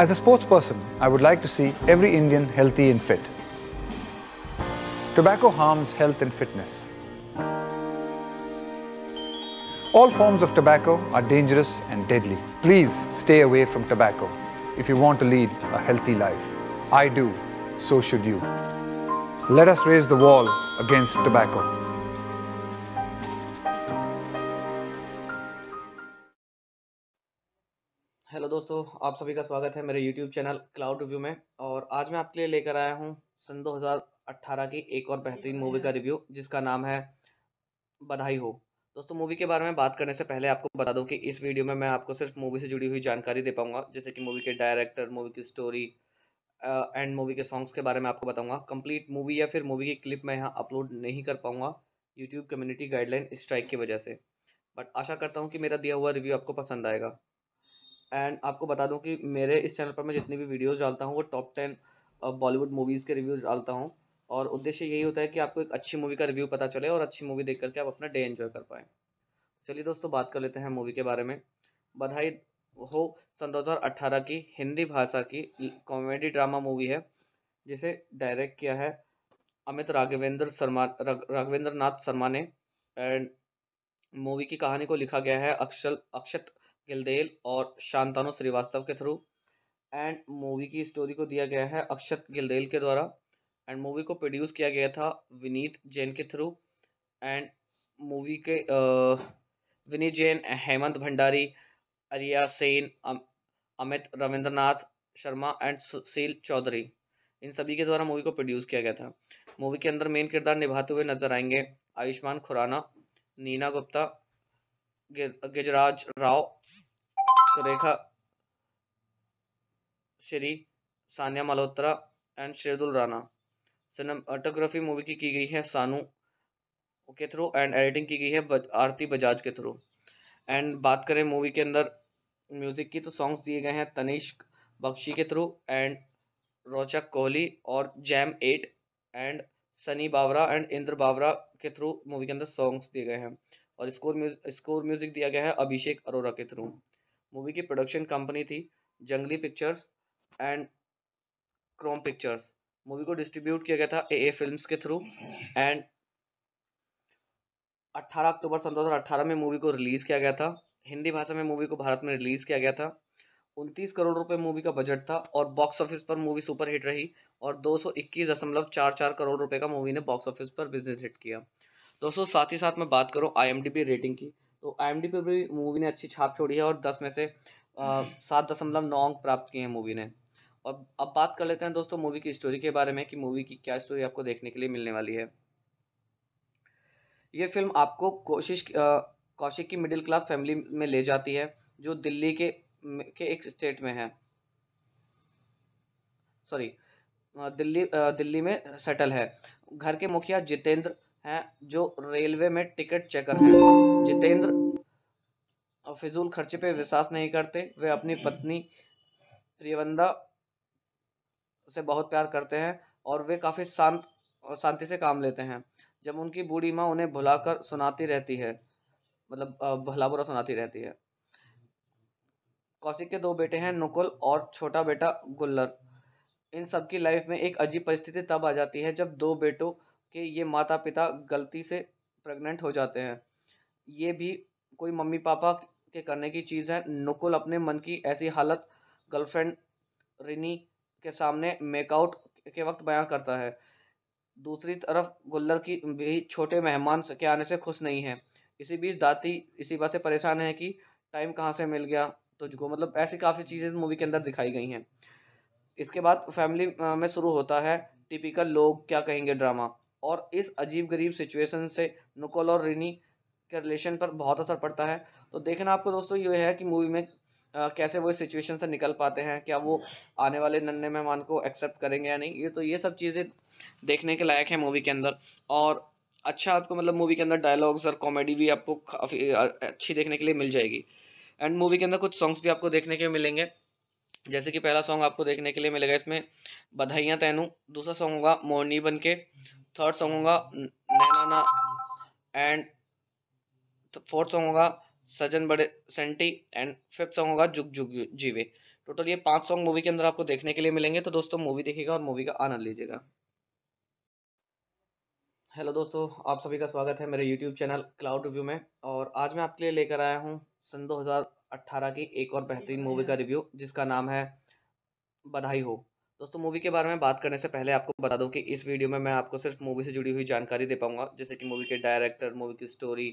As a sports person, I would like to see every Indian healthy and fit. Tobacco harms health and fitness. All forms of tobacco are dangerous and deadly. Please stay away from tobacco if you want to lead a healthy life. I do, so should you. Let us raise the wall against tobacco. दोस्तों आप सभी का स्वागत है मेरे YouTube channel cloud review में और आज मैं आपके लिए लेकर आया हूँ सन 2018 की एक और बेहतरीन मूवी का रिव्यू जिसका नाम है बधाई हो दोस्तों मूवी के बारे में बात करने से पहले आपको बता दूं कि इस वीडियो में मैं आपको सिर्फ मूवी से जुड़ी हुई जानकारी दे पाऊंगा जैसे कि मूवी के डायरेक्टर मूवी की स्टोरी एंड मूवी के सॉन्ग्स के बारे में आपको बताऊँगा कम्प्लीट मूवी या फिर मूवी की क्लिप मैं यहाँ अपलोड नहीं कर पाऊँगा यूट्यूब कम्युनिटी गाइडलाइन स्ट्राइक की वजह से बट आशा करता हूँ कि मेरा दिया हुआ रिव्यू आपको पसंद आएगा एंड आपको बता दूं कि मेरे इस चैनल पर मैं जितनी भी वीडियोस डालता हूँ वो टॉप टेन बॉलीवुड मूवीज़ के रिव्यूज़ डालता हूँ और उद्देश्य यही होता है कि आपको एक अच्छी मूवी का रिव्यू पता चले और अच्छी मूवी देख करके आप अपना डे इन्जॉय कर पाएँ चलिए दोस्तों बात कर लेते हैं मूवी के बारे में बधाई हो सन दो की हिंदी भाषा की कॉमेडी ड्रामा मूवी है जिसे डायरेक्ट किया है अमित राघवेंद्र शर्मा राघवेंद्र नाथ शर्मा ने एंड मूवी की कहानी को लिखा गया है अक्षल अक्षत गिलदेल और शांतानु श्रीवास्तव के थ्रू एंड मूवी की स्टोरी को दिया गया है अक्षत गिलदेल के द्वारा एंड मूवी को प्रोड्यूस किया गया था विनीत जैन के थ्रू एंड मूवी के विनीत जैन हेमंत भंडारी अरिया सेन अमित रविंद्रनाथ शर्मा एंड सुशील चौधरी इन सभी के द्वारा मूवी को प्रोड्यूस किया गया था मूवी के अंदर मेन किरदार निभाते हुए नजर आएंगे Ayushmann Khurrana Neena Gupta गिरजराज Rao Surekha Shri Sanya Malhotra and Shardul Rana cinematography movie की की गई है सानू के थ्रू एंड एडिटिंग की गई है आरती बजाज के थ्रू एंड बात करें मूवी के अंदर म्यूज़िक की तो सॉन्ग्स दिए गए हैं तनिष्क बख्शी के थ्रू एंड रोचक कोहली और जैम एट एंड सनी बावरा एंड इंद्र बावरा के थ्रू मूवी के अंदर सॉन्ग्स दिए गए हैं और स्कोर म्यूज स्कोर म्यूज़िक दिया गया है अभिषेक अरोरा के थ्रू मूवी की प्रोडक्शन कंपनी थी Junglee pictures and Chrome pictures movie को डिस्ट्रीब्यूट किया गया था ए ए फिल्म के थ्रू एंड 18 अक्टूबर सन 2018 में मूवी को रिलीज़ किया गया था हिंदी भाषा में मूवी को भारत में रिलीज़ किया गया था उनतीस करोड़ रुपए मूवी का बजट था और बॉक्स ऑफिस पर मूवी सुपर हिट रही और दो करोड़ रुपए का मूवी ने बॉक्स ऑफिस पर बिजनेस हिट किया दोस्तों साथ ही साथ मैं बात करूँ आई रेटिंग की तो आई पर भी मूवी ने अच्छी छाप छोड़ी है और दस में से सात दशमलव नौ अंक प्राप्त किए हैं मूवी ने और अब बात कर लेते हैं दोस्तों मूवी की स्टोरी के बारे में कि मूवी की क्या स्टोरी आपको देखने के लिए मिलने वाली है ये फिल्म आपको कोशिश कौशिक की मिडिल क्लास फैमिली में ले जाती है जो दिल्ली के के एक स्टेट में है सॉरी दिल्ली दिल्ली में सेटल है घर के मुखिया जितेंद्र हैं जो रेलवे में टिकट चेकर हैं जितेंद्र फिजूल खर्चे पे विश्वास नहीं करते वे अपनी पत्नी प्रियवंदा से बहुत प्यार करते हैं और वे काफ़ी शांत और शांति से काम लेते हैं जब उनकी बूढ़ी माँ उन्हें भुलाकर सुनाती रहती है मतलब भला बुरा सुनाती रहती है कौशिक के दो बेटे हैं नुकुल और छोटा बेटा गुल्लर इन सबकी लाइफ में एक अजीब परिस्थिति तब आ जाती है जब दो बेटों कि ये माता पिता गलती से प्रेग्नेंट हो जाते हैं ये भी कोई मम्मी पापा के करने की चीज़ है नुकुल अपने मन की ऐसी हालत गर्लफ्रेंड रिनी के सामने मेकआउट के वक्त बयां करता है दूसरी तरफ गुल्लर की भी छोटे मेहमान के आने से खुश नहीं है इसी बीच दाती इसी बात से परेशान है कि टाइम कहाँ से मिल गया तुझको मतलब ऐसी काफ़ी चीज़ें मूवी के अंदर दिखाई गई हैं इसके बाद फैमिली में शुरू होता है टिपिकल लोग क्या कहेंगे ड्रामा और इस अजीब गरीब सिचुएशन से निकोल और रिनी के रिलेशन पर बहुत असर पड़ता है तो देखना आपको दोस्तों ये है कि मूवी में आ, कैसे वो इस सिचुएशन से निकल पाते हैं क्या वो आने वाले नन्हे मेहमान को एक्सेप्ट करेंगे या नहीं ये तो ये सब चीज़ें देखने के लायक है मूवी के अंदर और अच्छा आपको मतलब मूवी के अंदर डायलॉग्स और कॉमेडी भी आपको काफ़ी अच्छी देखने के लिए मिल जाएगी एंड मूवी के अंदर कुछ सॉन्ग्स भी आपको देखने के मिलेंगे जैसे कि पहला सॉन्ग आपको देखने के लिए मिलेगा इसमें बधाइयाँ तैनू दूसरा सॉन्ग होगा मोरनी बन के थर्ड सॉन्ग होगा नैनाना एंड फोर्थ सॉन्ग होगा सजन बड़े सेंटी एंड फिफ्थ सॉन्ग होगा जुग जुग जीवे टोटल ये पांच सॉन्ग मूवी के अंदर आपको देखने के लिए मिलेंगे तो दोस्तों मूवी देखिएगा और मूवी का आनंद लीजिएगा हेलो दोस्तों आप सभी का स्वागत है मेरे यूट्यूब चैनल क्लाउड रिव्यू में और आज मैं आपके लिए लेकर आया हूँ सन 2018 की एक और बेहतरीन मूवी का रिव्यू जिसका नाम है बधाई हो दोस्तों मूवी के बारे में बात करने से पहले आपको बता दूं कि इस वीडियो में मैं आपको सिर्फ मूवी से जुड़ी हुई जानकारी दे पाऊंगा जैसे कि मूवी के डायरेक्टर मूवी की स्टोरी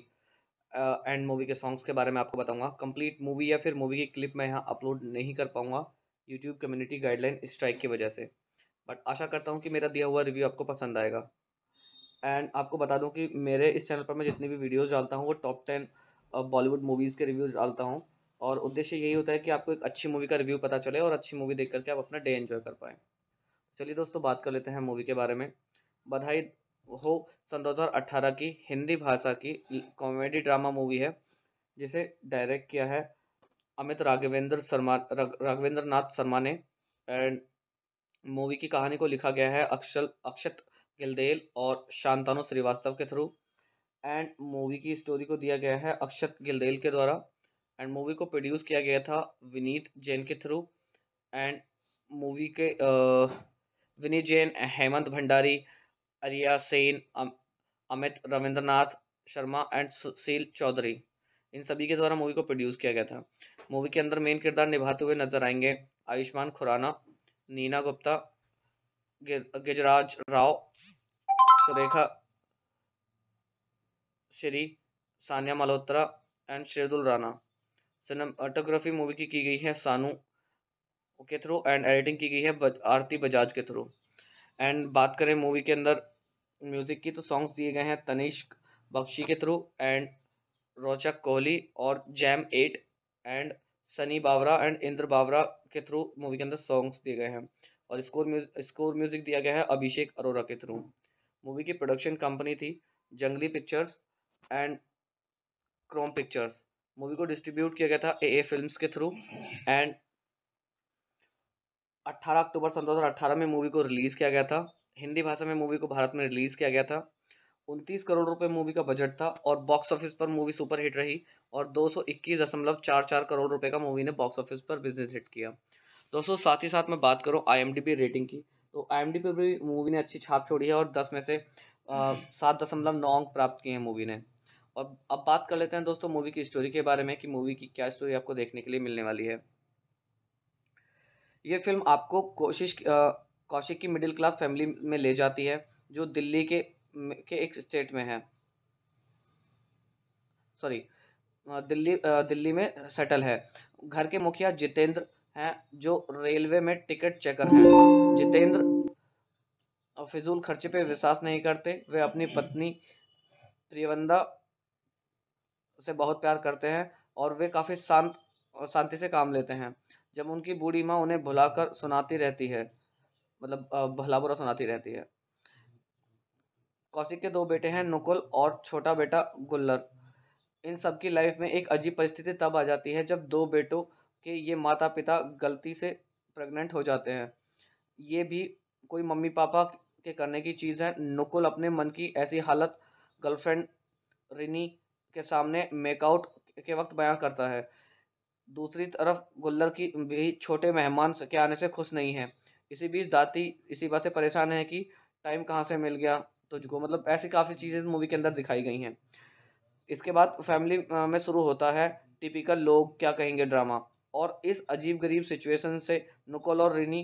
एंड मूवी के सॉन्ग्स के बारे में आपको बताऊंगा कंप्लीट मूवी या फिर मूवी की क्लिप मैं यहाँ अपलोड नहीं कर पाऊंगा यूट्यूब कम्युनिटी गाइडलाइन स्ट्राइक की वजह से बट आशा करता हूँ कि मेरा दिया हुआ रिव्यू आपको पसंद आएगा एंड आपको बता दूँ कि मेरे इस चैनल पर मैं जितनी भी वीडियोज़ डालता हूँ वो टॉप टेन बॉलीवुड मूवीज़ के रिव्यूज़ डालता हूँ और उद्देश्य यही होता है कि आपको एक अच्छी मूवी का रिव्यू पता चले और अच्छी मूवी देख करके आप अपना डे इन्जॉय कर पाएँ चलिए दोस्तों बात कर लेते हैं मूवी के बारे में बधाई हो सन 2018 की हिंदी भाषा की कॉमेडी ड्रामा मूवी है जिसे डायरेक्ट किया है अमित राघवेंद्र शर्मा राघवेंद्र नाथ शर्मा ने एंड मूवी की कहानी को लिखा गया है अक्षल अक्षत गिलदेल और शांतानु श्रीवास्तव के थ्रू एंड मूवी की स्टोरी को दिया गया है अक्षत गिलदेल के द्वारा एंड मूवी को प्रोड्यूस किया गया था विनीत जैन के थ्रू एंड मूवी के विनीत जैन हेमंत भंडारी अरिया सेन अमित रविंद्रनाथ शर्मा एंड सुशील चौधरी इन सभी के द्वारा मूवी को प्रोड्यूस किया गया था मूवी के अंदर मेन किरदार निभाते हुए नजर आएंगे Ayushmann Khurrana Neena Gupta गिजराज Rao Surekha Shri Sanya Malhotra and Shardul Rana cinematography movie की की गई है सानू के थ्रू एंड एडिटिंग की गई है आरती बजाज के थ्रू एंड बात करें मूवी के अंदर म्यूज़िक की तो सॉन्ग्स दिए गए हैं तनिष्क बख्शी के थ्रू एंड रोचक कोहली और जैम एट एंड सनी बावरा एंड इंद्र बावरा के थ्रू मूवी के अंदर सॉन्ग्स दिए गए हैं और स्कोर म्यूजिक स्कोर म्यूज़िक दिया गया है अभिषेक अरोरा के थ्रू मूवी की प्रोडक्शन कंपनी थी Junglee pictures and Chrome pictures movie को डिस्ट्रीब्यूट किया गया था ए ए फिल्म के थ्रू एंड 18 अक्टूबर सन अठारह में मूवी को रिलीज़ किया गया था हिंदी भाषा में मूवी को भारत में रिलीज़ किया गया था उनतीस करोड़ रुपए मूवी का बजट था और बॉक्स ऑफिस पर मूवी सुपर हिट रही और दो करोड़ रुपए का मूवी ने बॉक्स ऑफिस पर बिजनेस हिट किया दोस्तों साथ ही साथ मैं बात करूँ आई रेटिंग की तो आई पर भी मूवी ने अच्छी छाप छोड़ी है और दस में से सात दशमलव नौ अंक प्राप्त किए हैं मूवी ने और अब बात कर लेते हैं दोस्तों मूवी की स्टोरी के बारे में कि मूवी की क्या स्टोरी आपको देखने के लिए मिलने वाली है ये फिल्म आपको कोशिश कौशिक की मिडिल क्लास फैमिली में ले जाती है जो दिल्ली के के एक स्टेट में है सॉरी दिल्ली दिल्ली में सेटल है घर के मुखिया जितेंद्र हैं जो रेलवे में टिकट चेकर हैं जितेंद्र फिजूल खर्चे पे विश्वास नहीं करते वे अपनी पत्नी प्रियवंदा से बहुत प्यार करते हैं और वे काफ़ी शांत और शांति से काम लेते हैं जब उनकी बूढ़ी माँ उन्हें भुलाकर सुनाती रहती है मतलब भला बुरा सुनाती रहती है कौशिक के दो बेटे हैं नुकुल और छोटा बेटा गुल्लर इन सब की लाइफ में एक अजीब परिस्थिति तब आ जाती है जब दो बेटों के ये माता पिता गलती से प्रेग्नेंट हो जाते हैं ये भी कोई मम्मी पापा के करने की चीज़ है नुकुल अपने मन की ऐसी हालत गर्लफ्रेंड रिनी के सामने मेकआउट के वक्त बयां करता है दूसरी तरफ गुल्लर की भी छोटे मेहमान के आने से खुश नहीं है इसी बीच दाती इसी बात से परेशान है कि टाइम कहाँ से मिल गया तुझको मतलब ऐसी काफ़ी चीज़ें मूवी के अंदर दिखाई गई हैं इसके बाद फैमिली में शुरू होता है टिपिकल लोग क्या कहेंगे ड्रामा और इस अजीब गरीब सिचुएशन से नुकोल और रिनी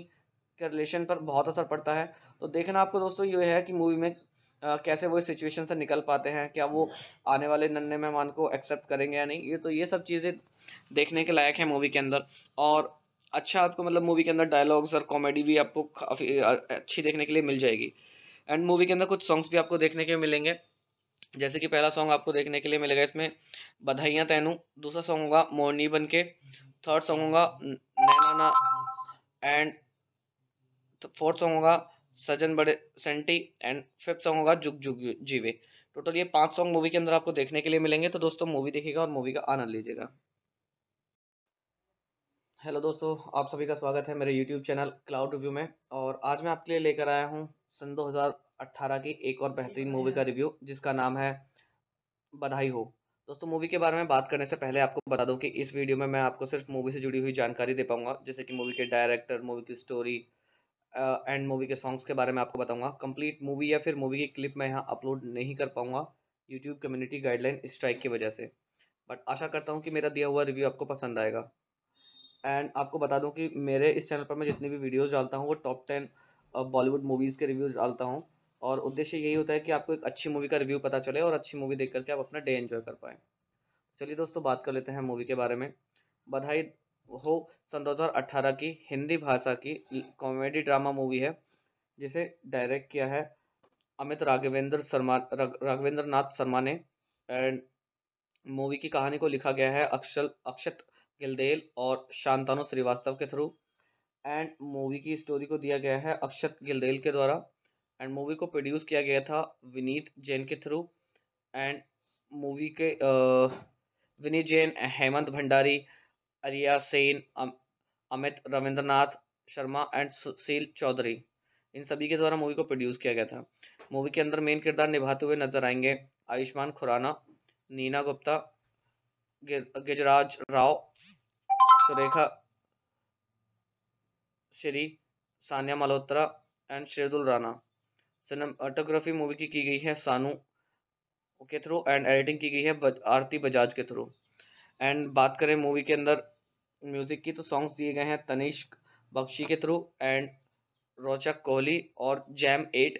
के रिलेशन पर बहुत असर पड़ता है तो देखना आपको दोस्तों ये है कि मूवी में कैसे वो इस सिचुएशन से निकल पाते हैं क्या वो आने वाले नन्हे मेहमान को एक्सेप्ट करेंगे या नहीं ये तो ये सब चीज़ें देखने के लायक है मूवी के अंदर और अच्छा आपको मतलब मूवी के अंदर डायलॉग्स और कॉमेडी भी आपको काफ़ी अच्छी देखने के लिए मिल जाएगी एंड मूवी के अंदर कुछ सॉन्ग्स भी आपको देखने के मिलेंगे जैसे कि पहला सॉन्ग आपको देखने के लिए मिलेगा इसमें बधाइयाँ तैनू दूसरा सॉन्ग होगा मोरनी बन के थर्ड सॉन्ग होगा नैनाना एंड फोर्थ सॉन्ग होगा सजन बड़े सेंटी एंड फिफ्थ सॉन्ग होगा जुग जुग जीवे टोटल ये पांच सॉन्ग मूवी के अंदर आपको देखने के लिए मिलेंगे तो दोस्तों मूवी देखिएगा और मूवी का आनंद लीजिएगा हेलो दोस्तों आप सभी का स्वागत है मेरे यूट्यूब चैनल क्लाउड रिव्यू में और आज मैं आपके लिए लेकर आया हूँ सन दो की एक और बेहतरीन मूवी का रिव्यू जिसका नाम है बधाई हो दोस्तों मूवी के बारे में बात करने से पहले आपको बता दूं कि इस वीडियो में मैं आपको सिर्फ मूवी से जुड़ी हुई जानकारी दे पाऊंगा जैसे कि मूवी के डायरेक्टर मूवी की स्टोरी एंड मूवी के सॉन्ग्स के बारे में आपको बताऊंगा कंप्लीट मूवी या फिर मूवी की क्लिप मैं यहाँ अपलोड नहीं कर पाऊंगा यूट्यूब कम्युनिटी गाइडलाइन स्ट्राइक की वजह से बट आशा करता हूँ कि मेरा दिया हुआ रिव्यू आपको पसंद आएगा एंड आपको बता दूँ कि मेरे इस चैनल पर मैं जितनी भी वीडियोज़ डालता हूँ वो टॉप टेन बॉलीवुड मूवीज़ के रिव्यूज़ डालता हूँ और उद्देश्य यही होता है कि आपको एक अच्छी मूवी का रिव्यू पता चले और अच्छी मूवी देख करके आप अपना डे इन्जॉय कर पाएँ चलिए दोस्तों बात कर लेते हैं मूवी के बारे में बधाई वो सन दो की हिंदी भाषा की कॉमेडी ड्रामा मूवी है जिसे डायरेक्ट किया है अमित राघवेंद्र शर्मा राघवेंद्र नाथ शर्मा ने एंड मूवी की कहानी को लिखा गया है अक्षल अक्षत गिलदेल और शांतानु श्रीवास्तव के थ्रू एंड मूवी की स्टोरी को दिया गया है अक्षत गिलदेल के द्वारा एंड मूवी को प्रोड्यूस किया गया था विनीत जैन के थ्रू एंड मूवी के विनीत जैन हेमंत भंडारी अरिया सेन अमित रविंद्रनाथ शर्मा एंड सुशील चौधरी इन सभी के द्वारा मूवी को प्रोड्यूस किया गया था मूवी के अंदर मेन किरदार निभाते हुए नजर आएंगे Ayushmann Khurrana Neena Gupta Giriraj Rao Surekha Shri Sanya Malhotra and Shardul Rana cinematography movie की की गई है सानू के थ्रू एंड एडिटिंग की गई है आरती बजाज के थ्रू एंड बात करें मूवी के अंदर म्यूज़िक की तो सॉन्ग्स दिए गए हैं तनिष्क बख्शी के थ्रू एंड रोचक कोहली और जैम एट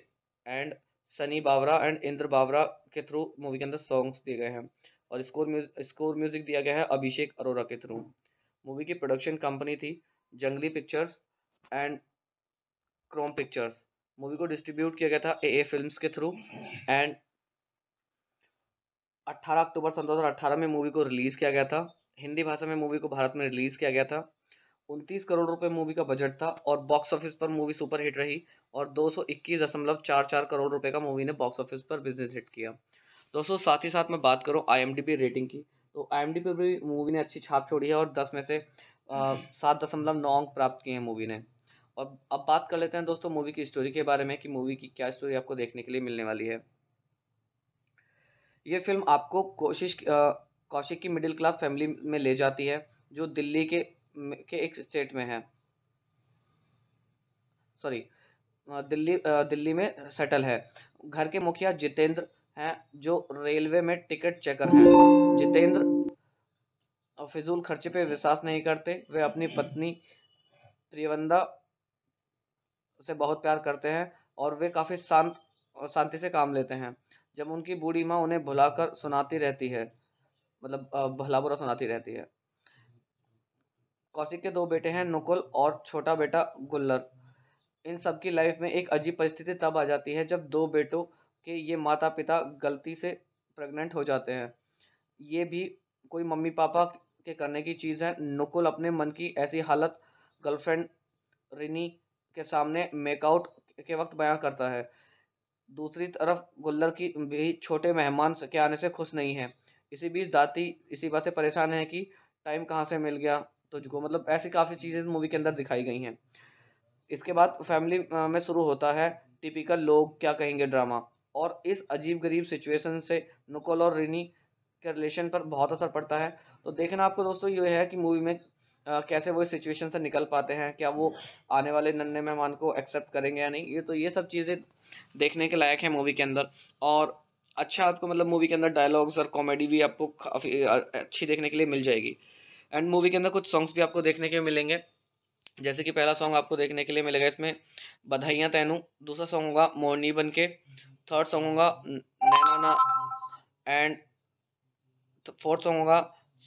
एंड सनी बावरा एंड इंद्र बावरा के थ्रू मूवी के अंदर सॉन्ग्स दिए गए हैं और स्कोर म्यूजिक स्कोर म्यूज़िक दिया गया है अभिषेक अरोरा के थ्रू मूवी की प्रोडक्शन कंपनी थी Junglee pictures and Chrome pictures movie को डिस्ट्रीब्यूट किया गया था ए ए फिल्म के थ्रू एंड 18 अक्टूबर सन 2018 में मूवी को रिलीज़ किया गया था हिंदी भाषा में मूवी को भारत में रिलीज़ किया गया था उनतीस करोड़ रुपए मूवी का बजट था और बॉक्स ऑफिस पर मूवी सुपर हिट रही और दो करोड़ रुपए का मूवी ने बॉक्स ऑफिस पर बिजनेस हिट किया दोस्तों साथ ही साथ मैं बात करूँ आई रेटिंग की तो आई पर भी मूवी ने अच्छी छाप छोड़ी है और दस में से सात दशमलव नौ अंक प्राप्त किए हैं मूवी ने और अब बात कर लेते हैं दोस्तों मूवी की स्टोरी के बारे में कि मूवी की क्या स्टोरी आपको देखने के लिए मिलने वाली है ये फिल्म आपको कोशिश कौशिक की मिडिल क्लास फैमिली में ले जाती है जो दिल्ली के के एक स्टेट में है सॉरी दिल्ली दिल्ली में सेटल है घर के मुखिया जितेंद्र हैं जो रेलवे में टिकट चेकर हैं जितेंद्र फिजूल खर्चे पे विश्वास नहीं करते वे अपनी पत्नी प्रियवंदा से बहुत प्यार करते हैं और वे काफ़ी शांत शांति से काम लेते हैं जब उनकी बूढ़ी माँ उन्हें भुलाकर सुनाती रहती है मतलब भला बुरा सुनाती रहती है कौशिक के दो बेटे हैं नुकुल और छोटा बेटा गुल्लर इन सब की लाइफ में एक अजीब परिस्थिति तब आ जाती है जब दो बेटों के ये माता पिता गलती से प्रेग्नेंट हो जाते हैं ये भी कोई मम्मी पापा के करने की चीज़ है नुकुल अपने मन की ऐसी हालत गर्लफ्रेंड रिनी के सामने मेकआउट के वक्त बयां करता है दूसरी तरफ गुल्लर की भी छोटे मेहमान के आने से खुश नहीं है इसी बीच दाती इसी बात से परेशान है कि टाइम कहाँ से मिल गया तुझको मतलब ऐसी काफ़ी चीज़ें इस मूवी के अंदर दिखाई गई हैं इसके बाद फैमिली में शुरू होता है टिपिकल लोग क्या कहेंगे ड्रामा और इस अजीब गरीब सिचुएशन से नुकोल और रिनी के रिलेशन पर बहुत असर पड़ता है तो देखना आपको दोस्तों ये है कि मूवी में आ, कैसे वो इस सिचुएशन से निकल पाते हैं क्या वो आने वाले नन्हे मेहमान को एक्सेप्ट करेंगे या नहीं ये तो ये सब चीज़ें देखने के लायक है मूवी के अंदर और अच्छा आपको मतलब मूवी के अंदर डायलॉग्स और कॉमेडी भी आपको काफ़ी अच्छी देखने के लिए मिल जाएगी एंड मूवी के अंदर कुछ सॉन्ग्स भी आपको देखने के मिलेंगे जैसे कि पहला सॉन्ग आपको देखने के लिए मिलेगा इसमें बधाइयाँ तैनू दूसरा सॉन्ग होगा मोरनी बन के थर्ड सॉन्ग होगा नैनाना एंड फोर्थ सॉन्ग होगा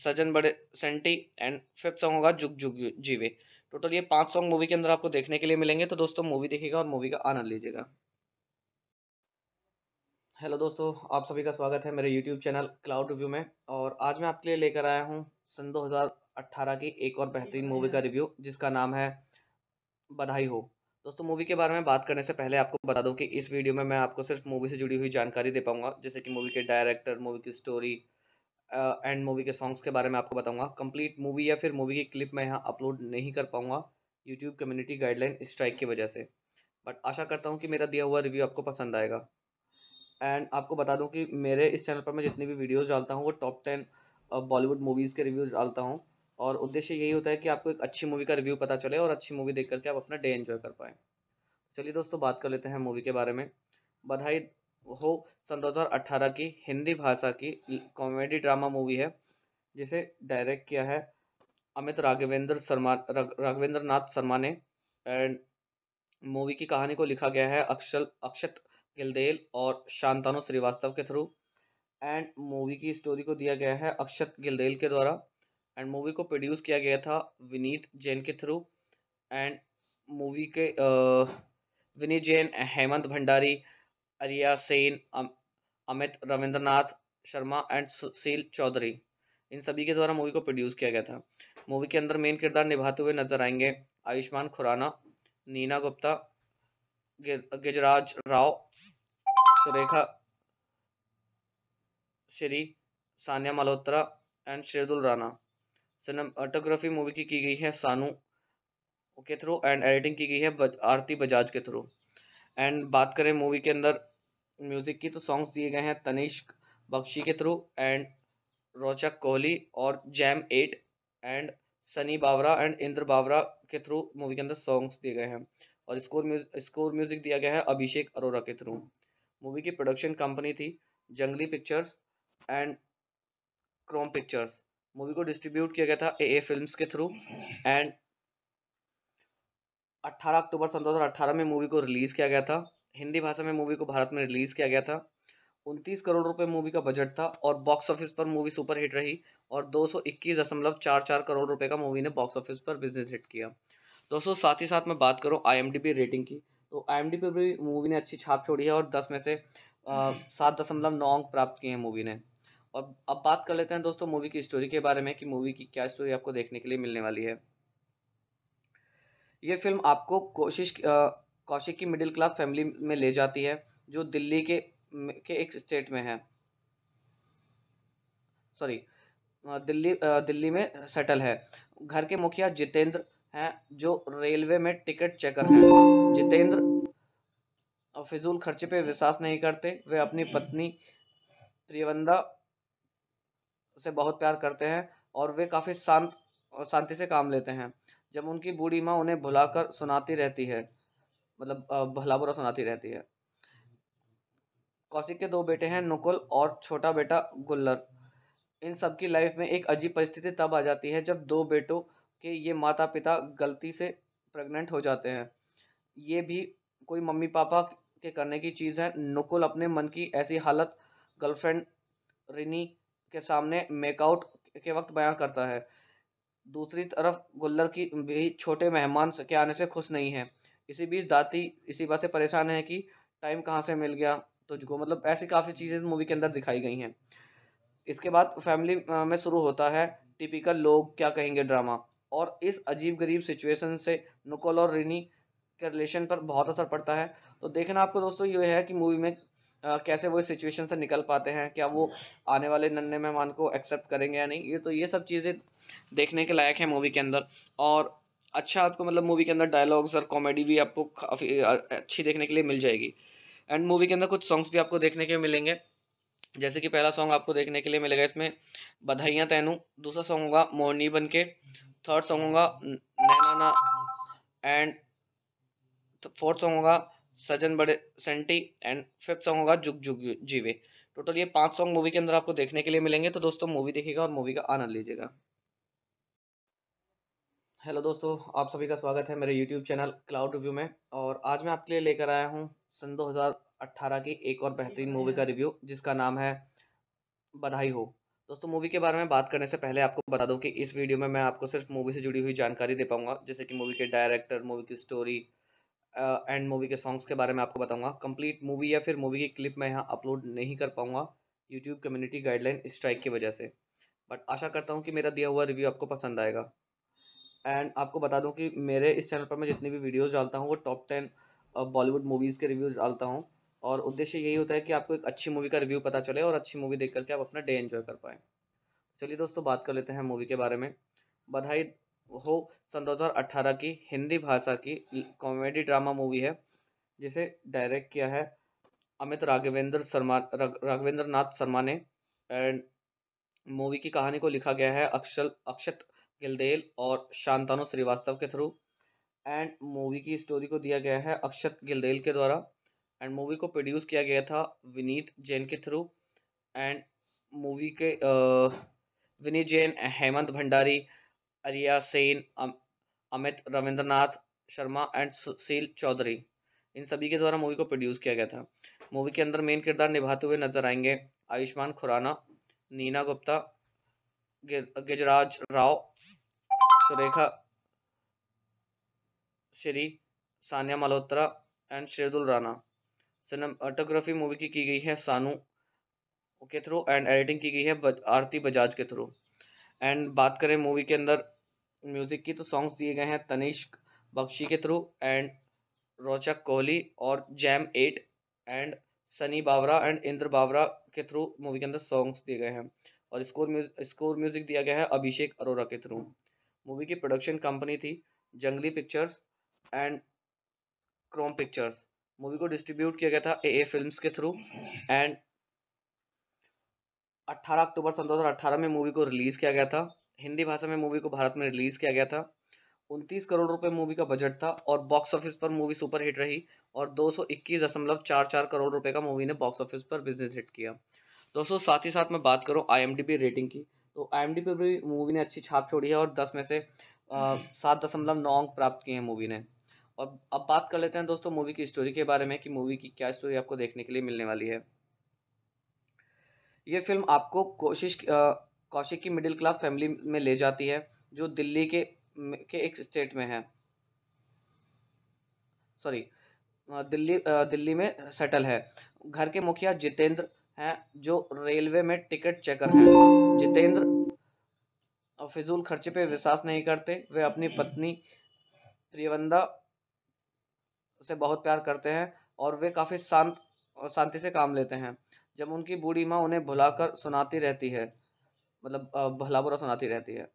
सजन बड़े सेंटी एंड फिफ्थ सॉन्ग होगा जुग जुग जीवे टोटल ये पांच सॉन्ग मूवी के अंदर आपको देखने के लिए मिलेंगे तो दोस्तों मूवी देखिएगा और मूवी का आनंद लीजिएगा हेलो दोस्तों आप सभी का स्वागत है मेरे यूट्यूब चैनल क्लाउड रिव्यू में और आज मैं आपके लिए लेकर आया हूँ सन 2018 की एक और बेहतरीन मूवी का रिव्यू जिसका नाम है बधाई हो दोस्तों मूवी के बारे में बात करने से पहले आपको बता दूं कि इस वीडियो में मैं आपको सिर्फ मूवी से जुड़ी हुई जानकारी दे पाऊँगा जैसे कि मूवी के डायरेक्टर मूवी की स्टोरी एंड मूवी के सॉन्ग्स के बारे में आपको बताऊँगा कंप्लीट मूवी या फिर मूवी की क्लिप मैं यहाँ अपलोड नहीं कर पाऊँगा यूट्यूब कम्युनिटी गाइडलाइन स्ट्राइक की वजह से बट आशा करता हूँ कि मेरा दिया हुआ रिव्यू आपको पसंद आएगा एंड आपको बता दूं कि मेरे इस चैनल पर मैं जितनी भी वीडियोस डालता हूँ वो टॉप टेन बॉलीवुड मूवीज़ के रिव्यूज़ डालता हूँ और उद्देश्य यही होता है कि आपको एक अच्छी मूवी का रिव्यू पता चले और अच्छी मूवी देख करके आप अपना डे इन्जॉय कर पाएँ चलिए दोस्तों बात कर लेते हैं मूवी के बारे में बधाई हो सन दो की हिंदी भाषा की कॉमेडी ड्रामा मूवी है जिसे डायरेक्ट किया है अमित राघवेंद्र शर्मा राघवेंद्र नाथ शर्मा ने एंड मूवी की कहानी को लिखा गया है अक्षल अक्षत गिलदेल और शांतानु श्रीवास्तव के थ्रू एंड मूवी की स्टोरी को दिया गया है अक्षत गिलदेल के द्वारा एंड मूवी को प्रोड्यूस किया गया था विनीत जैन के थ्रू एंड मूवी के विनीत जैन हेमंत भंडारी अरिया सेन अमित रविंद्रनाथ शर्मा एंड सुशील चौधरी इन सभी के द्वारा मूवी को प्रोड्यूस किया गया था मूवी के अंदर मेन किरदार निभाते हुए नजर आएंगे आयुष्मान खुराना नीना गुप्ता गिर गे, Rao Surekha Shri Sanya Malhotra and Shardul Rana cinematography movie की की गई है सानू के थ्रू एंड एडिटिंग की गई है बज, आरती बजाज के थ्रू एंड बात करें मूवी के अंदर म्यूज़िक की तो सॉन्ग्स दिए गए हैं तनिष्क बख्शी के थ्रू एंड रोचक कोहली और जैम एट एंड सनी बावरा एंड इंद्र बावरा के थ्रू मूवी के अंदर सॉन्ग्स दिए गए हैं और स्कोर म्यूज स्कोर म्यूज़िक दिया गया है अभिषेक अरोरा के थ्रू मूवी की प्रोडक्शन कंपनी थी Junglee pictures and Chrome pictures movie को डिस्ट्रीब्यूट किया गया था ए ए फिल्म के थ्रू एंड 18 अक्टूबर सन दो में मूवी को रिलीज़ किया गया था हिंदी भाषा में मूवी को भारत में रिलीज़ किया गया था उनतीस करोड़ रुपए मूवी का बजट था और बॉक्स ऑफिस पर मूवी सुपर हिट रही और दो सौ इक्कीस दशमलव चार चार करोड़ रुपए का मूवी ने बॉक्स ऑफिस पर बिजनेस हिट किया दोस्तों साथ ही साथ मैं बात करूँ आई रेटिंग की तो आई एम डी पर भी मूवी ने अच्छी छाप छोड़ी है और दस में से सात दशमलव नौ अंक प्राप्त किए हैं मूवी ने और अब बात कर लेते हैं दोस्तों मूवी की स्टोरी के बारे में कि मूवी की क्या स्टोरी आपको देखने के लिए मिलने वाली है ये फिल्म आपको कोशिश कौशिक की मिडिल क्लास फैमिली में ले जाती है जो दिल्ली के के एक स्टेट में है सॉरी दिल्ली दिल्ली में सेटल है घर के मुखिया जितेंद्र हैं जो रेलवे में टिकट चेकर हैं जितेंद्र फिजूल खर्चे पे विश्वास नहीं करते वे अपनी पत्नी प्रियवंदा से बहुत प्यार करते हैं और वे काफ़ी शांत शांति से काम लेते हैं जब उनकी बूढ़ी माँ उन्हें भुलाकर सुनाती रहती है मतलब भला बुरा सुनाती रहती है कौशिक के दो बेटे हैं नुकुल और छोटा बेटा गुल्लर इन सबकी लाइफ में एक अजीब परिस्थिति तब आ जाती है जब दो बेटों कि ये माता पिता गलती से प्रेग्नेंट हो जाते हैं ये भी कोई मम्मी पापा के करने की चीज़ है नुकुल अपने मन की ऐसी हालत गर्लफ्रेंड रिनी के सामने मेकआउट के वक्त बयां करता है दूसरी तरफ गुल्लर की भी छोटे मेहमान के आने से खुश नहीं है इसी बीच दाती इसी बात से परेशान है कि टाइम कहाँ से मिल गया तुझको मतलब ऐसी काफ़ी चीज़ें मूवी के अंदर दिखाई गई हैं इसके बाद फैमिली में शुरू होता है टिपिकल लोग क्या कहेंगे ड्रामा और इस अजीब गरीब सिचुएशन से नकोल और रिनी के रिलेशन पर बहुत असर पड़ता है तो देखना आपको दोस्तों ये है कि मूवी में आ, कैसे वो इस सिचुएशन से निकल पाते हैं क्या वो आने वाले नन्हे मेहमान को एक्सेप्ट करेंगे या नहीं ये तो ये सब चीज़ें देखने के लायक है मूवी के अंदर और अच्छा आपको मतलब मूवी के अंदर डायलॉग्स और कॉमेडी भी आपको काफ़ी अच्छी देखने के लिए मिल जाएगी एंड मूवी के अंदर कुछ सॉन्ग्स भी आपको देखने के मिलेंगे जैसे कि पहला सॉन्ग आपको देखने के लिए मिलेगा इसमें बधाइयाँ तैनू दूसरा सॉन्ग होगा मोरनी बन के थर्ड सॉन्ग होगा नैनाना एंड फोर्थ सॉन्ग होगा सजन बड़े सेंटी एंड फिफ्थ सॉन्ग होगा जुग जुग जीवे टोटल ये पांच सॉन्ग मूवी के अंदर आपको देखने के लिए मिलेंगे तो दोस्तों मूवी देखिएगा और मूवी का आनंद लीजिएगा हेलो दोस्तों आप सभी का स्वागत है मेरे यूट्यूब चैनल क्लाउड रिव्यू में और आज मैं आपके लिए लेकर आया हूँ सन 2018 की एक और बेहतरीन मूवी का रिव्यू जिसका नाम है बधाई हो दोस्तों मूवी के बारे में बात करने से पहले आपको बता दूं कि इस वीडियो में मैं आपको सिर्फ मूवी से जुड़ी हुई जानकारी दे पाऊंगा जैसे कि मूवी के डायरेक्टर मूवी की स्टोरी एंड मूवी के सॉन्ग्स के बारे में आपको बताऊंगा कंप्लीट मूवी या फिर मूवी की क्लिप मैं यहाँ अपलोड नहीं कर पाऊंगा यूट्यूब कम्युनिटी गाइडलाइन स्ट्राइक की वजह से बट आशा करता हूँ कि मेरा दिया हुआ रिव्यू आपको पसंद आएगा एंड आपको बता दूँ कि मेरे इस चैनल पर मैं जितनी भी वीडियोज़ डालता हूँ वो टॉप टेन बॉलीवुड मूवीज़ के रिव्यूज़ डालता हूँ और उद्देश्य यही होता है कि आपको एक अच्छी मूवी का रिव्यू पता चले और अच्छी मूवी देख करके आप अपना डे एन्जॉय कर पाएँ चलिए दोस्तों बात कर लेते हैं मूवी के बारे में बधाई हो सन दो की हिंदी भाषा की कॉमेडी ड्रामा मूवी है जिसे डायरेक्ट किया है अमित राघवेंद्र शर्मा राघवेंद्र नाथ शर्मा ने एंड मूवी की कहानी को लिखा गया है अक्षल अक्षत गिलदेल और शांतानु श्रीवास्तव के थ्रू एंड मूवी की स्टोरी को दिया गया है अक्षत गिलदेल के द्वारा एंड मूवी को प्रोड्यूस किया गया था विनीत जैन के थ्रू एंड मूवी के विनीत जैन हेमंत भंडारी अरिया सेन अमित रविंद्रनाथ शर्मा एंड सुशील चौधरी इन सभी के द्वारा मूवी को प्रोड्यूस किया गया था मूवी के अंदर मेन किरदार निभाते हुए नजर आएंगे Ayushmann Khurrana Neena Gupta गिजराज Rao Surekha Shri Sanya Malhotra and Shardul Rana cinematography movie की की गई है सानू के थ्रू एंड एडिटिंग की गई है आरती बजाज के थ्रू एंड बात करें मूवी के अंदर म्यूज़िक की तो सॉन्ग्स दिए गए हैं तनिष्क बख्शी के थ्रू एंड रोचक कोहली और जैम एट एंड सनी बावरा एंड इंद्र बावरा के थ्रू मूवी के अंदर सॉन्ग्स दिए गए हैं और स्कोर म्यूज स्कोर म्यूज़िक दिया गया है अभिषेक अरोरा के थ्रू मूवी की प्रोडक्शन कंपनी थी Junglee pictures and Chrome pictures movie को डिस्ट्रीब्यूट किया गया था ए ए फिल्म के थ्रू एंड 18 अक्टूबर सन 2018 में मूवी को रिलीज़ किया गया था हिंदी भाषा में मूवी को भारत में रिलीज़ किया गया था उनतीस करोड़ रुपए मूवी का बजट था और बॉक्स ऑफिस पर मूवी सुपर हिट रही और दो करोड़ रुपए का मूवी ने बॉक्स ऑफिस पर बिजनेस हिट किया दोस्तों साथ ही साथ मैं बात करूँ आई रेटिंग की तो आई पर भी मूवी ने अच्छी छाप छोड़ी है और दस में से सात दशमलव नौ अंक प्राप्त किए हैं मूवी ने और अब बात कर लेते हैं दोस्तों मूवी की स्टोरी के बारे में कि मूवी की क्या स्टोरी आपको देखने के लिए मिलने वाली है ये फिल्म आपको कोशिश कौशिक की मिडिल क्लास फैमिली में ले जाती है जो दिल्ली के के एक स्टेट में है सॉरी दिल्ली दिल्ली में सेटल है घर के मुखिया जितेंद्र हैं जो रेलवे में टिकट चेकर हैं जितेंद्र फिजूल खर्चे पे विश्वास नहीं करते वे अपनी पत्नी प्रियवंदा से बहुत प्यार करते हैं और वे काफ़ी शांत शांति से काम लेते हैं जब उनकी बूढ़ी माँ उन्हें भुलाकर सुनाती रहती है मतलब भला बुरा सुनाती रहती है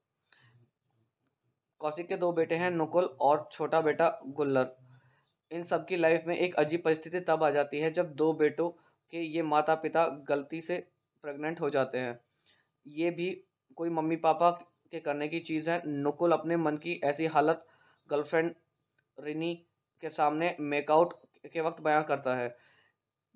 कौशिक के दो बेटे हैं नुकुल और छोटा बेटा गुल्लर इन सब की लाइफ में एक अजीब परिस्थिति तब आ जाती है जब दो बेटों के ये माता पिता गलती से प्रेग्नेंट हो जाते हैं ये भी कोई मम्मी पापा के करने की चीज़ है नुकुल अपने मन की ऐसी हालत गर्लफ्रेंड रिनी के सामने मेकआउट के वक्त बयां करता है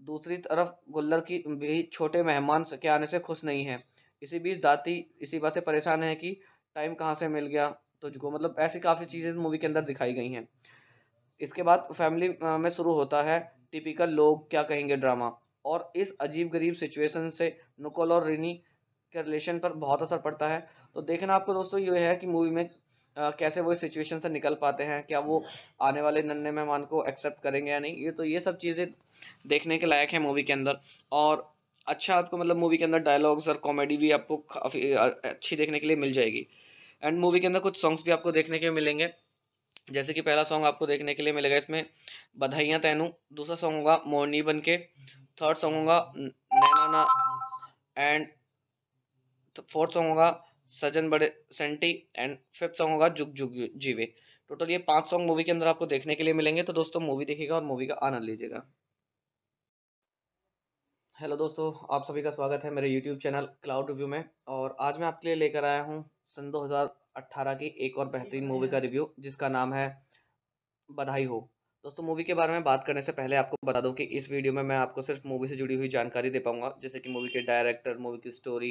दूसरी तरफ गुल्लर की भी छोटे मेहमान के आने से खुश नहीं है इसी बीच दाती इसी बात से परेशान है कि टाइम कहाँ से मिल गया तुझको मतलब ऐसी काफ़ी चीज़ें मूवी के अंदर दिखाई गई हैं इसके बाद फैमिली में शुरू होता है टिपिकल लोग क्या कहेंगे ड्रामा और इस अजीब गरीब सिचुएशन से नुकोल और रिनी के रिलेशन पर बहुत असर पड़ता है तो देखना आपको दोस्तों ये है कि मूवी में आ, कैसे वो सिचुएशन से निकल पाते हैं क्या वो आने वाले नन्हे मेहमान को एक्सेप्ट करेंगे या नहीं ये तो ये सब चीज़ें देखने के लायक है मूवी के अंदर और अच्छा आपको मतलब मूवी के अंदर डायलॉग्स और कॉमेडी भी आपको काफ़ी अच्छी देखने के लिए मिल जाएगी एंड मूवी के अंदर कुछ सॉन्ग्स भी आपको देखने के मिलेंगे जैसे कि पहला सॉन्ग आपको देखने के लिए मिलेगा इसमें बधाइयाँ तैनू दूसरा सॉन्ग होगा मोरनी बन के थर्ड सॉन्ग होगा नैनाना एंड फोर्थ सॉन्ग होगा सजन बड़े सेंटी एंड फिफ्थ सॉन्ग होगा जुग जुग जीवे टोटल ये पांच सॉन्ग मूवी के अंदर आपको देखने के लिए मिलेंगे तो दोस्तों मूवी देखिएगा और मूवी का आनंद लीजिएगा हेलो दोस्तों आप सभी का स्वागत है मेरे यूट्यूब चैनल क्लाउड रिव्यू में और आज मैं आपके लिए लेकर आया हूँ सन दो की एक और बेहतरीन मूवी का रिव्यू जिसका नाम है बधाई हो दोस्तों मूवी के बारे में बात करने से पहले आपको बता दूं कि इस वीडियो में मैं आपको सिर्फ मूवी से जुड़ी हुई जानकारी दे पाऊंगा जैसे कि मूवी के डायरेक्टर मूवी की स्टोरी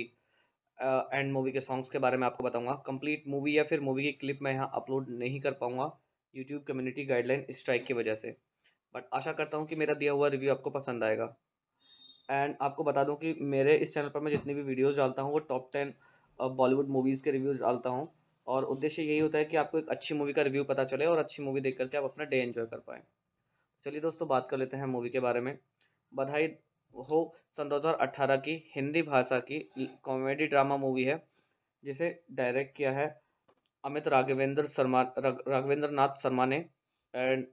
एंड मूवी के सॉन्ग्स के बारे में आपको बताऊंगा कंप्लीट मूवी या फिर मूवी की क्लिप मैं यहाँ अपलोड नहीं कर पाऊंगा यूट्यूब कम्युनिटी गाइडलाइन स्ट्राइक की वजह से बट आशा करता हूँ कि मेरा दिया हुआ रिव्यू आपको पसंद आएगा एंड आपको बता दूँ कि मेरे इस चैनल पर मैं जितनी भी वीडियोज़ डालता हूँ वो टॉप टेन बॉलीवुड मूवीज़ के रिव्यूज़ डालता हूँ और उद्देश्य यही होता है कि आपको एक अच्छी मूवी का रिव्यू पता चले और अच्छी मूवी देख करके आप अपना डे इन्जॉय कर पाएँ चलिए दोस्तों बात कर लेते हैं मूवी के बारे में बधाई हो सन दो की हिंदी भाषा की कॉमेडी ड्रामा मूवी है जिसे डायरेक्ट किया है अमित राघवेंद्र शर्मा राघवेंद्र नाथ शर्मा ने एंड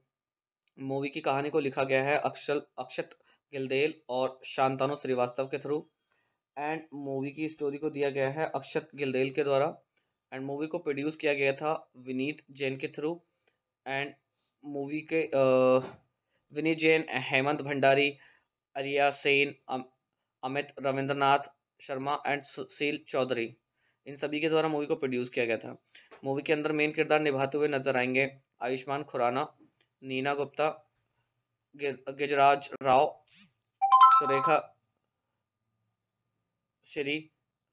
मूवी की कहानी को लिखा गया है अक्षल अक्षत गिलदेल और शांतानु श्रीवास्तव के थ्रू एंड मूवी की स्टोरी को दिया गया है अक्षत गिलदेल के द्वारा एंड मूवी को प्रोड्यूस किया गया था विनीत जैन के थ्रू एंड मूवी के विनीत जैन हेमंत भंडारी अरिया सेन अमित रविंद्रनाथ शर्मा एंड सुशील चौधरी इन सभी के द्वारा मूवी को प्रोड्यूस किया गया था मूवी के अंदर मेन किरदार निभाते हुए नजर आएंगे Ayushmann Khurrana Neena Gupta गिजराज Rao Surekha Shri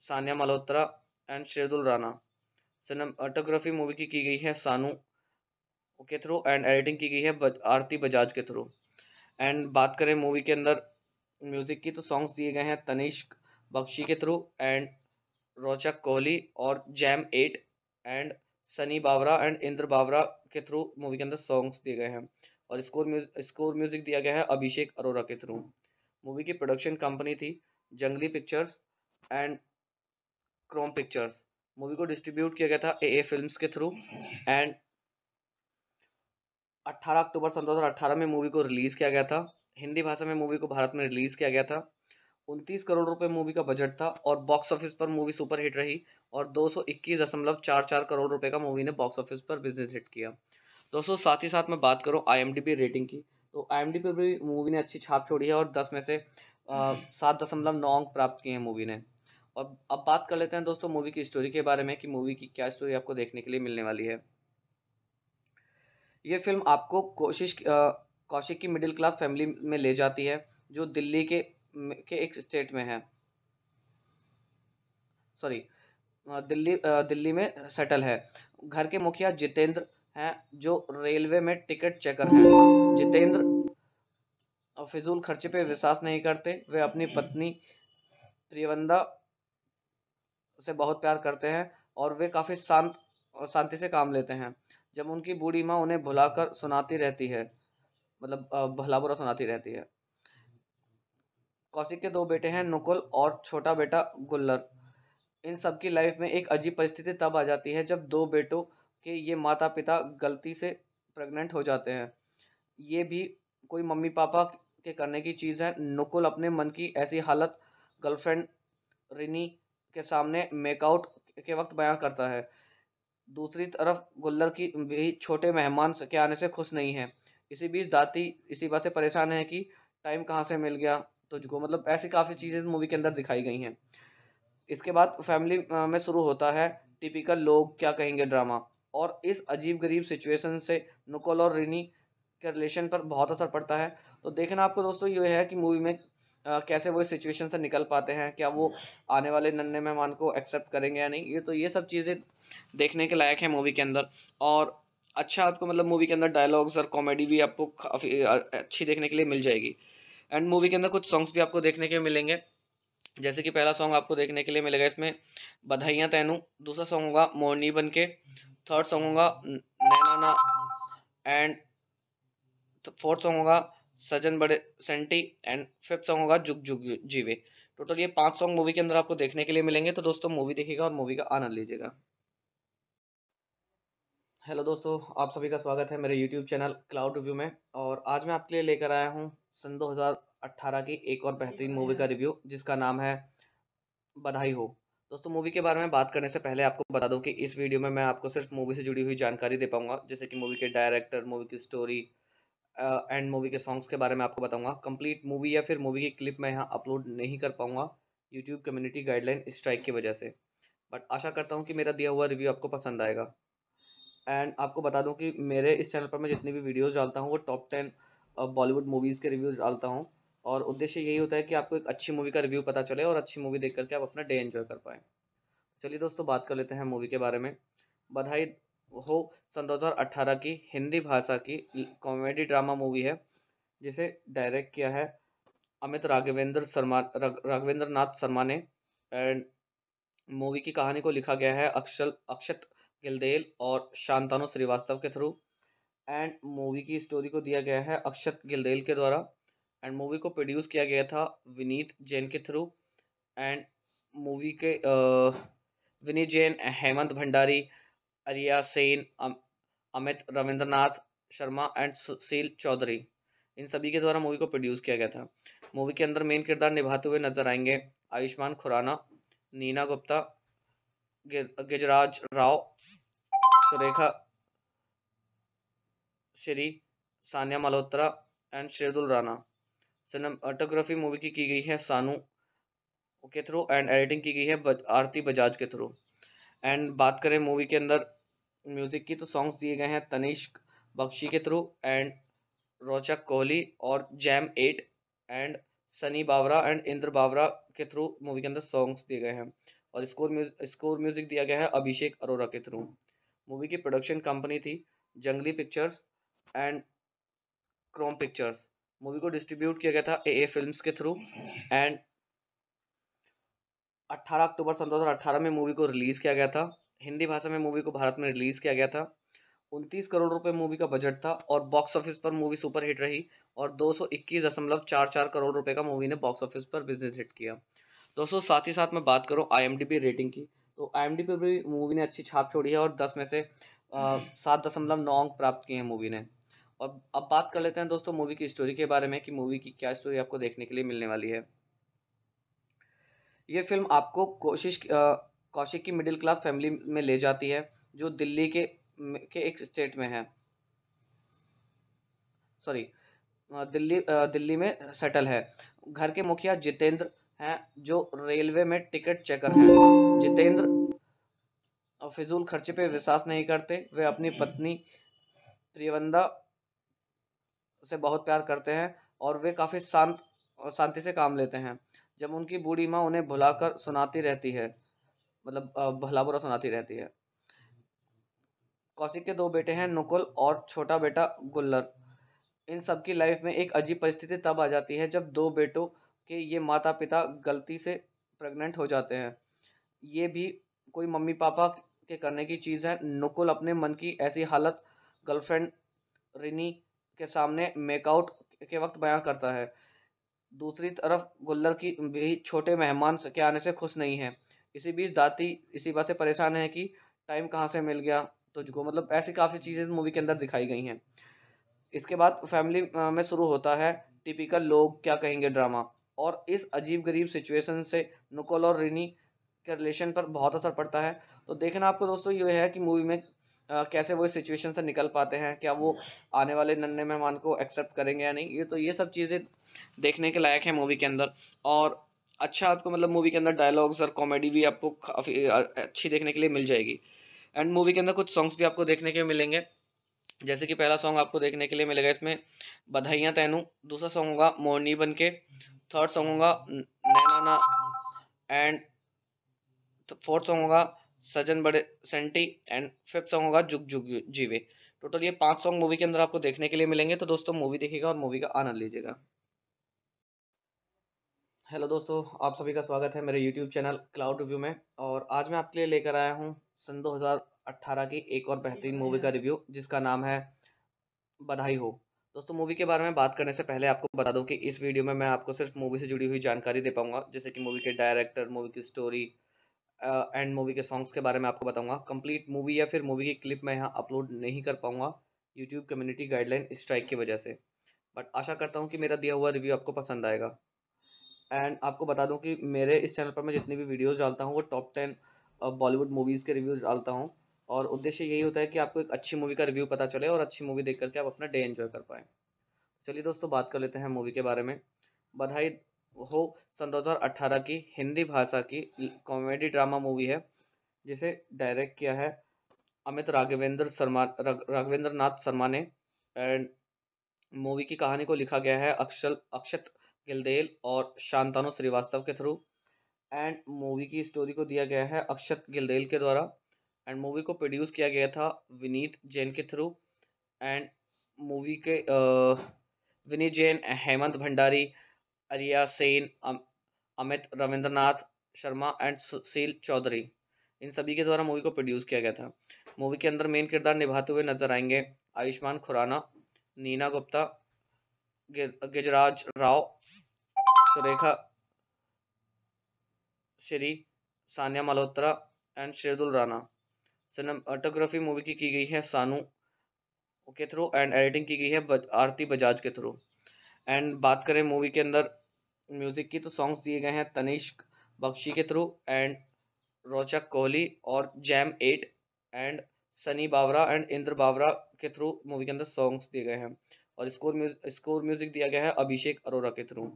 Sanya Malhotra and Shardul Rana cinematography movie की की गई है सानू के थ्रू एंड एडिटिंग की गई है आरती बजाज के थ्रू एंड बात करें मूवी के अंदर म्यूज़िक की तो सॉन्ग्स दिए गए हैं तनिष्क बख्शी के थ्रू एंड रोचक कोहली और जैम एट एंड सनी बावरा एंड इंद्र बावरा के थ्रू मूवी के अंदर सॉन्ग्स दिए गए हैं और स्कोर म्यूज स्कोर म्यूज़िक दिया गया है अभिषेक अरोरा के थ्रू मूवी की प्रोडक्शन कंपनी थी Junglee pictures and Chrome pictures movie को डिस्ट्रीब्यूट किया गया था ए ए के थ्रू एंड 18 अक्टूबर सन 2018 में मूवी को रिलीज़ किया गया था हिंदी भाषा में मूवी को भारत में रिलीज़ किया गया था उनतीस करोड़ रुपए मूवी का बजट था और बॉक्स ऑफिस पर मूवी सुपर हिट रही और दो करोड़ रुपये का मूवी ने बॉक्स ऑफिस पर बिजनेस हिट किया दोस्तों साथ ही साथ मैं बात करूँ आई रेटिंग की तो आई पर भी मूवी ने अच्छी छाप छोड़ी है और दस में से सात दशमलव नौ अंक प्राप्त किए हैं मूवी ने और अब बात कर लेते हैं दोस्तों मूवी की स्टोरी के बारे में कि मूवी की क्या स्टोरी आपको देखने के लिए मिलने वाली है ये फिल्म आपको कोशिश कौशिक की मिडिल क्लास फैमिली में ले जाती है जो दिल्ली के के एक स्टेट में है सॉरी दिल्ली दिल्ली में सेटल है घर के मुखिया जितेंद्र हैं जो रेलवे में टिकट चेकर हैं जितेंद्र फिजूल खर्चे पे विश्वास नहीं करते वे अपनी पत्नी प्रियवंदा से बहुत प्यार करते हैं और वे काफ़ी शांत शांति से काम लेते हैं जब उनकी बूढ़ी माँ उन्हें भुलाकर सुनाती रहती है मतलब भला बुरा सुनाती रहती है कौशिक के दो बेटे हैं नुकुल और छोटा बेटा गुल्लर इन सबकी लाइफ में एक अजीब परिस्थिति तब आ जाती है जब दो बेटों के ये माता पिता गलती से प्रेग्नेंट हो जाते हैं ये भी कोई मम्मी पापा के करने की चीज़ है नुकुल अपने मन की ऐसी हालत गर्लफ्रेंड रिनी के सामने मेकआउट के वक्त बयां करता है दूसरी तरफ गुल्लर की भी छोटे मेहमान के आने से खुश नहीं है इसी बीच दाती इसी बात से परेशान है कि टाइम कहाँ से मिल गया तुझको मतलब ऐसी काफ़ी चीज़ें मूवी के अंदर दिखाई गई हैं इसके बाद फैमिली में शुरू होता है टिपिकल लोग क्या कहेंगे ड्रामा और इस अजीब गरीब सिचुएशन से नुकोल और रिनी के रिलेशन पर बहुत असर पड़ता है तो देखना आपको दोस्तों ये है कि मूवी में आ, कैसे वो इस सिचुएशन से निकल पाते हैं क्या वो आने वाले नन्हे मेहमान को एक्सेप्ट करेंगे या नहीं ये तो ये सब चीज़ें देखने के लायक है मूवी के अंदर और अच्छा आपको मतलब मूवी के अंदर डायलॉग्स और कॉमेडी भी आपको काफ़ी अच्छी देखने के लिए मिल जाएगी एंड मूवी के अंदर कुछ सॉन्ग्स भी आपको देखने के मिलेंगे जैसे कि पहला सॉन्ग आपको देखने के लिए मिलेगा इसमें बधाइयाँ तैनू दूसरा सॉन्ग होगा मोरनी बन के थर्ड सॉन्ग होगा नैनाना एंड फोर्थ सॉन्ग होगा सजन बड़े सेंटी एंड फिफ्थ सॉन्ग होगा जुग जुग जीवे टोटल ये पांच सॉन्ग मूवी के अंदर आपको देखने के लिए मिलेंगे तो दोस्तों मूवी देखिएगा और मूवी का आनंद लीजिएगा हेलो दोस्तों आप सभी का स्वागत है मेरे यूट्यूब चैनल क्लाउड रिव्यू में और आज मैं आपके लिए लेकर आया हूँ सन दो की एक और बेहतरीन मूवी का रिव्यू जिसका नाम है बधाई हो दोस्तों मूवी के बारे में बात करने से पहले आपको बता दूं कि इस वीडियो में मैं आपको सिर्फ मूवी से जुड़ी हुई जानकारी दे पाऊंगा जैसे कि मूवी के डायरेक्टर मूवी की स्टोरी एंड मूवी के सॉन्ग्स के बारे में आपको बताऊंगा कंप्लीट मूवी या फिर मूवी की क्लिप मैं यहाँ अपलोड नहीं कर पाऊंगा यूट्यूब कम्युनिटी गाइडलाइन स्ट्राइक की वजह से बट आशा करता हूँ कि मेरा दिया हुआ रिव्यू आपको पसंद आएगा एंड आपको बता दूँ कि मेरे इस चैनल पर मैं जितनी भी वीडियोज़ डालता हूँ वो टॉप टेन बॉलीवुड मूवीज़ के रिव्यूज़ डालता हूँ और उद्देश्य यही होता है कि आपको एक अच्छी मूवी का रिव्यू पता चले और अच्छी मूवी देख करके आप अपना डे इन्जॉय कर पाएँ चलिए दोस्तों बात कर लेते हैं मूवी के बारे में बधाई वो सन अठारह की हिंदी भाषा की कॉमेडी ड्रामा मूवी है जिसे डायरेक्ट किया है अमित राघवेंद्र शर्मा राघवेंद्र नाथ शर्मा ने एंड मूवी की कहानी को लिखा गया है अक्षल अक्षत गिलदेल और शांतानु श्रीवास्तव के थ्रू एंड मूवी की स्टोरी को दिया गया है अक्षत गिलदेल के द्वारा एंड मूवी को प्रोड्यूस किया गया था विनीत जैन के थ्रू एंड मूवी के विनीत जैन हेमंत भंडारी अरिया सेन अमित रविंद्रनाथ शर्मा एंड सुशील चौधरी इन सभी के द्वारा मूवी को प्रोड्यूस किया गया था मूवी के अंदर मेन किरदार निभाते हुए नजर आएंगे Ayushmann Khurrana Neena Gupta गिजराज Rao Surekha Shri Sanya Malhotra and Shardul Rana cinematography movie की की गई है सानू के थ्रू एंड एडिटिंग की गई है आरती बजाज के थ्रू एंड बात करें मूवी के अंदर म्यूज़िक की तो सॉन्ग्स दिए गए हैं तनिष्क बख्शी के थ्रू एंड रोचक कोहली और जैम एट एंड सनी बावरा एंड इंद्र बावरा के थ्रू मूवी के अंदर सॉन्ग्स दिए गए हैं और स्कोर म्यूजिक स्कोर म्यूजिक दिया गया है अभिषेक अरोरा के थ्रू मूवी की प्रोडक्शन कंपनी थी Junglee pictures and Chrome pictures movie को डिस्ट्रीब्यूट किया गया था ए ए फिल्म के थ्रू एंड 18 अक्टूबर सन 2018 में मूवी को रिलीज़ किया गया था हिंदी भाषा में मूवी को भारत में रिलीज़ किया गया था उनतीस करोड़ रुपए मूवी का बजट था और बॉक्स ऑफिस पर मूवी सुपरहिट रही और दो करोड़ रुपए का मूवी ने बॉक्स ऑफिस पर बिजनेस हिट किया दोस्तों साथ ही साथ मैं बात करूँ आई रेटिंग की तो आई पर भी मूवी ने अच्छी छाप छोड़ी है और दस में से सात दशमलव नौ अंक प्राप्त किए हैं मूवी ने और अब बात कर लेते हैं दोस्तों मूवी की स्टोरी के बारे में कि मूवी की क्या स्टोरी आपको देखने के लिए मिलने वाली है ये फिल्म आपको कोशिश कौशिक की मिडिल क्लास फैमिली में ले जाती है जो दिल्ली के के एक स्टेट में है सॉरी दिल्ली दिल्ली में सेटल है घर के मुखिया जितेंद्र हैं जो रेलवे में टिकट चेकर हैं जितेंद्र फिजूल खर्चे पे विश्वास नहीं करते वे अपनी पत्नी प्रियवंदा से बहुत प्यार करते हैं और वे काफ़ी शांत शांति से काम लेते हैं जब उनकी बूढ़ी माँ उन्हें भुलाकर सुनाती रहती है मतलब भला बुरा सुनाती रहती है कौशिक के दो बेटे हैं नुकुल और छोटा बेटा गुल्लर इन सब की लाइफ में एक अजीब परिस्थिति तब आ जाती है जब दो बेटों के ये माता पिता गलती से प्रेग्नेंट हो जाते हैं ये भी कोई मम्मी पापा के करने की चीज़ है नुकुल अपने मन की ऐसी हालत गर्लफ्रेंड रिनी के सामने मेकआउट के वक्त बयां करता है दूसरी तरफ गुल्लर की भी छोटे मेहमान के आने से खुश नहीं है इसी बीच दाती इसी बात से परेशान है कि टाइम कहाँ से मिल गया तुझको मतलब ऐसी काफ़ी चीज़ें मूवी के अंदर दिखाई गई हैं इसके बाद फैमिली में शुरू होता है टिपिकल लोग क्या कहेंगे ड्रामा और इस अजीब गरीब सिचुएशन से नुकोल और रिनी के रिलेशन पर बहुत असर पड़ता है तो देखना आपको दोस्तों ये है कि मूवी में आ, कैसे वो इस सिचुएशन से निकल पाते हैं क्या वो आने वाले नन्हे मेहमान को एक्सेप्ट करेंगे या नहीं ये तो ये सब चीज़ें देखने के लायक है मूवी के अंदर और अच्छा आपको मतलब मूवी के अंदर डायलॉग्स और कॉमेडी भी आपको अच्छी देखने के लिए मिल जाएगी एंड मूवी के अंदर कुछ सॉन्ग्स भी आपको देखने के मिलेंगे जैसे कि पहला सॉन्ग आपको देखने के लिए मिलेगा इसमें बधाइयाँ तैनू दूसरा सॉन्ग होगा मोरनी बन के थर्ड सॉन्ग होगा नैनाना एंड फोर्थ सॉन्ग होगा सजन बड़े सेंटी एंड फिफ्थ सॉन्ग होगा जुग जुग जीवे टोटल ये पांच सॉन्ग मूवी के अंदर आपको देखने के लिए मिलेंगे तो दोस्तों मूवी देखिएगा और मूवी का आनंद लीजिएगा हेलो दोस्तों आप सभी का स्वागत है मेरे यूट्यूब चैनल क्लाउड रिव्यू में और आज मैं आपके लिए लेकर आया हूँ सन 2018 की एक और बेहतरीन मूवी का रिव्यू जिसका नाम है बधाई हो दोस्तों मूवी के बारे में बात करने से पहले आपको बता दूं कि इस वीडियो में मैं आपको सिर्फ मूवी से जुड़ी हुई जानकारी दे पाऊंगा जैसे कि मूवी के डायरेक्टर मूवी की स्टोरी एंड मूवी के सॉन्ग्स के बारे में आपको बताऊँगा कंप्लीट मूवी या फिर मूवी की क्लिप मैं यहाँ अपलोड नहीं कर पाऊँगा यूट्यूब कम्युनिटी गाइडलाइन स्ट्राइक की वजह से बट आशा करता हूँ कि मेरा दिया हुआ रिव्यू आपको पसंद आएगा एंड आपको बता दूं कि मेरे इस चैनल पर मैं जितनी भी वीडियोस डालता हूँ वो टॉप टेन बॉलीवुड मूवीज़ के रिव्यूज़ डालता हूँ और उद्देश्य यही होता है कि आपको एक अच्छी मूवी का रिव्यू पता चले और अच्छी मूवी देख करके आप अपना डे इन्जॉय कर पाएँ चलिए दोस्तों बात कर लेते हैं मूवी के बारे में बधाई हो सन 2018 की हिंदी भाषा की कॉमेडी ड्रामा मूवी है जिसे डायरेक्ट किया है अमित राघवेंद्र शर्मा राघवेंद्र नाथ शर्मा ने एंड मूवी की कहानी को लिखा गया है अक्षल अक्षत गिलदेल और शांतानु श्रीवास्तव के थ्रू एंड मूवी की स्टोरी को दिया गया है अक्षत गिलदेल के द्वारा एंड मूवी को प्रोड्यूस किया गया था विनीत जैन के थ्रू एंड मूवी के विनीत जैन हेमंत भंडारी अरिया सेन अमित रविंद्रनाथ शर्मा एंड सुशील चौधरी इन सभी के द्वारा मूवी को प्रोड्यूस किया गया था मूवी के अंदर मेन किरदार निभाते हुए नजर आएंगे आयुष्मान खुराना नीना गुप्ता गिर Gajraj Rao Surekha Shri Sanya Malhotra and Shardul Rana cinematography movie की की गई है सानू के थ्रू एंड एडिटिंग की गई है बज, आरती बजाज के थ्रू एंड बात करें मूवी के अंदर म्यूज़िक की तो सॉन्ग्स दिए गए हैं तनिष्क बख्शी के थ्रू एंड रोचक कोहली और जैम एट एंड सनी बावरा एंड इंद्र बावरा के थ्रू मूवी के अंदर सॉन्ग्स दिए गए हैं और स्कोर म्यूज स्कोर म्यूज़िक दिया गया है अभिषेक अरोरा के थ्रू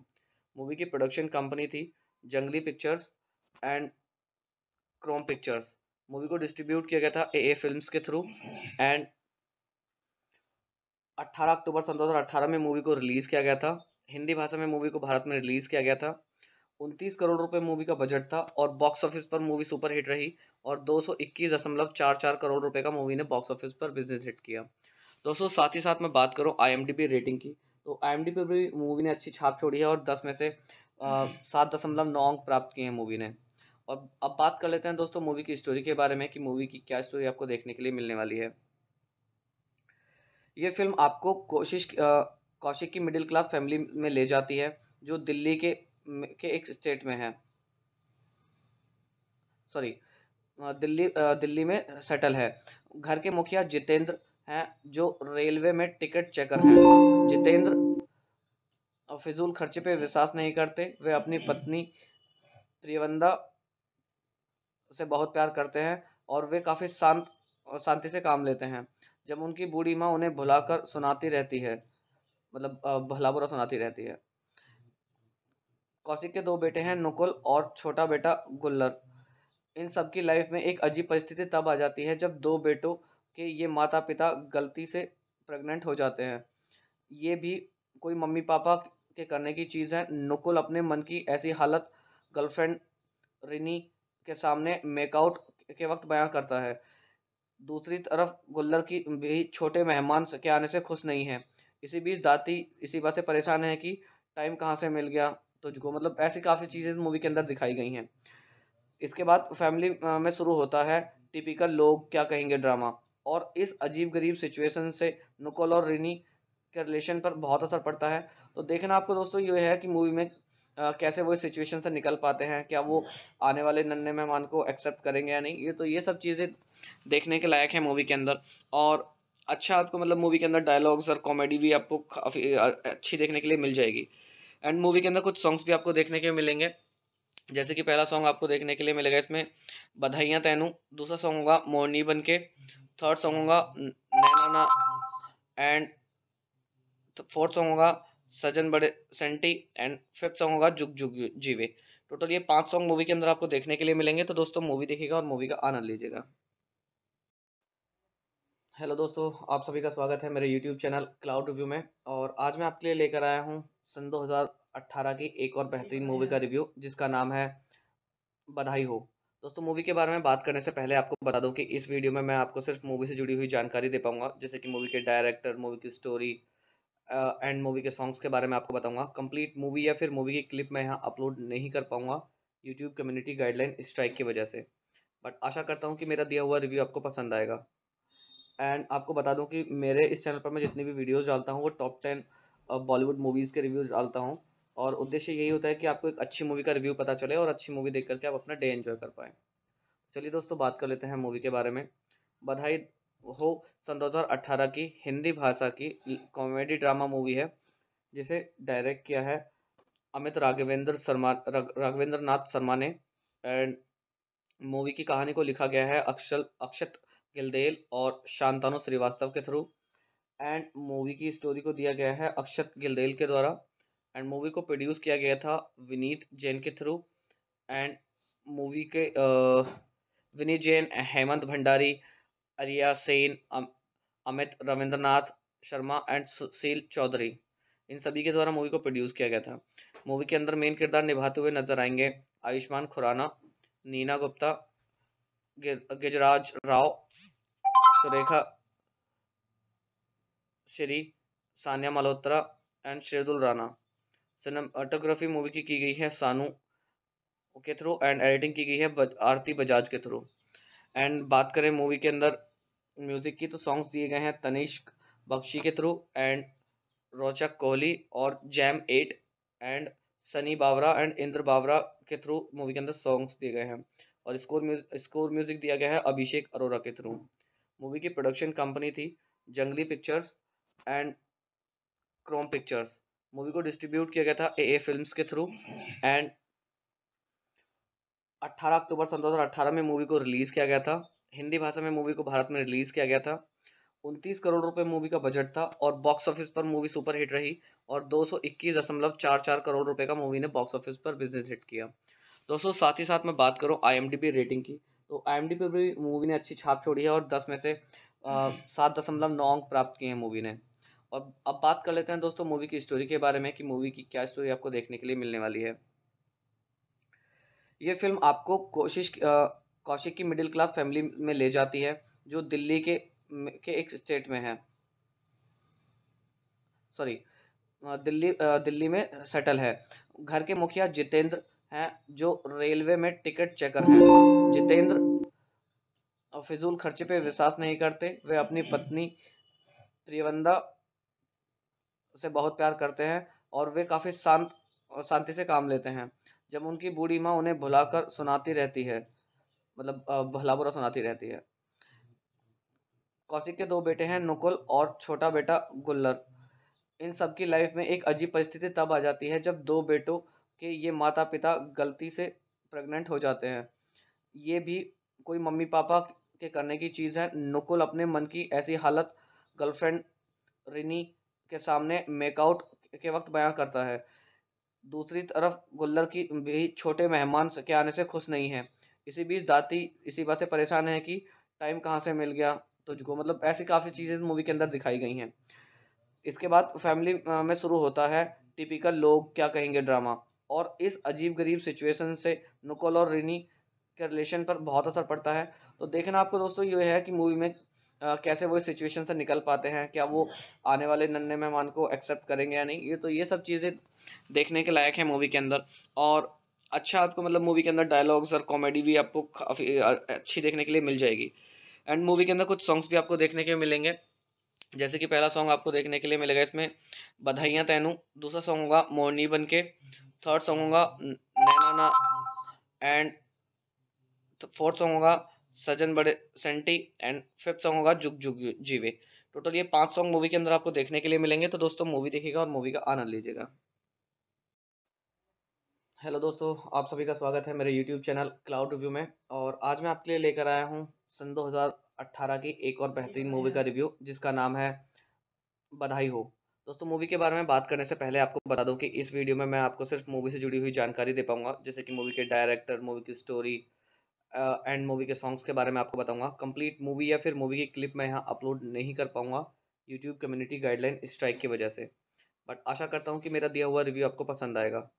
मूवी की प्रोडक्शन कंपनी थी Junglee pictures and Chrome pictures movie को डिस्ट्रीब्यूट किया गया था ए ए फिल्म के थ्रू एंड 18 अक्टूबर सन दो में मूवी को रिलीज़ किया गया था हिंदी भाषा में मूवी को भारत में रिलीज़ किया गया था उनतीस करोड़ रुपए मूवी का बजट था और बॉक्स ऑफिस पर मूवी सुपर हिट रही और चार करोड़ रुपए का मूवी ने बॉक्स ऑफिस पर बिजनेस हिट किया दोस्तों साथ ही साथ मैं बात करूँ आईएमडीबी रेटिंग की तो आई पर भी मूवी ने अच्छी छाप छोड़ी है और दस में से सात दशमलव नौ अंक प्राप्त किए हैं मूवी ने और अब बात कर लेते हैं दोस्तों मूवी की स्टोरी के बारे में कि मूवी की क्या स्टोरी आपको देखने के लिए मिलने वाली है ये फिल्म आपको कोशिश कौशिक की मिडिल क्लास फैमिली में ले जाती है जो दिल्ली के के एक स्टेट में है सॉरी दिल्ली दिल्ली में सेटल है घर के मुखिया जितेंद्र हैं जो रेलवे में टिकट चेकर हैं जितेंद्र फिजूल खर्चे पे विश्वास नहीं करते वे अपनी पत्नी प्रियवंदा से बहुत प्यार करते हैं और वे काफ़ी शांत और शांति से काम लेते हैं जब उनकी बूढ़ी माँ उन्हें भुलाकर सुनाती रहती है मतलब भला बुरा सुनाती रहती है कौशिक के दो बेटे हैं नुकुल और छोटा बेटा गुल्लर इन सबकी लाइफ में एक अजीब परिस्थिति तब आ जाती है जब दो बेटों कि ये माता पिता गलती से प्रेग्नेंट हो जाते हैं ये भी कोई मम्मी पापा के करने की चीज़ है नुकुल अपने मन की ऐसी हालत गर्लफ्रेंड रिनी के सामने मेकआउट के वक्त बयान करता है दूसरी तरफ गुल्लर की भी छोटे मेहमान के आने से खुश नहीं है इसी बीच दाती इसी बात से परेशान है कि टाइम कहाँ से मिल गया तुझको मतलब ऐसी काफ़ी चीज़ें मूवी के अंदर दिखाई गई हैं इसके बाद फैमिली में शुरू होता है टिपिकल लोग क्या कहेंगे ड्रामा और इस अजीब गरीब सिचुएशन से नुकोल और रिनी के रिलेशन पर बहुत असर पड़ता है तो देखना आपको दोस्तों ये है कि मूवी में आ, कैसे वो इस सिचुएशन से निकल पाते हैं क्या वो आने वाले नन्हे मेहमान को एक्सेप्ट करेंगे या नहीं ये तो ये सब चीज़ें देखने के लायक है मूवी के अंदर और अच्छा आपको मतलब मूवी के अंदर डायलॉग्स और कॉमेडी भी आपको काफ़ी अच्छी देखने के लिए मिल जाएगी एंड मूवी के अंदर कुछ सॉन्ग्स भी आपको देखने के मिलेंगे जैसे कि पहला सॉन्ग आपको देखने के लिए मिलेगा इसमें बधाइयाँ तैनू दूसरा सॉन्ग होगा मोरनी बन के थर्ड सॉन्ग होगा नैनाना एंड फोर्थ सॉन्ग होगा सजन बड़े सेंटी एंड फिफ्थ सॉन्ग होगा जुग जुग जीवे टोटल ये पांच सॉन्ग मूवी के अंदर आपको देखने के लिए मिलेंगे तो दोस्तों मूवी देखिएगा और मूवी का आनंद लीजिएगा हेलो दोस्तों आप सभी का स्वागत है मेरे यूट्यूब चैनल क्लाउड रिव्यू में और आज मैं आपके लिए लेकर आया हूँ सन 2018 की एक और बेहतरीन मूवी का रिव्यू जिसका नाम है बधाई हो दोस्तों मूवी के बारे में बात करने से पहले आपको बता दूं कि इस वीडियो में मैं आपको सिर्फ मूवी से जुड़ी हुई जानकारी दे पाऊंगा जैसे कि मूवी के डायरेक्टर मूवी की स्टोरी एंड मूवी के सॉन्ग्स के बारे में आपको बताऊंगा कंप्लीट मूवी या फिर मूवी की क्लिप मैं यहाँ अपलोड नहीं कर पाऊंगा यूट्यूब कम्युनिटी गाइडलाइन स्ट्राइक की वजह से बट आशा करता हूँ कि मेरा दिया हुआ रिव्यू आपको पसंद आएगा एंड आपको बता दूँ कि मेरे इस चैनल पर मैं जितनी भी वीडियोज़ डालता हूँ वो टॉप टेन बॉलीवुड मूवीज़ के रिव्यूज़ डालता हूँ और उद्देश्य यही होता है कि आपको एक अच्छी मूवी का रिव्यू पता चले और अच्छी मूवी देख करके आप अपना डे इन्जॉय कर पाएँ चलिए दोस्तों बात कर लेते हैं मूवी के बारे में बधाई हो सन 2018 की हिंदी भाषा की कॉमेडी ड्रामा मूवी है जिसे डायरेक्ट किया है अमित राघवेंद्र शर्मा राघवेंद्र नाथ शर्मा ने एंड मूवी की कहानी को लिखा गया है अक्षल अक्षत गिलदेल और शांतानु श्रीवास्तव के थ्रू एंड मूवी की स्टोरी को दिया गया है अक्षत गिलदेल के द्वारा एंड मूवी को प्रोड्यूस किया गया था विनीत जैन के थ्रू एंड मूवी के विनीत जैन हेमंत भंडारी अरिया सेन अमित रविंद्रनाथ शर्मा एंड सुशील चौधरी इन सभी के द्वारा मूवी को प्रोड्यूस किया गया था मूवी के अंदर मेन किरदार निभाते हुए नजर आएंगे Ayushmann Khurrana Neena Gupta गिजराज Rao Surekha Shri Sanya Malhotra and Shardul Rana cinematography movie की की गई है सानू के थ्रू एंड एडिटिंग की गई है आरती बजाज के थ्रू एंड बात करें मूवी के अंदर म्यूज़िक की तो सॉन्ग्स दिए गए हैं तनिष्क बख्शी के थ्रू एंड रोचक कोहली और जैम एट एंड सनी बावरा एंड इंद्र बावरा के थ्रू मूवी के अंदर सॉन्ग्स दिए गए हैं और स्कोर म्यूजिक स्कोर म्यूज़िक दिया गया है अभिषेक अरोरा के थ्रू मूवी की प्रोडक्शन कंपनी थी Junglee pictures and Chrome pictures movie को डिस्ट्रीब्यूट किया गया था ए ए फिल्म के थ्रू एंड 18 अक्टूबर सन अट्ठारह में मूवी को रिलीज़ किया गया था हिंदी भाषा में मूवी को भारत में रिलीज़ किया गया था उनतीस करोड़ रुपए मूवी का बजट था और बॉक्स ऑफिस पर मूवी सुपर हिट रही और दो करोड़ रुपए का मूवी ने बॉक्स ऑफिस पर बिजनेस हिट किया दोस्तों साथ ही साथ मैं बात करूँ आई रेटिंग की तो आई पर भी मूवी ने अच्छी छाप छोड़ी है और दस में से सात दशमलव नौ अंक प्राप्त किए हैं मूवी ने और अब बात कर लेते हैं दोस्तों मूवी की स्टोरी के बारे में कि मूवी की क्या स्टोरी आपको देखने के लिए मिलने वाली है ये फिल्म आपको कोशिश कौशिक की मिडिल क्लास फैमिली में ले जाती है जो दिल्ली के के एक स्टेट में है सॉरी दिल्ली दिल्ली में सेटल है घर के मुखिया जितेंद्र हैं जो रेलवे में टिकट चेकर हैं जितेंद्र फिजूल खर्चे पे विश्वास नहीं करते वे अपनी पत्नी प्रियवंदा से बहुत प्यार करते हैं और वे काफ़ी शांत शांति से काम लेते हैं जब उनकी बूढ़ी माँ उन्हें भुलाकर सुनाती रहती है मतलब भला बुरा सुनाती रहती है कौशिक के दो बेटे हैं नुकुल और छोटा बेटा गुल्लर इन सब की लाइफ में एक अजीब परिस्थिति तब आ जाती है जब दो बेटों के ये माता पिता गलती से प्रेग्नेंट हो जाते हैं ये भी कोई मम्मी पापा के करने की चीज़ है नुकुल अपने मन की ऐसी हालत गर्लफ्रेंड रिनी के सामने मेकआउट के वक्त बयां करता है दूसरी तरफ गुल्लर की भी छोटे मेहमान के आने से खुश नहीं है इसी बीच दाती इसी बात से परेशान है कि टाइम कहाँ से मिल गया तुझको मतलब ऐसी काफ़ी चीज़ें मूवी के अंदर दिखाई गई हैं इसके बाद फैमिली में शुरू होता है टिपिकल लोग क्या कहेंगे ड्रामा और इस अजीब गरीब सिचुएशन से नुकोल और रिनी के रिलेशन पर बहुत असर पड़ता है तो देखना आपको दोस्तों ये है कि मूवी में कैसे वो इस सिचुएशन से निकल पाते हैं क्या वो आने वाले नन्हे मेहमान को एक्सेप्ट करेंगे या नहीं ये तो ये सब चीज़ें देखने के लायक है मूवी के अंदर और अच्छा आपको मतलब मूवी के अंदर डायलॉग्स और कॉमेडी भी आपको काफ़ी अच्छी देखने के लिए मिल जाएगी एंड मूवी के अंदर कुछ सॉन्ग्स भी आपको देखने के मिलेंगे जैसे कि पहला सॉन्ग आपको देखने के लिए मिलेगा इसमें बधाइयाँ तैनू दूसरा सॉन्ग होगा मोरनी बन के थर्ड सॉन्ग होगा नैनाना एंड फोर्थ सॉन्ग होगा सजन बड़े सेंटी एंड फिफ्थ सॉन्ग होगा जुग जुग जीवे टोटल ये पांच सॉन्ग मूवी के अंदर आपको देखने के लिए मिलेंगे तो दोस्तों मूवी देखिएगा और मूवी का आनंद लीजिएगा हेलो दोस्तों आप सभी का स्वागत है मेरे यूट्यूब चैनल क्लाउड रिव्यू में और आज मैं आपके लिए लेकर आया हूँ सन दो की एक और बेहतरीन मूवी का रिव्यू जिसका नाम है बधाई हो दोस्तों मूवी के बारे में बात करने से पहले आपको बता दूं कि इस वीडियो में मैं आपको सिर्फ मूवी से जुड़ी हुई जानकारी दे पाऊंगा जैसे कि मूवी के डायरेक्टर मूवी की स्टोरी एंड मूवी के सॉन्ग्स के बारे में आपको बताऊंगा कंप्लीट मूवी या फिर मूवी की क्लिप मैं यहाँ अपलोड नहीं कर पाऊंगा यूट्यूब कम्युनिटी गाइडलाइन स्ट्राइक की वजह से बट आशा करता हूँ कि मेरा दिया हुआ रिव्यू आपको पसंद आएगा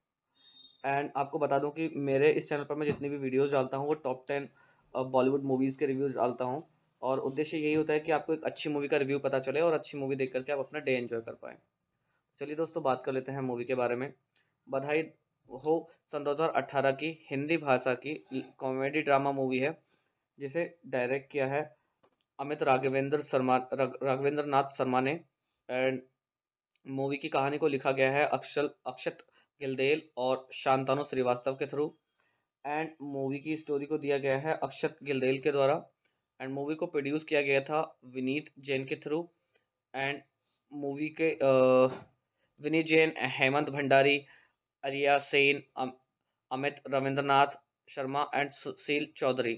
एंड आपको बता दूँ कि मेरे इस चैनल पर मैं जितनी भी वीडियोज़ डालता हूँ वो टॉप टेन बॉलीवुड मूवीज़ के रिव्यूज़ डालता हूँ और उद्देश्य यही होता है कि आपको एक अच्छी मूवी का रिव्यू पता चले और अच्छी मूवी देख करके आप अपना डे इन्जॉय कर पाएँ चलिए दोस्तों बात कर लेते हैं मूवी के बारे में बधाई वो सन दो की हिंदी भाषा की कॉमेडी ड्रामा मूवी है जिसे डायरेक्ट किया है अमित राघवेंद्र शर्मा राघवेंद्र नाथ शर्मा ने एंड मूवी की कहानी को लिखा गया है अक्षल अक्षत गिलदेल और शांतानु श्रीवास्तव के थ्रू एंड मूवी की स्टोरी को दिया गया है अक्षत गिलदेल के द्वारा एंड मूवी को प्रोड्यूस किया गया था विनीत जैन के थ्रू एंड मूवी के विनीत जैन हेमंत भंडारी अरिया सेन अमित रविंद्रनाथ शर्मा एंड सुशील चौधरी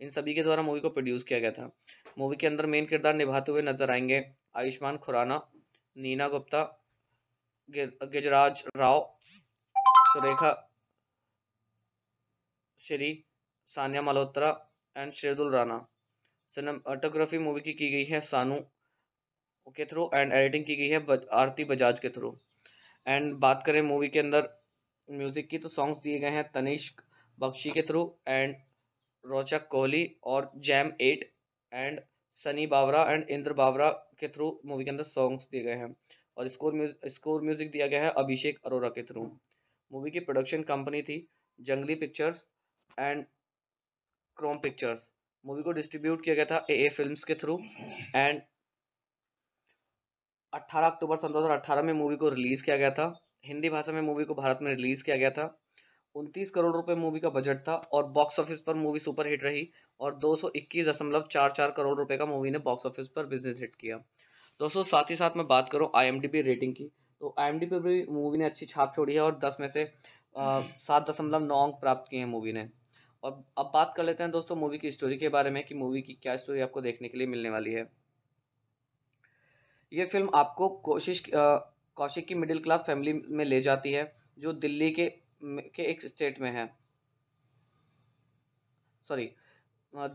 इन सभी के द्वारा मूवी को प्रोड्यूस किया गया था मूवी के अंदर मेन किरदार निभाते हुए नजर आएंगे Ayushmann Khurrana Neena Gupta गिजराज Rao Surekha Shri Sanya Malhotra and Shardul Rana cinematography movie की की गई है सानू के थ्रू एंड एडिटिंग की गई है आरती बजाज के थ्रू एंड बात करें मूवी के अंदर म्यूज़िक की तो सॉन्ग्स दिए गए हैं तनिष्क बख्शी के थ्रू एंड रोचक कोहली और जैम एट एंड सनी बावरा एंड इंद्र बावरा के थ्रू मूवी के अंदर सॉन्ग्स दिए गए हैं और स्कोर म्यूजिक स्कोर म्यूज़िक दिया गया है अभिषेक अरोरा के थ्रू मूवी की प्रोडक्शन कंपनी थी Junglee pictures and Chrome pictures movie को डिस्ट्रीब्यूट किया गया था ए ए फिल्म के थ्रू एंड 18 अक्टूबर सन 2018 में मूवी को रिलीज़ किया गया था हिंदी भाषा में मूवी को भारत में रिलीज़ किया गया था उनतीस करोड़ रुपए मूवी का बजट था और बॉक्स ऑफिस पर मूवी सुपर हिट रही और दो करोड़ रुपए का मूवी ने बॉक्स ऑफिस पर बिजनेस हिट किया दोस्तों साथ ही साथ मैं बात करूँ आई रेटिंग की तो आई पर भी मूवी ने अच्छी छाप छोड़ी है और दस में से सात दशमलव नौ अंक प्राप्त किए हैं मूवी ने और अब बात कर लेते हैं दोस्तों मूवी की स्टोरी के बारे में कि मूवी की क्या स्टोरी आपको देखने के लिए मिलने वाली है ये फिल्म आपको कोशिश कौशिक की मिडिल क्लास फैमिली में ले जाती है जो दिल्ली के के एक स्टेट में है सॉरी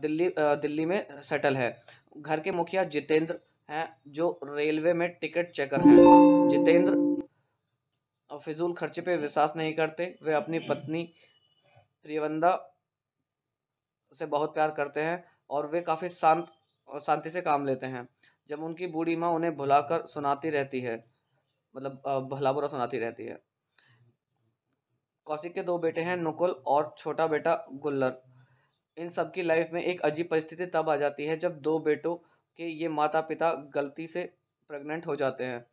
दिल्ली दिल्ली में सेटल है घर के मुखिया जितेंद्र हैं जो रेलवे में टिकट चेकर हैं जितेंद्र फिजूल खर्चे पे विश्वास नहीं करते वे अपनी पत्नी प्रियवंदा से बहुत प्यार करते हैं और वे काफ़ी शांत शांति से काम लेते हैं जब उनकी बूढ़ी माँ उन्हें भुलाकर सुनाती रहती है मतलब भला बुरा सुनाती रहती है कौशिक के दो बेटे हैं नुकुल और छोटा बेटा गुल्लर इन सब की लाइफ में एक अजीब परिस्थिति तब आ जाती है जब दो बेटों के ये माता पिता गलती से प्रेग्नेंट हो जाते हैं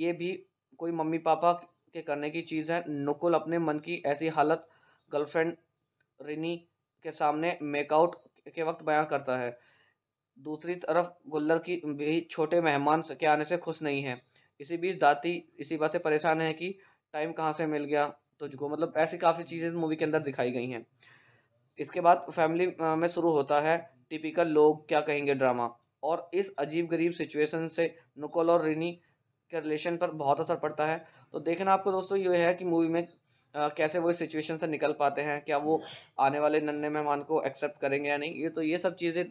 ये भी कोई मम्मी पापा के करने की चीज़ है नुकुल अपने मन की ऐसी हालत गर्लफ्रेंड रिनी के सामने मेकआउट के वक्त बयां करता है दूसरी तरफ गुल्लर की भी छोटे मेहमान के आने से खुश नहीं है इसी बीच दाती इसी बात से परेशान है कि टाइम कहाँ से मिल गया तुझको मतलब ऐसी काफ़ी चीज़ें मूवी के अंदर दिखाई गई हैं इसके बाद फैमिली में शुरू होता है टिपिकल लोग क्या कहेंगे ड्रामा और इस अजीब गरीब सिचुएशन से नुकोल और रिनी के रिलेशन पर बहुत असर पड़ता है तो देखना आपको दोस्तों ये है कि मूवी में आ, कैसे वो इस सिचुएशन से निकल पाते हैं क्या वो आने वाले नन्हे मेहमान को एक्सेप्ट करेंगे या नहीं ये तो ये सब चीज़ें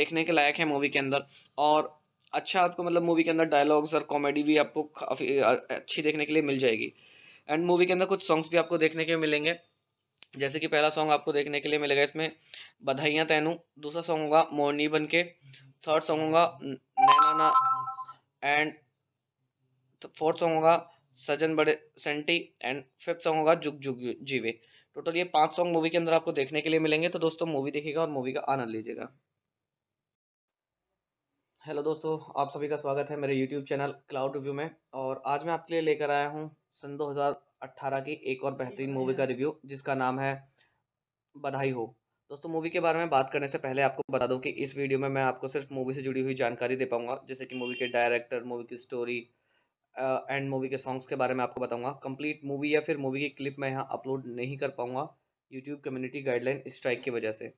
देखने के लायक है मूवी के अंदर और अच्छा आपको मतलब मूवी के अंदर डायलॉग्स और कॉमेडी भी आपको काफ़ी अच्छी देखने के लिए मिल जाएगी एंड मूवी के अंदर कुछ सॉन्ग्स भी आपको देखने के मिलेंगे जैसे कि पहला सॉन्ग आपको देखने के लिए मिलेगा इसमें बधाइयाँ तैनू दूसरा सॉन्ग होगा मोरनी बन के थर्ड सॉन्ग होगा नैनाना एंड फोर्थ सॉन्ग होगा सजन बड़े सेंटी एंड फिफ्थ सॉन्ग होगा जुग जुग जीवे टोटल ये पांच सॉन्ग मूवी के अंदर आपको देखने के लिए मिलेंगे तो दोस्तों मूवी देखिएगा और मूवी का आनंद लीजिएगा हेलो दोस्तों आप सभी का स्वागत है मेरे यूट्यूब चैनल क्लाउड रिव्यू में और आज मैं आपके लिए लेकर आया हूँ सन 2018 की एक और बेहतरीन मूवी का रिव्यू जिसका नाम है बधाई हो दोस्तों मूवी के बारे में बात करने से पहले आपको बता दूं कि इस वीडियो में मैं आपको सिर्फ मूवी से जुड़ी हुई जानकारी दे पाऊँगा जैसे कि मूवी के डायरेक्टर मूवी की स्टोरी एंड मूवी के सॉन्ग्स के बारे में आपको बताऊँगा कंप्लीट मूवी या फिर मूवी की क्लिप मैं यहाँ अपलोड नहीं कर पाऊँगा यूट्यूब कम्युनिटी गाइडलाइन स्ट्राइक की वजह से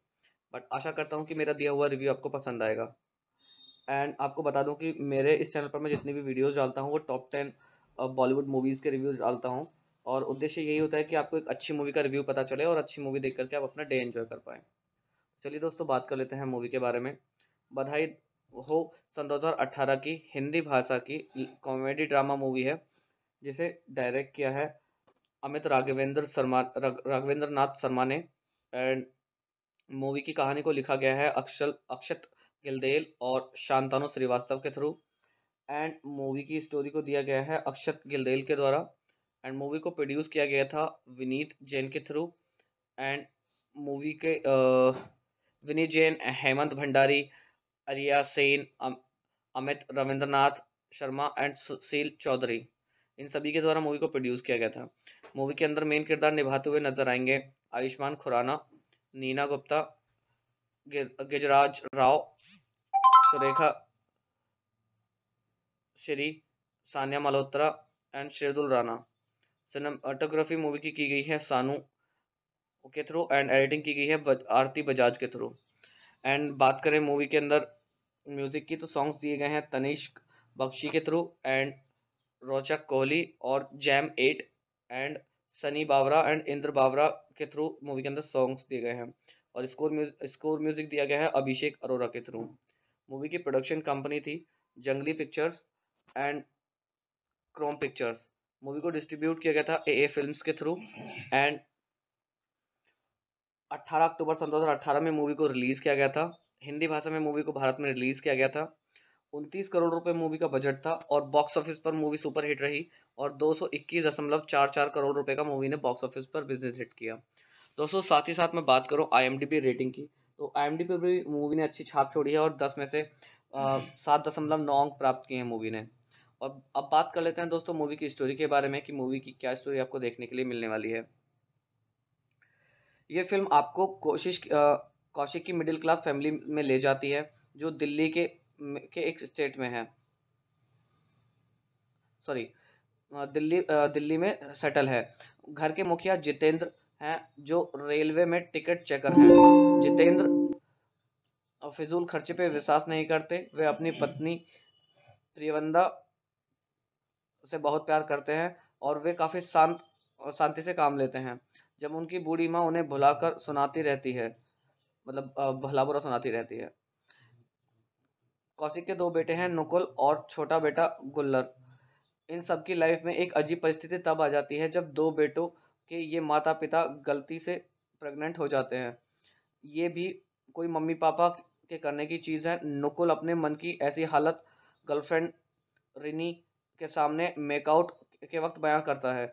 बट आशा करता हूँ कि मेरा दिया हुआ रिव्यू आपको पसंद आएगा एंड आपको बता दूं कि मेरे इस चैनल पर मैं जितनी भी वीडियोस डालता हूँ वो टॉप टेन बॉलीवुड मूवीज़ के रिव्यूज़ डालता हूँ और उद्देश्य यही होता है कि आपको एक अच्छी मूवी का रिव्यू पता चले और अच्छी मूवी देख करके आप अपना डे इन्जॉय कर पाएँ चलिए दोस्तों बात कर लेते हैं मूवी के बारे में बधाई हो सन दो की हिंदी भाषा की कॉमेडी ड्रामा मूवी है जिसे डायरेक्ट किया है अमित राघवेंद्र शर्मा राघवेंद्र नाथ शर्मा ने एंड मूवी की कहानी को लिखा गया है अक्षल अक्षत गिलदेल और शांतानु श्रीवास्तव के थ्रू एंड मूवी की स्टोरी को दिया गया है अक्षत गिलदेल के द्वारा एंड मूवी को प्रोड्यूस किया गया था विनीत जैन के थ्रू एंड मूवी के विनीत जैन हेमंत भंडारी अरिया सेन अमित रविंद्रनाथ शर्मा एंड सुशील चौधरी इन सभी के द्वारा मूवी को प्रोड्यूस किया गया था मूवी के अंदर मेन किरदार निभाते हुए नजर आएंगे Ayushmann Khurrana Neena Gupta गिरजराज Rao Surekha Shri Sanya Malhotra and Shardul Rana cinematography movie की की गई है सानू के थ्रू एंड एडिटिंग की गई है बज, आरती बजाज के थ्रू एंड बात करें मूवी के अंदर म्यूज़िक की तो सॉन्ग्स दिए गए हैं तनिष्क बख्शी के थ्रू एंड रोचक कोहली और जैम एट एंड सनी बावरा एंड इंद्र बावरा के थ्रू मूवी के अंदर सॉन्ग्स दिए गए हैं और स्कोर म्यूज स्कोर म्यूज़िक दिया गया है अभिषेक अरोरा के थ्रू मूवी की प्रोडक्शन कंपनी थी Junglee pictures and Chrome pictures movie को डिस्ट्रीब्यूट किया गया था ए ए फिल्म के थ्रू एंड 18 अक्टूबर सन 2018 में मूवी को रिलीज़ किया गया था हिंदी भाषा में मूवी को भारत में रिलीज़ किया गया था उनतीस करोड़ रुपए मूवी का बजट था और बॉक्स ऑफिस पर मूवी सुपर हिट रही और दो सौ इक्कीस दशमलव चार चार करोड़ रुपए का मूवी ने बॉक्स ऑफिस पर बिजनेस हिट किया दोस्तों साथ ही साथ मैं बात करूँ आई रेटिंग की तो आई एम डी पर भी मूवी ने अच्छी छाप छोड़ी है और दस में से सात दशमलव नौ अंक प्राप्त किए हैं मूवी ने और अब बात कर लेते हैं दोस्तों मूवी की स्टोरी के बारे में कि मूवी की क्या स्टोरी आपको देखने के लिए मिलने वाली है ये फिल्म आपको कोशिश कौशिक की मिडिल क्लास फैमिली में ले जाती है जो दिल्ली के के एक स्टेट में है सॉरी दिल्ली दिल्ली में सेटल है घर के मुखिया जितेंद्र हैं जो रेलवे में टिकट चेकर हैं जितेंद्र और फिजूल खर्चे पे विश्वास नहीं करते वे अपनी पत्नी प्रियवंदा से बहुत प्यार करते हैं और वे काफ़ी शांत शांति से काम लेते हैं जब उनकी बूढ़ी माँ उन्हें भुलाकर सुनाती रहती है मतलब भला बुरा सुनाती रहती है कौशिक के दो बेटे हैं नुकुल और छोटा बेटा गुल्लर इन सबकी लाइफ में एक अजीब परिस्थिति तब आ जाती है जब दो बेटों कि ये माता पिता गलती से प्रेग्नेंट हो जाते हैं ये भी कोई मम्मी पापा के करने की चीज़ है नुकुल अपने मन की ऐसी हालत गर्लफ्रेंड रिनी के सामने मेकआउट के वक्त बयां करता है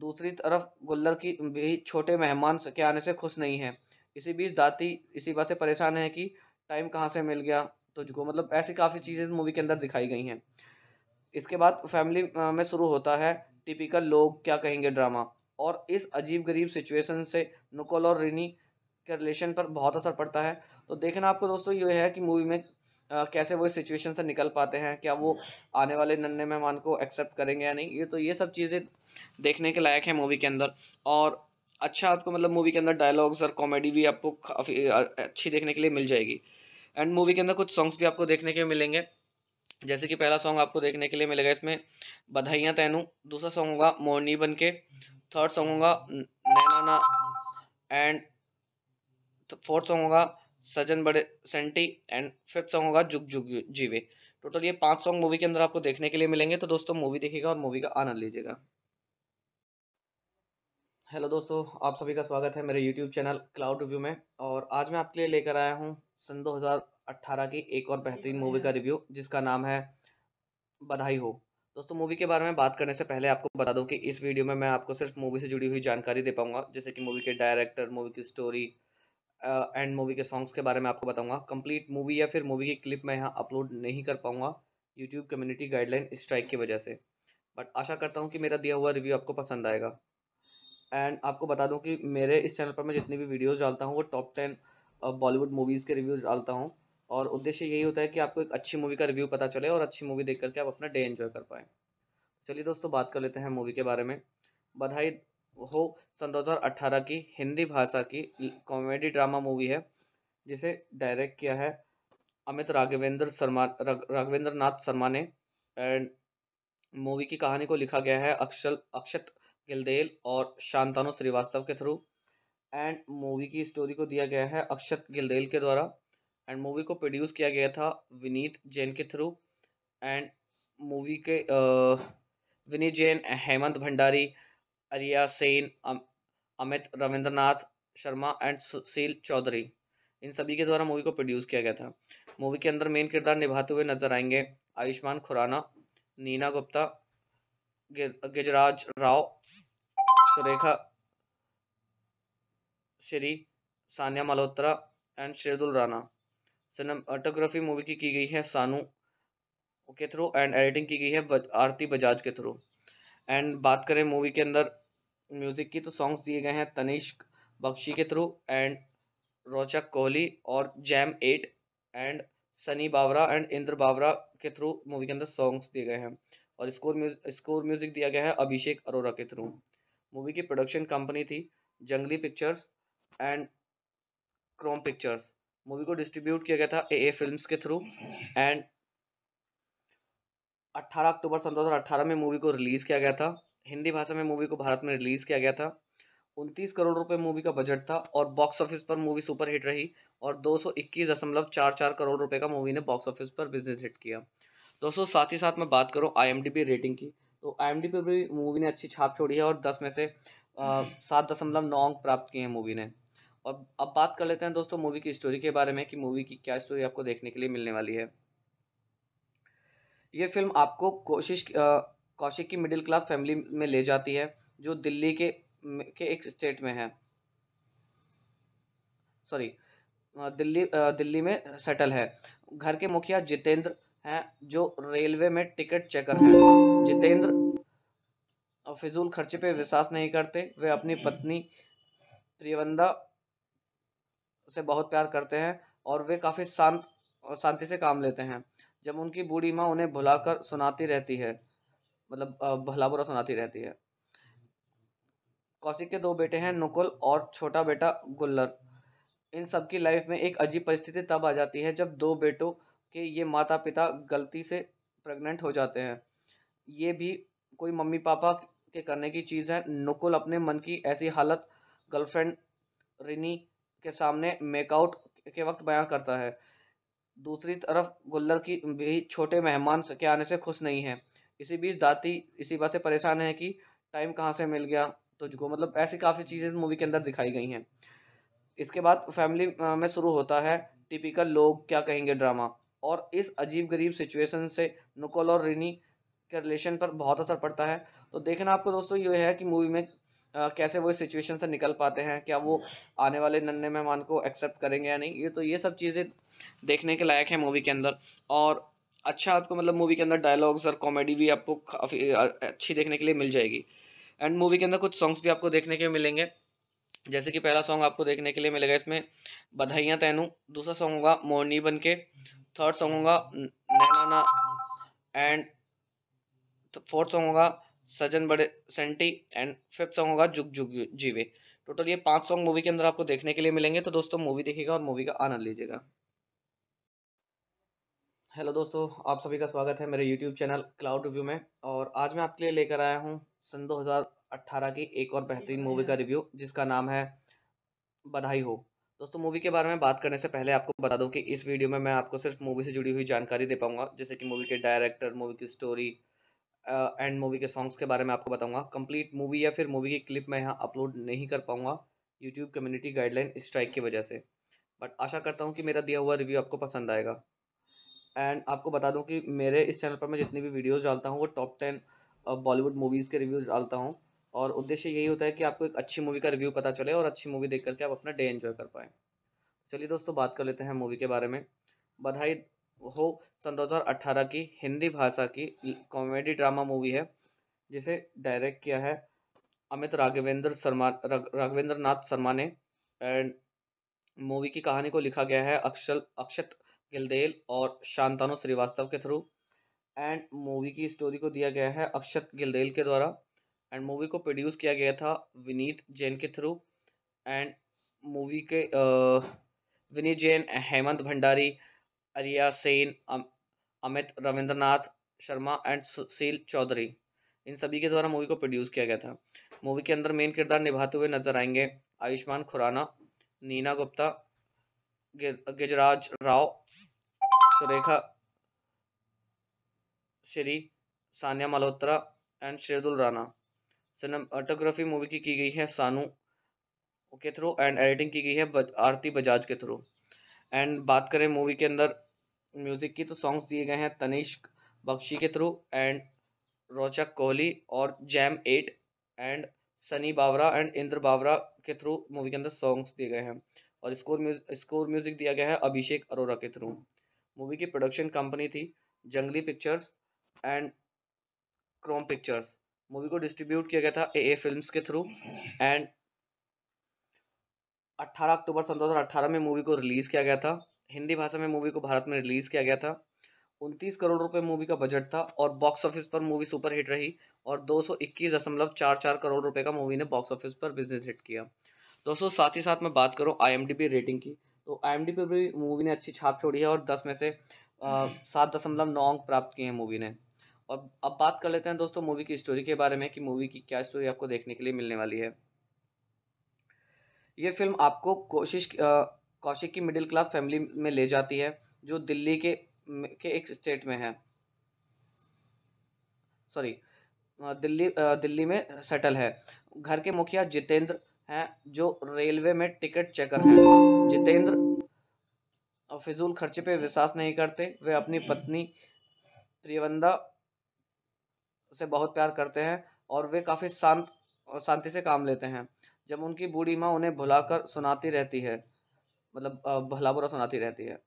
दूसरी तरफ गुल्लर की भी छोटे मेहमान के आने से खुश नहीं है इसी बीच दाती इसी बात से परेशान है कि टाइम कहाँ से मिल गया तुझको मतलब ऐसी काफ़ी चीज़ें मूवी के अंदर दिखाई गई हैं इसके बाद फैमिली में शुरू होता है टिपिकल लोग क्या कहेंगे ड्रामा और इस अजीब गरीब सिचुएशन से नकोल और रिनी के रिलेशन पर बहुत असर पड़ता है तो देखना आपको दोस्तों ये है कि मूवी में आ, कैसे वो इस सिचुएशन से निकल पाते हैं क्या वो आने वाले नन्हे मेहमान को एक्सेप्ट करेंगे या नहीं ये तो ये सब चीज़ें देखने के लायक है मूवी के अंदर और अच्छा आपको मतलब मूवी के अंदर डायलॉग्स और कॉमेडी भी आपको काफ़ी अच्छी देखने के लिए मिल जाएगी एंड मूवी के अंदर कुछ सॉन्ग्स भी आपको देखने के मिलेंगे जैसे कि पहला सॉन्ग आपको देखने के लिए मिलेगा इसमें बधाइयाँ तैनू दूसरा सॉन्ग होगा मोरनी बन के थर्ड सॉन्ग होगा नैनाना एंड फोर्थ सॉन्ग होगा सजन बड़े सेंटी एंड फिफ्थ सॉन्ग होगा जुग जुग जीवे टोटल ये पांच सॉन्ग मूवी के अंदर आपको देखने के लिए मिलेंगे तो दोस्तों मूवी देखिएगा और मूवी का आनंद लीजिएगा हेलो दोस्तों आप सभी का स्वागत है मेरे यूट्यूब चैनल क्लाउड रिव्यू में और आज मैं आपके लिए लेकर आया हूँ सन 2018 की एक और बेहतरीन मूवी का रिव्यू जिसका नाम है बधाई हो दोस्तों मूवी के बारे में बात करने से पहले आपको बता दूं कि इस वीडियो में मैं आपको सिर्फ मूवी से जुड़ी हुई जानकारी दे पाऊंगा जैसे कि मूवी के डायरेक्टर मूवी की स्टोरी एंड मूवी के सॉन्ग्स के बारे में आपको बताऊंगा कंप्लीट मूवी या फिर मूवी की क्लिप मैं यहाँ अपलोड नहीं कर पाऊंगा यूट्यूब कम्युनिटी गाइडलाइन स्ट्राइक की वजह से बट आशा करता हूँ कि मेरा दिया हुआ रिव्यू आपको पसंद आएगा एंड आपको बता दूँ कि मेरे इस चैनल पर मैं जितनी भी वीडियोज़ डालता हूँ वो टॉप टेन बॉलीवुड मूवीज़ के रिव्यूज़ डालता हूँ और उद्देश्य यही होता है कि आपको एक अच्छी मूवी का रिव्यू पता चले और अच्छी मूवी देख करके आप अपना डे इन्जॉय कर पाएँ चलिए दोस्तों बात कर लेते हैं मूवी के बारे में बधाई हो सन दो की हिंदी भाषा की कॉमेडी ड्रामा मूवी है जिसे डायरेक्ट किया है अमित राघवेंद्र शर्मा राघवेंद्र नाथ शर्मा ने एंड मूवी की कहानी को लिखा गया है अक्षल अक्षत गिलदेल और शांतानु श्रीवास्तव के थ्रू एंड मूवी की स्टोरी को दिया गया है अक्षत गिलदेल के द्वारा एंड मूवी को प्रोड्यूस किया गया था विनीत जैन के थ्रू एंड मूवी के विनीत जैन हेमंत भंडारी अरिया सेन अमित रविंद्रनाथ शर्मा एंड सुशील चौधरी इन सभी के द्वारा मूवी को प्रोड्यूस किया गया था मूवी के अंदर मेन किरदार निभाते हुए नजर आएंगे Ayushmann Khurrana Neena Gupta गिजराज Rao Surekha Shri Sanya Malhotra and Shardul Rana cinematography movie की की गई है सानू के थ्रू एंड एडिटिंग की गई है बज, आरती बजाज के थ्रू एंड बात करें मूवी के अंदर म्यूज़िक की तो सॉन्ग्स दिए गए हैं तनिष्क बख्शी के थ्रू एंड रोचक कोहली और जैम एट एंड सनी बावरा एंड इंद्र बावरा के थ्रू मूवी के अंदर सॉन्ग्स दिए गए हैं और स्कोर म्यूज स्कोर म्यूज़िक दिया गया है अभिषेक अरोरा के थ्रू मूवी की प्रोडक्शन कंपनी थी Junglee pictures and Chrome pictures movie को डिस्ट्रीब्यूट किया गया था ए ए फिल्म के थ्रू एंड 18 अक्टूबर सन 2018 में मूवी को रिलीज़ किया गया था हिंदी भाषा में मूवी को भारत में रिलीज़ किया गया था उनतीस करोड़ रुपए मूवी का बजट था और बॉक्स ऑफिस पर मूवी सुपर हिट रही और दो करोड़ रुपये का मूवी ने बॉक्स ऑफिस पर बिजनेस हिट किया दोस्तों साथ ही साथ मैं बात करूँ आई रेटिंग की तो आई पर भी मूवी ने अच्छी छाप छोड़ी है और दस में से सात दशमलव नौ अंक प्राप्त किए हैं मूवी ने अब अब बात कर लेते हैं दोस्तों मूवी की स्टोरी के बारे में कि मूवी की क्या स्टोरी आपको देखने के लिए मिलने वाली है ये फिल्म आपको कोशिश कौशिक की मिडिल क्लास फैमिली में ले जाती है जो दिल्ली के के एक स्टेट में है सॉरी दिल्ली दिल्ली में सेटल है घर के मुखिया जितेंद्र हैं जो रेलवे में टिकट चेकर हैं जितेंद्र फिजूल खर्चे पे विश्वास नहीं करते वे अपनी पत्नी प्रियवंदा से बहुत प्यार करते हैं और वे काफ़ी शांत और शांति से काम लेते हैं जब उनकी बूढ़ी माँ उन्हें भुलाकर सुनाती रहती है मतलब भला बुरा सुनाती रहती है कौशिक के दो बेटे हैं नुकुल और छोटा बेटा गुल्लर इन सब की लाइफ में एक अजीब परिस्थिति तब आ जाती है जब दो बेटों के ये माता पिता गलती से प्रेग्नेंट हो जाते हैं ये भी कोई मम्मी पापा के करने की चीज़ है नुकुल अपने मन की ऐसी हालत गर्लफ्रेंड रिनी के सामने मेकआउट के वक्त बयां करता है दूसरी तरफ गुल्लर की भी छोटे मेहमान के आने से खुश नहीं है इसी बीच दाती इसी बात से परेशान है कि टाइम कहाँ से मिल गया तुझको मतलब ऐसी काफ़ी चीज़ें मूवी के अंदर दिखाई गई हैं इसके बाद फैमिली में शुरू होता है टिपिकल लोग क्या कहेंगे ड्रामा और इस अजीब गरीब सिचुएशन से नुकोल और रिनी के रिलेशन पर बहुत असर पड़ता है तो देखना आपको दोस्तों ये है कि मूवी में आ, कैसे वो सिचुएशन से निकल पाते हैं क्या वो आने वाले नन्हे मेहमान को एक्सेप्ट करेंगे या नहीं ये तो ये सब चीज़ें देखने के लायक है मूवी के अंदर और अच्छा आपको मतलब मूवी के अंदर डायलॉग्स और कॉमेडी भी आपको काफ़ी अच्छी देखने के लिए मिल जाएगी एंड मूवी के अंदर कुछ सॉन्ग्स भी आपको देखने के मिलेंगे जैसे कि पहला सॉन्ग आपको देखने के लिए मिलेगा इसमें बधाइयाँ तैनू दूसरा सॉन्ग होगा मोरनी बन के थर्ड सॉन्ग होगा नैना ना एंड फोर्थ सॉन्ग होगा सजन बड़े सेंटी एंड फिफ्थ सॉन्ग होगा जुग जुग जीवे टोटल ये पांच सॉन्ग मूवी के अंदर आपको देखने के लिए मिलेंगे तो दोस्तों मूवी देखिएगा और मूवी का आनंद लीजिएगा हेलो दोस्तों आप सभी का स्वागत है मेरे यूट्यूब चैनल क्लाउड रिव्यू में और आज मैं आपके लिए लेकर आया हूँ सन दो की एक और बेहतरीन मूवी तो का रिव्यू जिसका नाम है बधाई हो दोस्तों मूवी के बारे में बात करने से पहले आपको बता दूं कि इस वीडियो में मैं आपको सिर्फ मूवी से जुड़ी हुई जानकारी दे पाऊंगा जैसे कि मूवी के डायरेक्टर मूवी की स्टोरी एंड मूवी के सॉन्ग्स के बारे में आपको बताऊंगा कंप्लीट मूवी या फिर मूवी की क्लिप मैं यहाँ अपलोड नहीं कर पाऊंगा यूट्यूब कम्युनिटी गाइडलाइन स्ट्राइक की वजह से बट आशा करता हूँ कि मेरा दिया हुआ रिव्यू आपको पसंद आएगा एंड आपको बता दूँ कि मेरे इस चैनल पर मैं जितनी भी वीडियोज़ डालता हूँ वो टॉप टेन बॉलीवुड मूवीज़ के रिव्यूज़ डालता हूँ और उद्देश्य यही होता है कि आपको एक अच्छी मूवी का रिव्यू पता चले और अच्छी मूवी देख करके आप अपना डे इन्जॉय कर पाएँ चलिए दोस्तों बात कर लेते हैं मूवी के बारे में बधाई वो सन अठारह की हिंदी भाषा की कॉमेडी ड्रामा मूवी है जिसे डायरेक्ट किया है अमित राघवेंद्र शर्मा राघवेंद्र नाथ शर्मा ने एंड मूवी की कहानी को लिखा गया है अक्षल अक्षत गिलदेल और शांतानु श्रीवास्तव के थ्रू एंड मूवी की स्टोरी को दिया गया है अक्षत गिलदेल के द्वारा एंड मूवी को प्रोड्यूस किया गया था विनीत जैन के थ्रू एंड मूवी के विनीत जैन हेमंत भंडारी अरिया सेन अमित रविंद्रनाथ शर्मा एंड सुशील चौधरी इन सभी के द्वारा मूवी को प्रोड्यूस किया गया था मूवी के अंदर मेन किरदार निभाते हुए नजर आएंगे Ayushmann Khurrana Neena Gupta गिजराज Rao Surekha Shri Sanya Malhotra and Shardul Rana cinematography movie की की गई है सानू के थ्रू एंड एडिटिंग की गई है आरती बजाज के थ्रू एंड बात करें मूवी के अंदर म्यूज़िक की तो सॉन्ग्स दिए गए हैं तनिष्क बख्शी के थ्रू एंड रोचक कोहली और जैम एट एंड सनी बावरा एंड इंद्र बावरा के थ्रू मूवी के अंदर सॉन्ग्स दिए गए हैं और स्कोर म्यूज स्कोर म्यूज़िक दिया गया है अभिषेक अरोरा के थ्रू मूवी की प्रोडक्शन कंपनी थी Junglee pictures and Chrome pictures movie को डिस्ट्रीब्यूट किया गया था ए ए के थ्रू एंड 18 अक्टूबर सन अठारह में मूवी को रिलीज़ किया गया था हिंदी भाषा में मूवी को भारत में रिलीज़ किया गया था उनतीस करोड़ रुपए मूवी का बजट था और बॉक्स ऑफिस पर मूवी सुपर हिट रही और दो करोड़ रुपये का मूवी ने बॉक्स ऑफिस पर बिजनेस हिट किया दोस्तों साथ ही साथ मैं बात करूँ आई रेटिंग की तो आई पर भी मूवी ने अच्छी छाप छोड़ी है और दस में से सात दशमलव नौ अंक प्राप्त किए हैं मूवी ने और अब बात कर लेते हैं दोस्तों मूवी की स्टोरी के बारे में कि मूवी की क्या स्टोरी आपको देखने के लिए मिलने वाली है ये फिल्म आपको कोशिश कौशिक की मिडिल क्लास फैमिली में ले जाती है जो दिल्ली के के एक स्टेट में है सॉरी दिल्ली दिल्ली में सेटल है घर के मुखिया जितेंद्र हैं जो रेलवे में टिकट चेकर हैं जितेंद्र फिजूल खर्चे पे विश्वास नहीं करते वे अपनी पत्नी प्रियवंदा से बहुत प्यार करते हैं और वे काफ़ी शांत शांति से काम लेते हैं जब उनकी बूढ़ी माँ उन्हें भुलाकर सुनाती रहती है मतलब भला बुरा सुनाती रहती है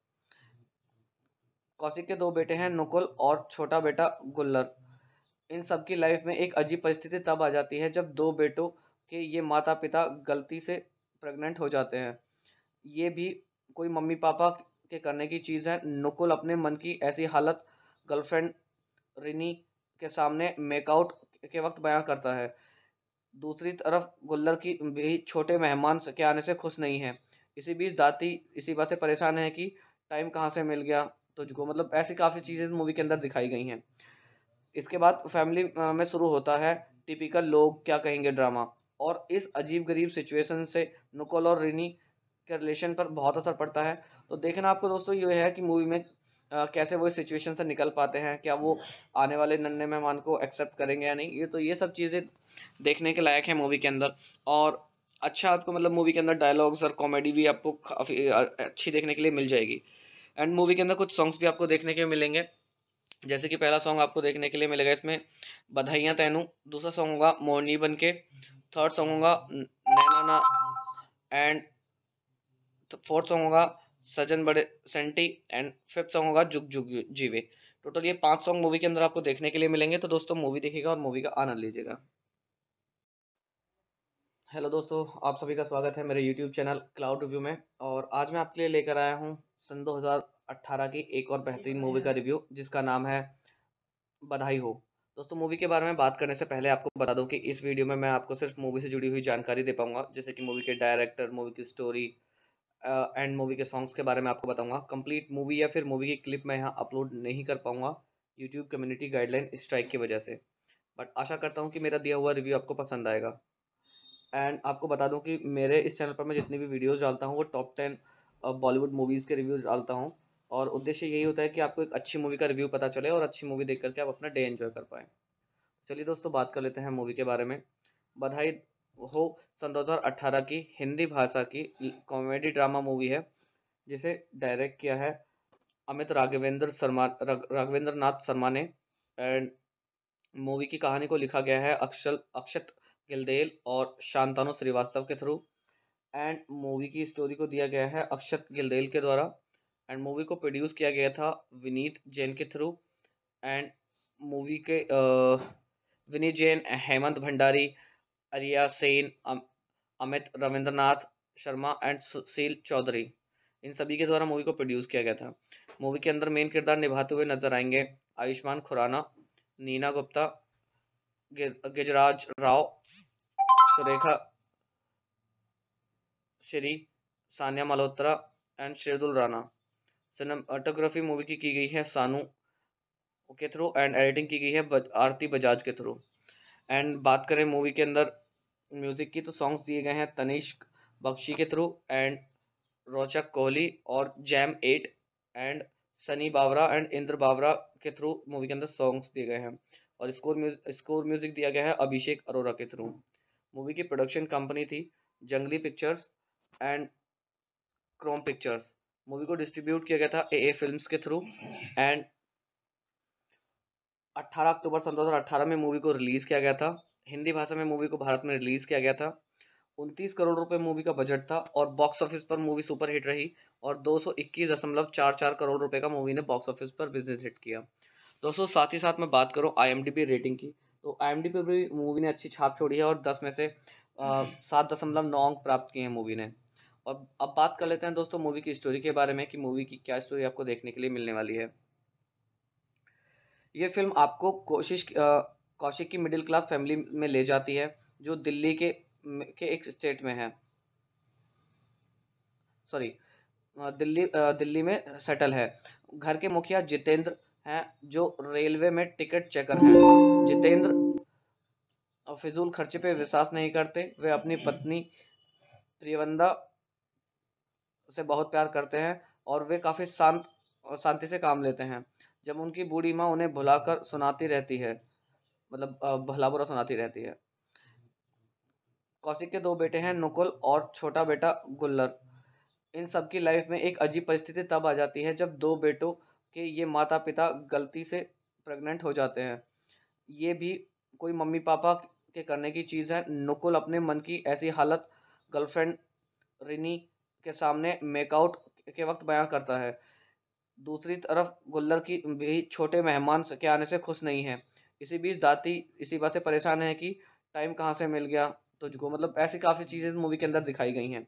कौशिक के दो बेटे हैं नुकुल और छोटा बेटा गुल्लर इन सबकी लाइफ में एक अजीब परिस्थिति तब आ जाती है जब दो बेटों के ये माता पिता गलती से प्रेग्नेंट हो जाते हैं ये भी कोई मम्मी पापा के करने की चीज़ है नुकुल अपने मन की ऐसी हालत गर्लफ्रेंड रिनी के सामने मेकआउट के वक्त बयां करता है दूसरी तरफ गुल्लर की भी छोटे मेहमान के आने से खुश नहीं है इसी बीच दाती इसी बात से परेशान है कि टाइम कहाँ से मिल गया तुझको मतलब ऐसी काफ़ी चीज़ें मूवी के अंदर दिखाई गई हैं इसके बाद फैमिली में शुरू होता है टिपिकल लोग क्या कहेंगे ड्रामा और इस अजीब गरीब सिचुएशन से नुकुल और रिनी के रिलेशन पर बहुत असर पड़ता है तो देखना आपको दोस्तों ये है कि मूवी में Uh, कैसे वो इस सिचुएशन से निकल पाते हैं क्या वो आने वाले नन्हे मेहमान को एक्सेप्ट करेंगे या नहीं ये तो ये सब चीज़ें देखने के लायक है मूवी के अंदर और अच्छा आपको मतलब मूवी के अंदर डायलॉग्स और कॉमेडी भी आपको काफ़ी अच्छी देखने के लिए मिल जाएगी एंड मूवी के अंदर कुछ सॉन्ग्स भी आपको देखने के मिलेंगे जैसे कि पहला सॉन्ग आपको देखने के लिए मिलेगा इसमें बधाइयाँ तैनू दूसरा सॉन्ग होगा मोरनी बन के थर्ड सॉन्ग होगा नैनाना एंड फोर्थ सॉन्ग होगा सजन बड़े सेंटी एंड फिफ्थ सॉन्ग होगा जुग जुग जीवे टोटल ये पांच सॉन्ग मूवी के अंदर आपको देखने के लिए मिलेंगे तो दोस्तों मूवी देखिएगा और मूवी का आनंद लीजिएगा हेलो दोस्तों आप सभी का स्वागत है मेरे यूट्यूब चैनल क्लाउड रिव्यू में और आज मैं आपके लिए लेकर आया हूं सन 2018 की एक और बेहतरीन मूवी का रिव्यू जिसका नाम है बधाई हो दोस्तों मूवी के बारे में बात करने से पहले आपको बता दूं कि इस वीडियो में मैं आपको सिर्फ मूवी से जुड़ी हुई जानकारी दे पाऊँगा जैसे कि मूवी के डायरेक्टर मूवी की स्टोरी एंड मूवी के सॉन्ग्स के बारे में आपको बताऊँगा कम्प्लीट मूवी या फिर मूवी की क्लिप मैं यहाँ अपलोड नहीं कर पाऊँगा यूट्यूब कम्युनिटी गाइडलाइन स्ट्राइक की वजह से बट आशा करता हूँ कि मेरा दिया हुआ रिव्यू आपको पसंद आएगा एंड आपको बता दूं कि मेरे इस चैनल पर मैं जितनी भी वीडियोस डालता हूँ वो टॉप टेन बॉलीवुड मूवीज़ के रिव्यूज़ डालता हूँ और उद्देश्य यही होता है कि आपको एक अच्छी मूवी का रिव्यू पता चले और अच्छी मूवी देख करके आप अपना डे इन्जॉय कर पाएँ चलिए दोस्तों बात कर लेते हैं मूवी के बारे में बधाई हो सन 2018 की हिंदी भाषा की कॉमेडी ड्रामा मूवी है जिसे डायरेक्ट किया है अमित राघवेंद्र शर्मा राघवेंद्र नाथ शर्मा ने एंड मूवी की कहानी को लिखा गया है अक्षल अक्षत गिलदेल और शांतानु श्रीवास्तव के थ्रू एंड मूवी की स्टोरी को दिया गया है अक्षत गिलदेल के द्वारा एंड मूवी को प्रोड्यूस किया गया था विनीत जैन के थ्रू एंड मूवी के विनीत जैन हेमंत भंडारी अरिया सेन अमित रविंद्रनाथ शर्मा एंड सुशील चौधरी इन सभी के द्वारा मूवी को प्रोड्यूस किया गया था मूवी के अंदर मेन किरदार निभाते हुए नजर आएंगे आयुष्मान खुराना नीना गुप्ता गिर गे, Rao Surekha Shri Sanya Malhotra and Shardul Rana cinematography movie की की गई है सानू के थ्रू एंड एडिटिंग की गई है आरती बजाज के थ्रू एंड बात करें मूवी के अंदर म्यूज़िक की तो सॉन्ग्स दिए गए हैं तनिष्क बख्शी के थ्रू एंड रोचक कोहली और जैम एट एंड सनी बावरा एंड इंद्र बावरा के थ्रू मूवी के अंदर सॉन्ग्स दिए गए हैं और स्कोर म्यूज स्कोर म्यूज़िक दिया गया है अभिषेक अरोरा के थ्रू मूवी की प्रोडक्शन कंपनी थी Junglee pictures and Chrome pictures movie को डिस्ट्रीब्यूट किया गया था ए ए फिल्म के थ्रू एंड 18 अक्टूबर सन 2018 में मूवी को रिलीज़ किया गया था हिंदी भाषा में मूवी को भारत में रिलीज़ किया गया था उनतीस करोड़ रुपए मूवी का बजट था और बॉक्स ऑफिस पर मूवी सुपरहिट रही और दो करोड़ रुपए का मूवी ने बॉक्स ऑफिस पर बिजनेस हिट किया दोस्तों साथ ही साथ मैं बात करूँ आई रेटिंग की तो आई एम डी पर भी मूवी ने अच्छी छाप छोड़ी है और दस में से सात दशमलव नौ अंक प्राप्त किए हैं मूवी ने और अब बात कर लेते हैं दोस्तों मूवी की स्टोरी के बारे में कि मूवी की क्या स्टोरी आपको देखने के लिए मिलने वाली है ये फिल्म आपको कोशिश कौशिक की मिडिल क्लास फैमिली में ले जाती है जो दिल्ली के के एक स्टेट में है सॉरी दिल्ली दिल्ली में सेटल है घर के मुखिया जितेंद्र हैं जो रेलवे में टिकट चेकर हैं जितेंद्र और फिजूल खर्चे पे विश्वास नहीं करते वे अपनी पत्नी प्रियवंदा से बहुत प्यार करते हैं और वे काफ़ी शांत और शांति से काम लेते हैं जब उनकी बूढ़ी माँ उन्हें भुलाकर सुनाती रहती है मतलब भला बुरा सुनाती रहती है कौशिक के दो बेटे हैं नुकुल और छोटा बेटा गुल्लर इन सबकी लाइफ में एक अजीब परिस्थिति तब आ जाती है जब दो बेटों कि ये माता पिता गलती से प्रेग्नेंट हो जाते हैं ये भी कोई मम्मी पापा के करने की चीज़ है नुकुल अपने मन की ऐसी हालत गर्लफ्रेंड रिनी के सामने मेकआउट के वक्त बयां करता है दूसरी तरफ गुल्लर की भी छोटे मेहमान के आने से खुश नहीं है इसी बीच दाती इसी बात से परेशान है कि टाइम कहाँ से मिल गया तुझको मतलब ऐसी काफ़ी चीज़ें मूवी के अंदर दिखाई गई हैं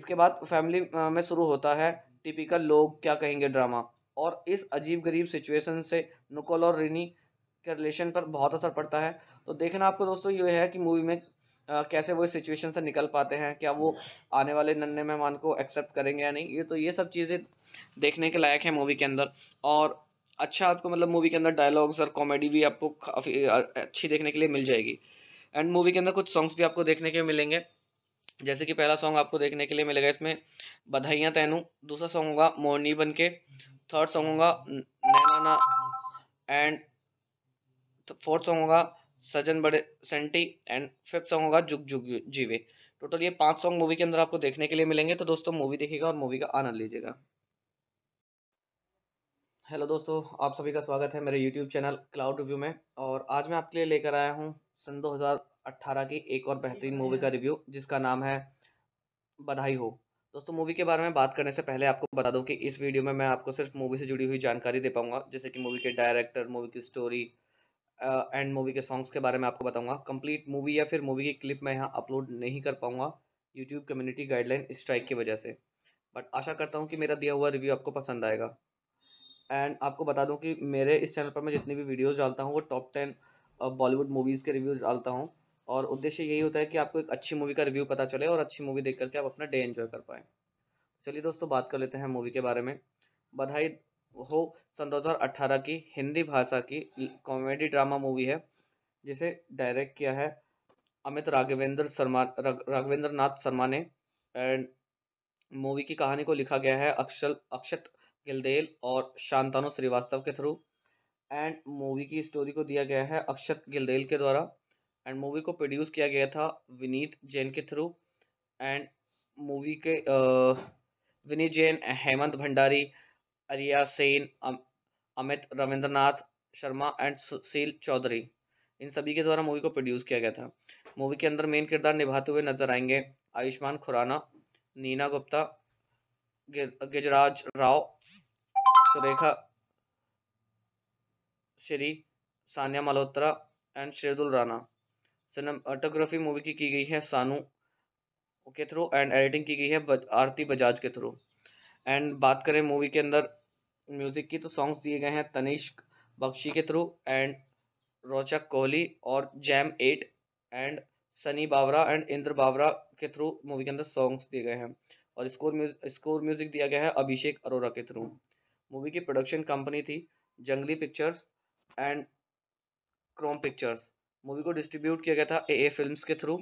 इसके बाद फैमिली में शुरू होता है टिपिकल लोग क्या कहेंगे ड्रामा और इस अजीब गरीब सिचुएशन से नकुल और रिनी के रिलेशन पर बहुत असर पड़ता है तो देखना आपको दोस्तों ये है कि मूवी में आ, कैसे वो इस सिचुएशन से निकल पाते हैं क्या वो आने वाले नन्हे मेहमान को एक्सेप्ट करेंगे या नहीं ये तो ये सब चीज़ें देखने के लायक है मूवी के अंदर और अच्छा आपको मतलब मूवी के अंदर डायलॉग्स और कॉमेडी भी आपको काफ़ी अच्छी देखने के लिए मिल जाएगी एंड मूवी के अंदर कुछ सॉन्ग्स भी आपको देखने के मिलेंगे जैसे कि पहला सॉन्ग आपको देखने के लिए मिलेगा इसमें बधाइयाँ तैनू दूसरा सॉन्ग होगा मोरनी बन के थर्ड सॉन्ग होगा नैनाना एंड फोर्थ सॉन्ग होगा सजन बड़े सेंटी एंड फिफ्थ सॉन्ग होगा जुग जुग जीवे टोटल ये पांच सॉन्ग मूवी के अंदर आपको देखने के लिए मिलेंगे तो दोस्तों मूवी देखिएगा और मूवी का आनंद लीजिएगा हेलो दोस्तों आप सभी का स्वागत है मेरे यूट्यूब चैनल क्लाउड रिव्यू में और आज मैं आपके लिए लेकर आया हूँ सन 2018 की एक और बेहतरीन मूवी का रिव्यू जिसका नाम है बधाई हो दोस्तों मूवी के बारे में बात करने से पहले आपको बता दूं कि इस वीडियो में मैं आपको सिर्फ मूवी से जुड़ी हुई जानकारी दे पाऊंगा जैसे कि मूवी के डायरेक्टर मूवी की स्टोरी एंड मूवी के सॉन्ग्स के बारे में आपको बताऊंगा कंप्लीट मूवी या फिर मूवी की क्लिप मैं यहाँ अपलोड नहीं कर पाऊंगा यूट्यूब कम्युनिटी गाइडलाइन स्ट्राइक की वजह से बट आशा करता हूँ कि मेरा दिया हुआ रिव्यू आपको पसंद आएगा एंड आपको बता दूँ कि मेरे इस चैनल पर मैं जितनी भी वीडियोज़ डालता हूँ वो टॉप टेन बॉलीवुड मूवीज़ के रिव्यूज़ डालता हूँ और उद्देश्य यही होता है कि आपको एक अच्छी मूवी का रिव्यू पता चले और अच्छी मूवी देख करके आप अपना डे इन्जॉय कर पाएँ चलिए दोस्तों बात कर लेते हैं मूवी के बारे में बधाई हो सन 2018 की हिंदी भाषा की कॉमेडी ड्रामा मूवी है जिसे डायरेक्ट किया है अमित राघवेंद्र शर्मा राघवेंद्र नाथ शर्मा ने एंड मूवी की कहानी को लिखा गया है अक्षल अक्षत गिलदेल और शांतानु श्रीवास्तव के थ्रू एंड मूवी की स्टोरी को दिया गया है अक्षत गिलदेल के द्वारा एंड मूवी को प्रोड्यूस किया गया था विनीत जैन के थ्रू एंड मूवी के विनीत जैन हेमंत भंडारी अरिया सेन अमित रविंद्रनाथ शर्मा एंड सुशील चौधरी इन सभी के द्वारा मूवी को प्रोड्यूस किया गया था मूवी के अंदर मेन किरदार निभाते हुए नजर आएंगे आयुष्मान खुराना नीना गुप्ता गिजराज राव सुरेखा श्री सानिया मल्होत्रा एंड शेरदुल राणा सिनेमाटोग्राफी तो मूवी की की गई है सानू के थ्रू एंड एडिटिंग की गई है बज, आरती बजाज के थ्रू एंड बात करें मूवी के अंदर म्यूज़िक की तो सॉन्ग्स दिए गए हैं तनिष्क बख्शी के थ्रू एंड रोचक कोहली और जैम एट एंड सनी बावरा एंड इंद्र बावरा के थ्रू मूवी के अंदर सॉन्ग्स दिए गए हैं और स्कोर म्यूजिक स्कोर म्यूज़िक दिया गया है अभिषेक अरोरा के थ्रू मूवी की प्रोडक्शन कंपनी थी Junglee pictures and Chrome pictures movie को डिस्ट्रीब्यूट किया गया था ए ए फिल्म के थ्रू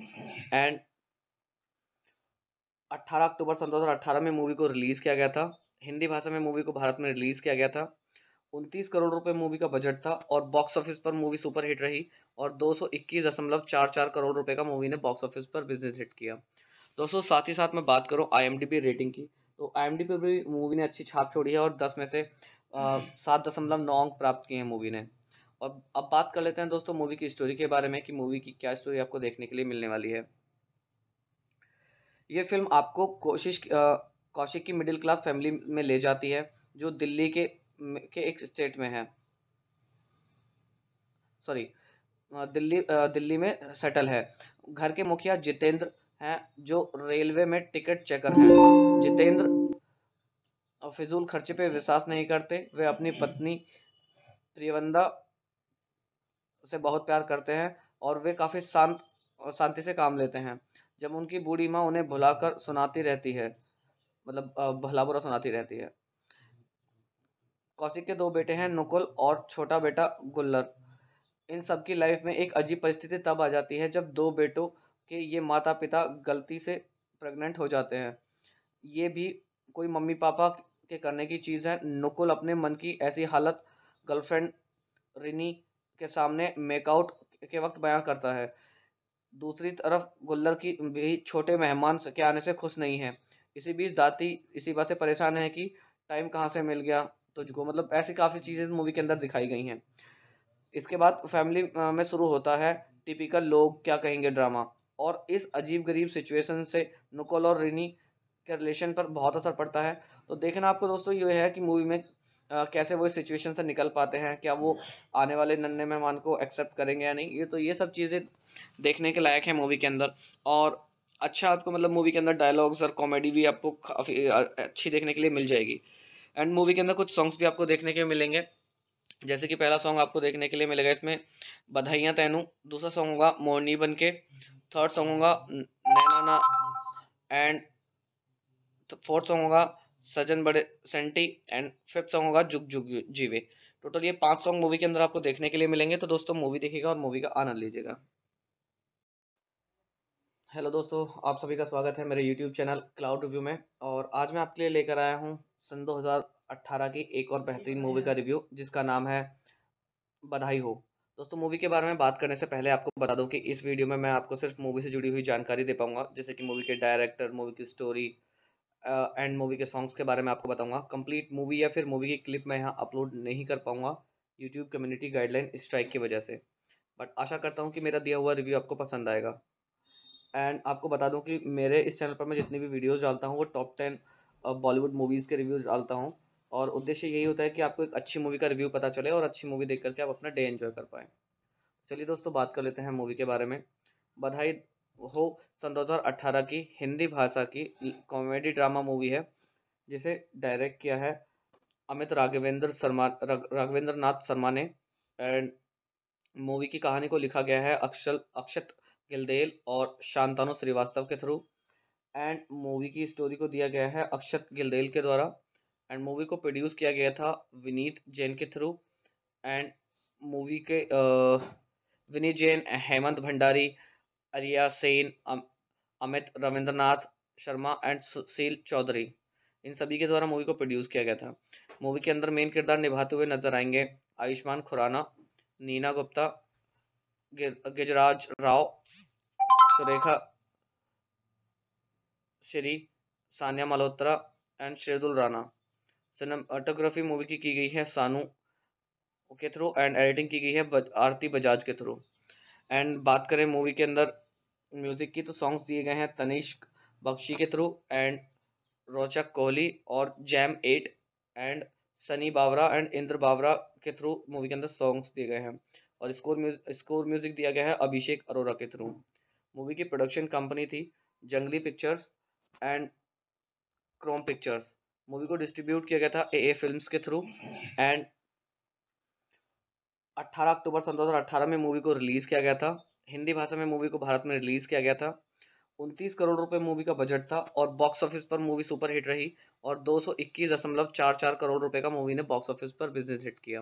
एंड 18 अक्टूबर सन अठारह में मूवी को रिलीज़ किया गया था हिंदी भाषा में मूवी को भारत में रिलीज़ किया गया था उनतीस करोड़ रुपए मूवी का बजट था और बॉक्स ऑफिस पर मूवी सुपर हिट रही और चार करोड़ रुपये का मूवी ने बॉक्स ऑफिस पर बिजनेस हिट किया दोस्तों साथ ही साथ मैं बात करूँ आई रेटिंग की तो आई पर भी मूवी ने अच्छी छाप छोड़ी है और दस में से सात दशमलव नौ अंक प्राप्त किए हैं मूवी ने और अब बात कर लेते हैं दोस्तों मूवी की स्टोरी के बारे में कि मूवी की क्या स्टोरी आपको देखने के लिए मिलने वाली है ये फिल्म आपको कोशिश कौशिक की मिडिल क्लास फैमिली में ले जाती है जो दिल्ली के के एक स्टेट में है सॉरी दिल्ली दिल्ली में सेटल है घर के मुखिया जितेंद्र हैं जो रेलवे में टिकट चेकर हैं जितेंद्र फिजूल खर्चे पे विश्वास नहीं करते वे अपनी पत्नी प्रियवंदा उसे बहुत प्यार करते हैं और वे काफ़ी शांत और शांति से काम लेते हैं जब उनकी बूढ़ी माँ उन्हें भुलाकर सुनाती रहती है मतलब भला बुरा सुनाती रहती है कौशिक के दो बेटे हैं नुकुल और छोटा बेटा गुल्लर इन सब की लाइफ में एक अजीब परिस्थिति तब आ जाती है जब दो बेटों के ये माता पिता गलती से प्रेग्नेंट हो जाते हैं ये भी कोई मम्मी पापा के करने की चीज़ है नुकुल अपने मन की ऐसी हालत गर्लफ्रेंड रिनी के सामने मेकआउट के वक्त बयां करता है दूसरी तरफ गुल्लर की भी छोटे मेहमान के आने से खुश नहीं है इसी बीच दाती इसी बात से परेशान है कि टाइम कहाँ से मिल गया तुझको मतलब ऐसी काफ़ी चीज़ें मूवी के अंदर दिखाई गई हैं इसके बाद फैमिली में शुरू होता है टिपिकल लोग क्या कहेंगे ड्रामा और इस अजीब गरीब सिचुएशन से नुकोल और रिनी के रिलेशन पर बहुत असर पड़ता है तो देखना आपको दोस्तों ये है कि मूवी में कैसे वो इस सिचुएशन से निकल पाते हैं क्या वो आने वाले नन्हे मेहमान को एक्सेप्ट करेंगे या नहीं ये तो ये सब चीज़ें देखने के लायक है मूवी के अंदर और अच्छा आपको मतलब मूवी के अंदर डायलॉग्स और कॉमेडी भी आपको काफ़ी अच्छी देखने के लिए मिल जाएगी एंड मूवी के अंदर कुछ सॉन्ग्स भी आपको देखने के मिलेंगे जैसे कि पहला सॉन्ग आपको देखने के लिए मिलेगा इसमें बधाइयाँ तैनू दूसरा सॉन्ग होगा मोरनी बन के थर्ड सॉन्ग होगा नैनाना एंड फोर्थ सॉन्ग होगा सजन बड़े सेंटी एंड फिफ्थ सॉन्ग होगा जुग जुग जीवे टोटल ये पांच सॉन्ग मूवी के अंदर आपको देखने के लिए मिलेंगे तो दोस्तों मूवी देखिएगा और मूवी का आनंद लीजिएगा हेलो दोस्तों आप सभी का स्वागत है मेरे यूट्यूब चैनल क्लाउड रिव्यू में और आज मैं आपके लिए लेकर आया हूँ सन दो की एक और बेहतरीन मूवी का रिव्यू जिसका नाम है बधाई हो दोस्तों मूवी के बारे में बात करने से पहले आपको बता दूं कि इस वीडियो में मैं आपको सिर्फ मूवी से जुड़ी हुई जानकारी दे पाऊंगा जैसे कि मूवी के डायरेक्टर मूवी की स्टोरी एंड मूवी के सॉन्ग्स के बारे में आपको बताऊंगा कंप्लीट मूवी या फिर मूवी की क्लिप मैं यहाँ अपलोड नहीं कर पाऊंगा यूट्यूब कम्युनिटी गाइडलाइन स्ट्राइक की वजह से बट आशा करता हूँ कि मेरा दिया हुआ रिव्यू आपको पसंद आएगा एंड आपको बता दूँ कि मेरे इस चैनल पर मैं जितनी भी वीडियोज़ डालता हूँ वो टॉप टेन बॉलीवुड मूवीज़ के रिव्यूज़ डालता हूँ और उद्देश्य यही होता है कि आपको एक अच्छी मूवी का रिव्यू पता चले और अच्छी मूवी देख करके आप अपना डे इन्जॉय कर पाएँ चलिए दोस्तों बात कर लेते हैं मूवी के बारे में बधाई वो सन 2018 की हिंदी भाषा की कॉमेडी ड्रामा मूवी है जिसे डायरेक्ट किया है अमित राघवेंद्र शर्मा राघवेंद्र नाथ शर्मा ने एंड मूवी की कहानी को लिखा गया है अक्षल अक्षत गिलदेल और शांतानु श्रीवास्तव के थ्रू एंड मूवी की स्टोरी को दिया गया है अक्षत गिलदेल के द्वारा एंड मूवी को प्रोड्यूस किया गया था विनीत जैन के थ्रू एंड मूवी के विनीत जैन हेमंत भंडारी अरिया सेन अमित रविंद्रनाथ शर्मा एंड सुशील चौधरी इन सभी के द्वारा मूवी को प्रोड्यूस किया गया था मूवी के अंदर मेन किरदार निभाते हुए नजर आएंगे Ayushmann Khurrana Neena Gupta गिजराज Rao Surekha Shri Sanya Malhotra and Shardul Rana cinematography movie की की गई है सानू के थ्रू एंड एडिटिंग की गई है आरती बजाज के थ्रू एंड बात करें मूवी के अंदर म्यूज़िक की तो सॉन्ग्स दिए गए हैं तनिष्क बख्शी के थ्रू एंड रोचक कोहली और जैम एट एंड सनी बावरा एंड इंद्र बावरा के थ्रू मूवी के अंदर सॉन्ग्स दिए गए हैं और स्कोर म्यूजिक स्कोर म्यूजिक दिया गया है अभिषेक अरोरा के थ्रू मूवी की प्रोडक्शन कंपनी थी Junglee pictures and Chrome pictures movie को डिस्ट्रीब्यूट किया गया था ए ए फिल्म के थ्रू एंड 18 अक्टूबर सन 2018 में मूवी को रिलीज़ किया गया था हिंदी भाषा में मूवी को भारत में रिलीज़ किया गया था उनतीस करोड़ रुपए मूवी का बजट था और बॉक्स ऑफिस पर मूवी सुपरहिट रही और दो सौ इक्कीस दशमलव चार चार करोड़ रुपए का मूवी ने बॉक्स ऑफिस पर बिजनेस हिट किया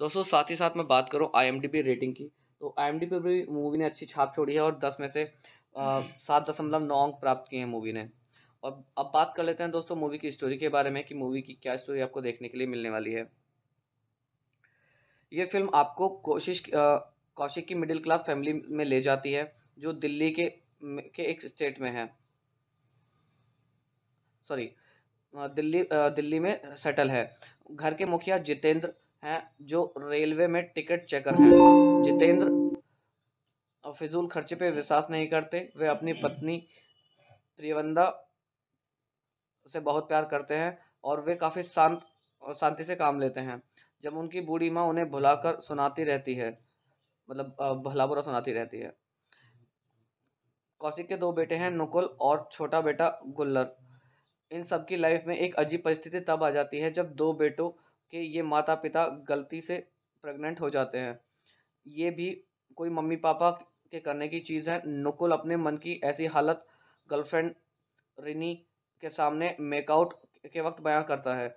दोस्तों साथ ही साथ मैं बात करूँ आई रेटिंग की तो आई पर भी मूवी ने अच्छी छाप छोड़ी है और दस में से सात दशमलव नौ अंक प्राप्त किए हैं मूवी ने और अब बात कर लेते हैं दोस्तों मूवी की स्टोरी के बारे में कि मूवी की क्या स्टोरी आपको देखने के लिए मिलने वाली है ये फिल्म आपको कोशिश कौशिक की मिडिल क्लास फैमिली में ले जाती है जो दिल्ली के के एक स्टेट में है सॉरी दिल्ली दिल्ली में सेटल है घर के मुखिया जितेंद्र हैं जो रेलवे में टिकट चेकर हैं जितेंद्र फिजूल खर्चे पे विश्वास नहीं करते वे अपनी पत्नी प्रियवंदा से बहुत प्यार करते हैं और वे काफ़ी शांत शांति से काम लेते हैं जब उनकी बूढ़ी माँ उन्हें भुलाकर सुनाती रहती है मतलब भला बुरा सुनाती रहती है कौशिक के दो बेटे हैं नुकुल और छोटा बेटा गुल्लर इन सब की लाइफ में एक अजीब परिस्थिति तब आ जाती है जब दो बेटों के ये माता पिता गलती से प्रेग्नेंट हो जाते हैं ये भी कोई मम्मी पापा के करने की चीज़ है नुकुल अपने मन की ऐसी हालत गर्लफ्रेंड रिनी के सामने मेकआउट के वक्त बयां करता है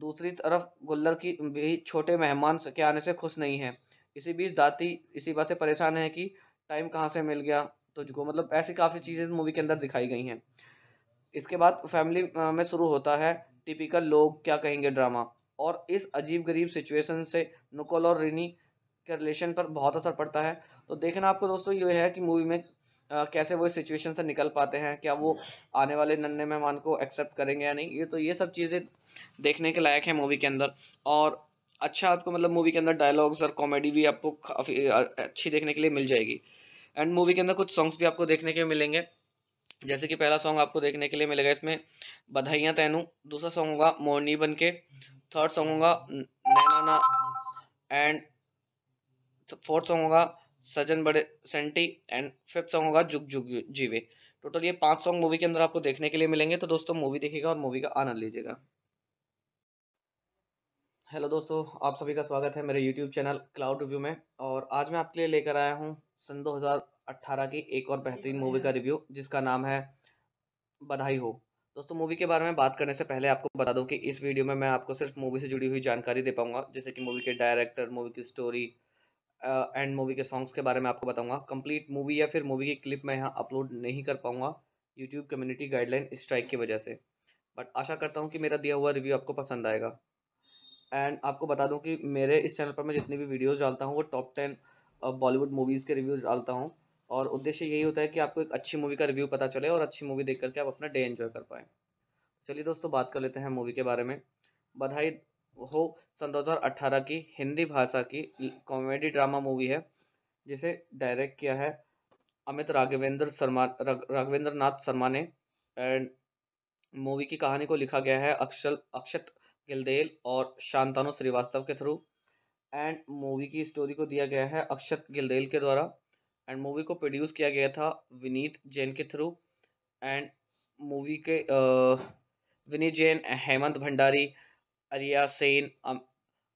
दूसरी तरफ गुल्लर की भी छोटे मेहमान के आने से खुश नहीं है इसी बीच दाती इसी बात से परेशान है कि टाइम कहाँ से मिल गया तुझको मतलब ऐसी काफ़ी चीज़ें मूवी के अंदर दिखाई गई हैं इसके बाद फैमिली में शुरू होता है टिपिकल लोग क्या कहेंगे ड्रामा और इस अजीब गरीब सिचुएशन से नुकुल और रिनी के रिलेशन पर बहुत असर पड़ता है तो देखना आपको दोस्तों ये है कि मूवी में आ, कैसे वो इस सिचुएशन से निकल पाते हैं क्या वो आने वाले नन्हे मेहमान को एक्सेप्ट करेंगे या नहीं ये तो ये सब चीज़ें देखने के लायक है मूवी के अंदर और अच्छा आपको मतलब मूवी के अंदर डायलॉग्स और कॉमेडी भी आपको अच्छी देखने के लिए मिल जाएगी एंड मूवी के अंदर कुछ सॉन्ग्स भी आपको देखने के मिलेंगे जैसे कि पहला सॉन्ग आपको देखने के लिए मिलेगा इसमें बधाइयाँ तैनू दूसरा सॉन्ग होगा मोरनी बन के थर्ड सॉन्ग होगा नैनाना एंड फोर्थ सॉन्ग होगा सजन बड़े सेंटी एंड फिफ्थ सॉन्ग होगा जुग जुग जीवे टोटल ये पांच सॉन्ग मूवी के अंदर आपको देखने के लिए मिलेंगे तो दोस्तों मूवी देखिएगा और मूवी का आनंद लीजिएगा हेलो दोस्तों आप सभी का स्वागत है मेरे यूट्यूब चैनल क्लाउड रिव्यू में और आज मैं आपके लिए लेकर आया हूँ सन 2018 की एक और बेहतरीन मूवी का रिव्यू जिसका नाम है बधाई हो दोस्तों मूवी के बारे में बात करने से पहले आपको बता दूं कि इस वीडियो में मैं आपको सिर्फ मूवी से जुड़ी हुई जानकारी दे पाऊँगा जैसे कि मूवी के डायरेक्टर मूवी की स्टोरी एंड मूवी के सॉन्ग्स के बारे में आपको बताऊँगा कंप्लीट मूवी या फिर मूवी की क्लिप मैं यहाँ अपलोड नहीं कर पाऊँगा यूट्यूब कम्युनिटी गाइडलाइन स्ट्राइक की वजह से बट आशा करता हूँ कि मेरा दिया हुआ रिव्यू आपको पसंद आएगा एंड आपको बता दूं कि मेरे इस चैनल पर मैं जितनी भी वीडियोस डालता हूँ वो टॉप टेन बॉलीवुड मूवीज़ के रिव्यूज़ डालता हूँ और उद्देश्य यही होता है कि आपको एक अच्छी मूवी का रिव्यू पता चले और अच्छी मूवी देख करके आप अपना डे इन्जॉय कर पाएँ चलिए दोस्तों बात कर लेते हैं मूवी के बारे में बधाई हो सन 2018 की हिंदी भाषा की कॉमेडी ड्रामा मूवी है जिसे डायरेक्ट किया है अमित राघवेंद्र शर्मा राघवेंद्र नाथ शर्मा ने एंड मूवी की कहानी को लिखा गया है अक्षल अक्षत गिलदेल और शांतानु श्रीवास्तव के थ्रू एंड मूवी की स्टोरी को दिया गया है अक्षत गिलदेल के द्वारा एंड मूवी को प्रोड्यूस किया गया था विनीत जैन के थ्रू एंड मूवी के विनीत जैन हेमंत भंडारी अरिया सेन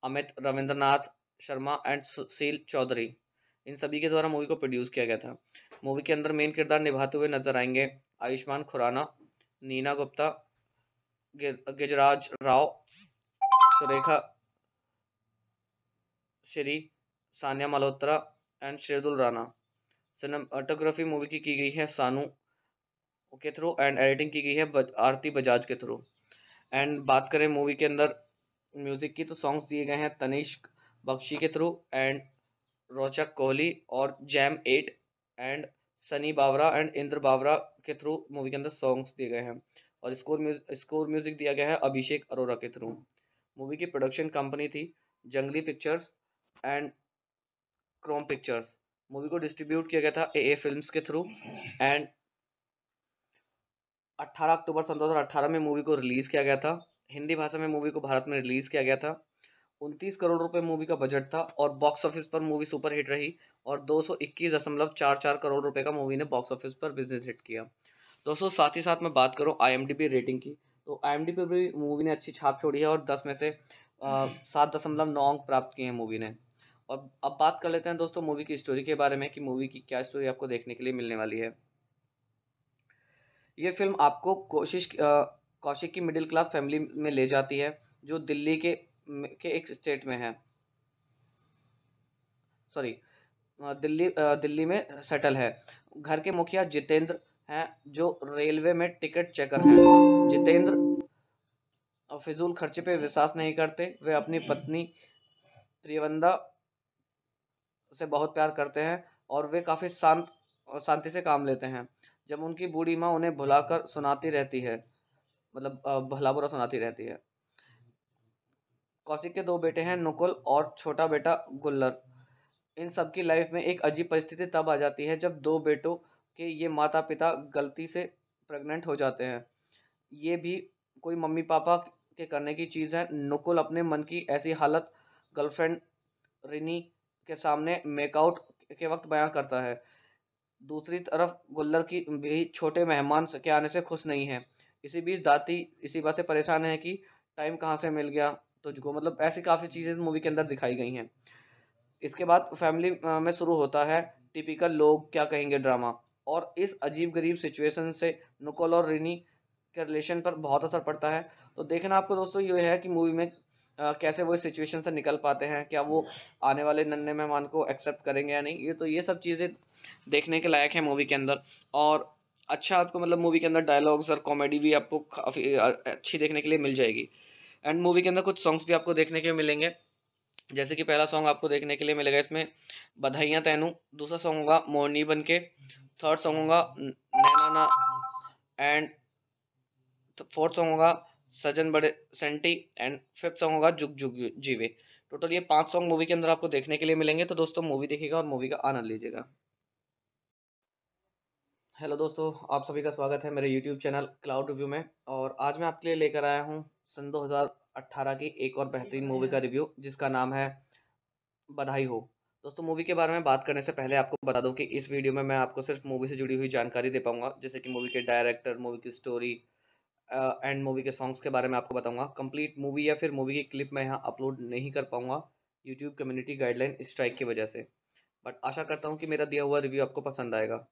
अमित रविंद्रनाथ शर्मा एंड सुशील चौधरी इन सभी के द्वारा मूवी को प्रोड्यूस किया गया था मूवी के अंदर मेन किरदार निभाते हुए नजर आएंगे आयुष्मान खुराना नीना गुप्ता गिर Gajraj Rao Surekha Shri Sanya Malhotra and Shardul Rana cinematography movie की की गई है सानू के थ्रू एंड एडिटिंग की गई है बज, आरती बजाज के थ्रू एंड बात करें मूवी के अंदर म्यूज़िक की तो सॉन्ग्स दिए गए हैं तनिष्क बख्शी के थ्रू एंड रोचक कोहली और जैम एट एंड सनी बावरा एंड इंद्र बावरा के थ्रू मूवी के अंदर सॉन्ग्स दिए गए हैं और स्कोर म्यूज स्कोर म्यूज़िक दिया गया है अभिषेक अरोरा के थ्रू मूवी की प्रोडक्शन कंपनी थी Junglee pictures and Chrome pictures movie को डिस्ट्रीब्यूट किया गया था ए ए फिल्म के थ्रू एंड 18 अक्टूबर सन दो में मूवी को रिलीज़ किया गया था हिंदी भाषा में मूवी को भारत में रिलीज़ किया गया था उनतीस करोड़ रुपए मूवी का बजट था और बॉक्स ऑफिस पर मूवी सुपर हिट रही और 221.44 करोड़ रुपए का मूवी ने बॉक्स ऑफिस पर बिजनेस हिट किया दोस्तों साथ ही साथ मैं बात करूँ आई रेटिंग की तो आई एम डी पर भी मूवी ने अच्छी छाप छोड़ी है और दस में से सात दशमलव नौ अंक प्राप्त किए हैं मूवी ने और अब बात कर लेते हैं दोस्तों मूवी की स्टोरी के बारे में कि मूवी की क्या स्टोरी आपको देखने के लिए मिलने वाली है ये फिल्म आपको कोशिश कौशिक की मिडिल क्लास फैमिली में ले जाती है जो दिल्ली के के एक स्टेट में है सॉरी दिल्ली दिल्ली में सेटल है घर के मुखिया जितेंद्र हैं जो रेलवे में टिकट चेकर हैं जितेंद्र फिजूल खर्चे पे विश्वास नहीं करते वे अपनी पत्नी प्रियवंदा से बहुत प्यार करते हैं और वे काफ़ी शांत शांति से काम लेते हैं जब उनकी बूढ़ी माँ उन्हें भुलाकर सुनाती रहती है मतलब भला बुरा सुनाती रहती है कौशिक के दो बेटे हैं नुकुल और छोटा बेटा गुल्लर इन सबकी लाइफ में एक अजीब परिस्थिति तब आ जाती है जब दो बेटों कि ये माता पिता गलती से प्रेग्नेंट हो जाते हैं ये भी कोई मम्मी पापा के करने की चीज़ है नुकुल अपने मन की ऐसी हालत गर्लफ्रेंड रिनी के सामने मेकआउट के वक्त बयान करता है दूसरी तरफ गुल्लर की भी छोटे मेहमान के आने से खुश नहीं है इसी बीच दाती इसी बात से परेशान है कि टाइम कहाँ से मिल गया तो जो मतलब ऐसी काफ़ी चीज़ें मूवी के अंदर दिखाई गई हैं इसके बाद फैमिली में शुरू होता है टिपिकल लोग क्या कहेंगे ड्रामा और इस अजीब गरीब सिचुएशन से निकोल और रिनी के रिलेशन पर बहुत असर पड़ता है तो देखना आपको दोस्तों ये है कि मूवी में आ, कैसे वो इस सिचुएशन से निकल पाते हैं क्या वो आने वाले नन्हे मेहमान को एक्सेप्ट करेंगे या नहीं ये तो ये सब चीज़ें देखने के लायक है मूवी के अंदर और अच्छा आपको मतलब मूवी के अंदर डायलॉग्स और कॉमेडी भी आपको काफ़ी अच्छी देखने के लिए मिल जाएगी एंड मूवी के अंदर कुछ सॉन्ग्स भी आपको देखने के मिलेंगे जैसे कि पहला सॉन्ग आपको देखने के लिए मिलेगा इसमें बधाइयाँ तैनू दूसरा सॉन्ग होगा मोरनी बन के थर्ड सॉन्ग होगा नैनाना एंड फोर्थ सॉन्ग होगा सजन बड़े सेंटी एंड फिफ्थ सॉन्ग होगा जुग जुग जीवे टोटल ये पांच सॉन्ग मूवी के अंदर आपको देखने के लिए मिलेंगे तो दोस्तों मूवी देखिएगा और मूवी का आनंद लीजिएगा हेलो दोस्तों आप सभी का स्वागत है मेरे यूट्यूब चैनल क्लाउड रिव्यू में और आज मैं आपके लिए लेकर आया हूँ सन दो 2018 की एक और बेहतरीन मूवी का रिव्यू जिसका नाम है बधाई हो दोस्तों मूवी के बारे में बात करने से पहले आपको बता दूं कि इस वीडियो में मैं आपको सिर्फ मूवी से जुड़ी हुई जानकारी दे पाऊंगा जैसे कि मूवी के डायरेक्टर मूवी की स्टोरी एंड मूवी के सॉन्ग्स के बारे में आपको बताऊंगा कंप्लीट मूवी या फिर मूवी की क्लिप मैं यहाँ अपलोड नहीं कर पाऊंगा यूट्यूब कम्युनिटी गाइडलाइन स्ट्राइक की वजह से बट आशा करता हूँ कि मेरा दिया हुआ रिव्यू आपको पसंद आएगा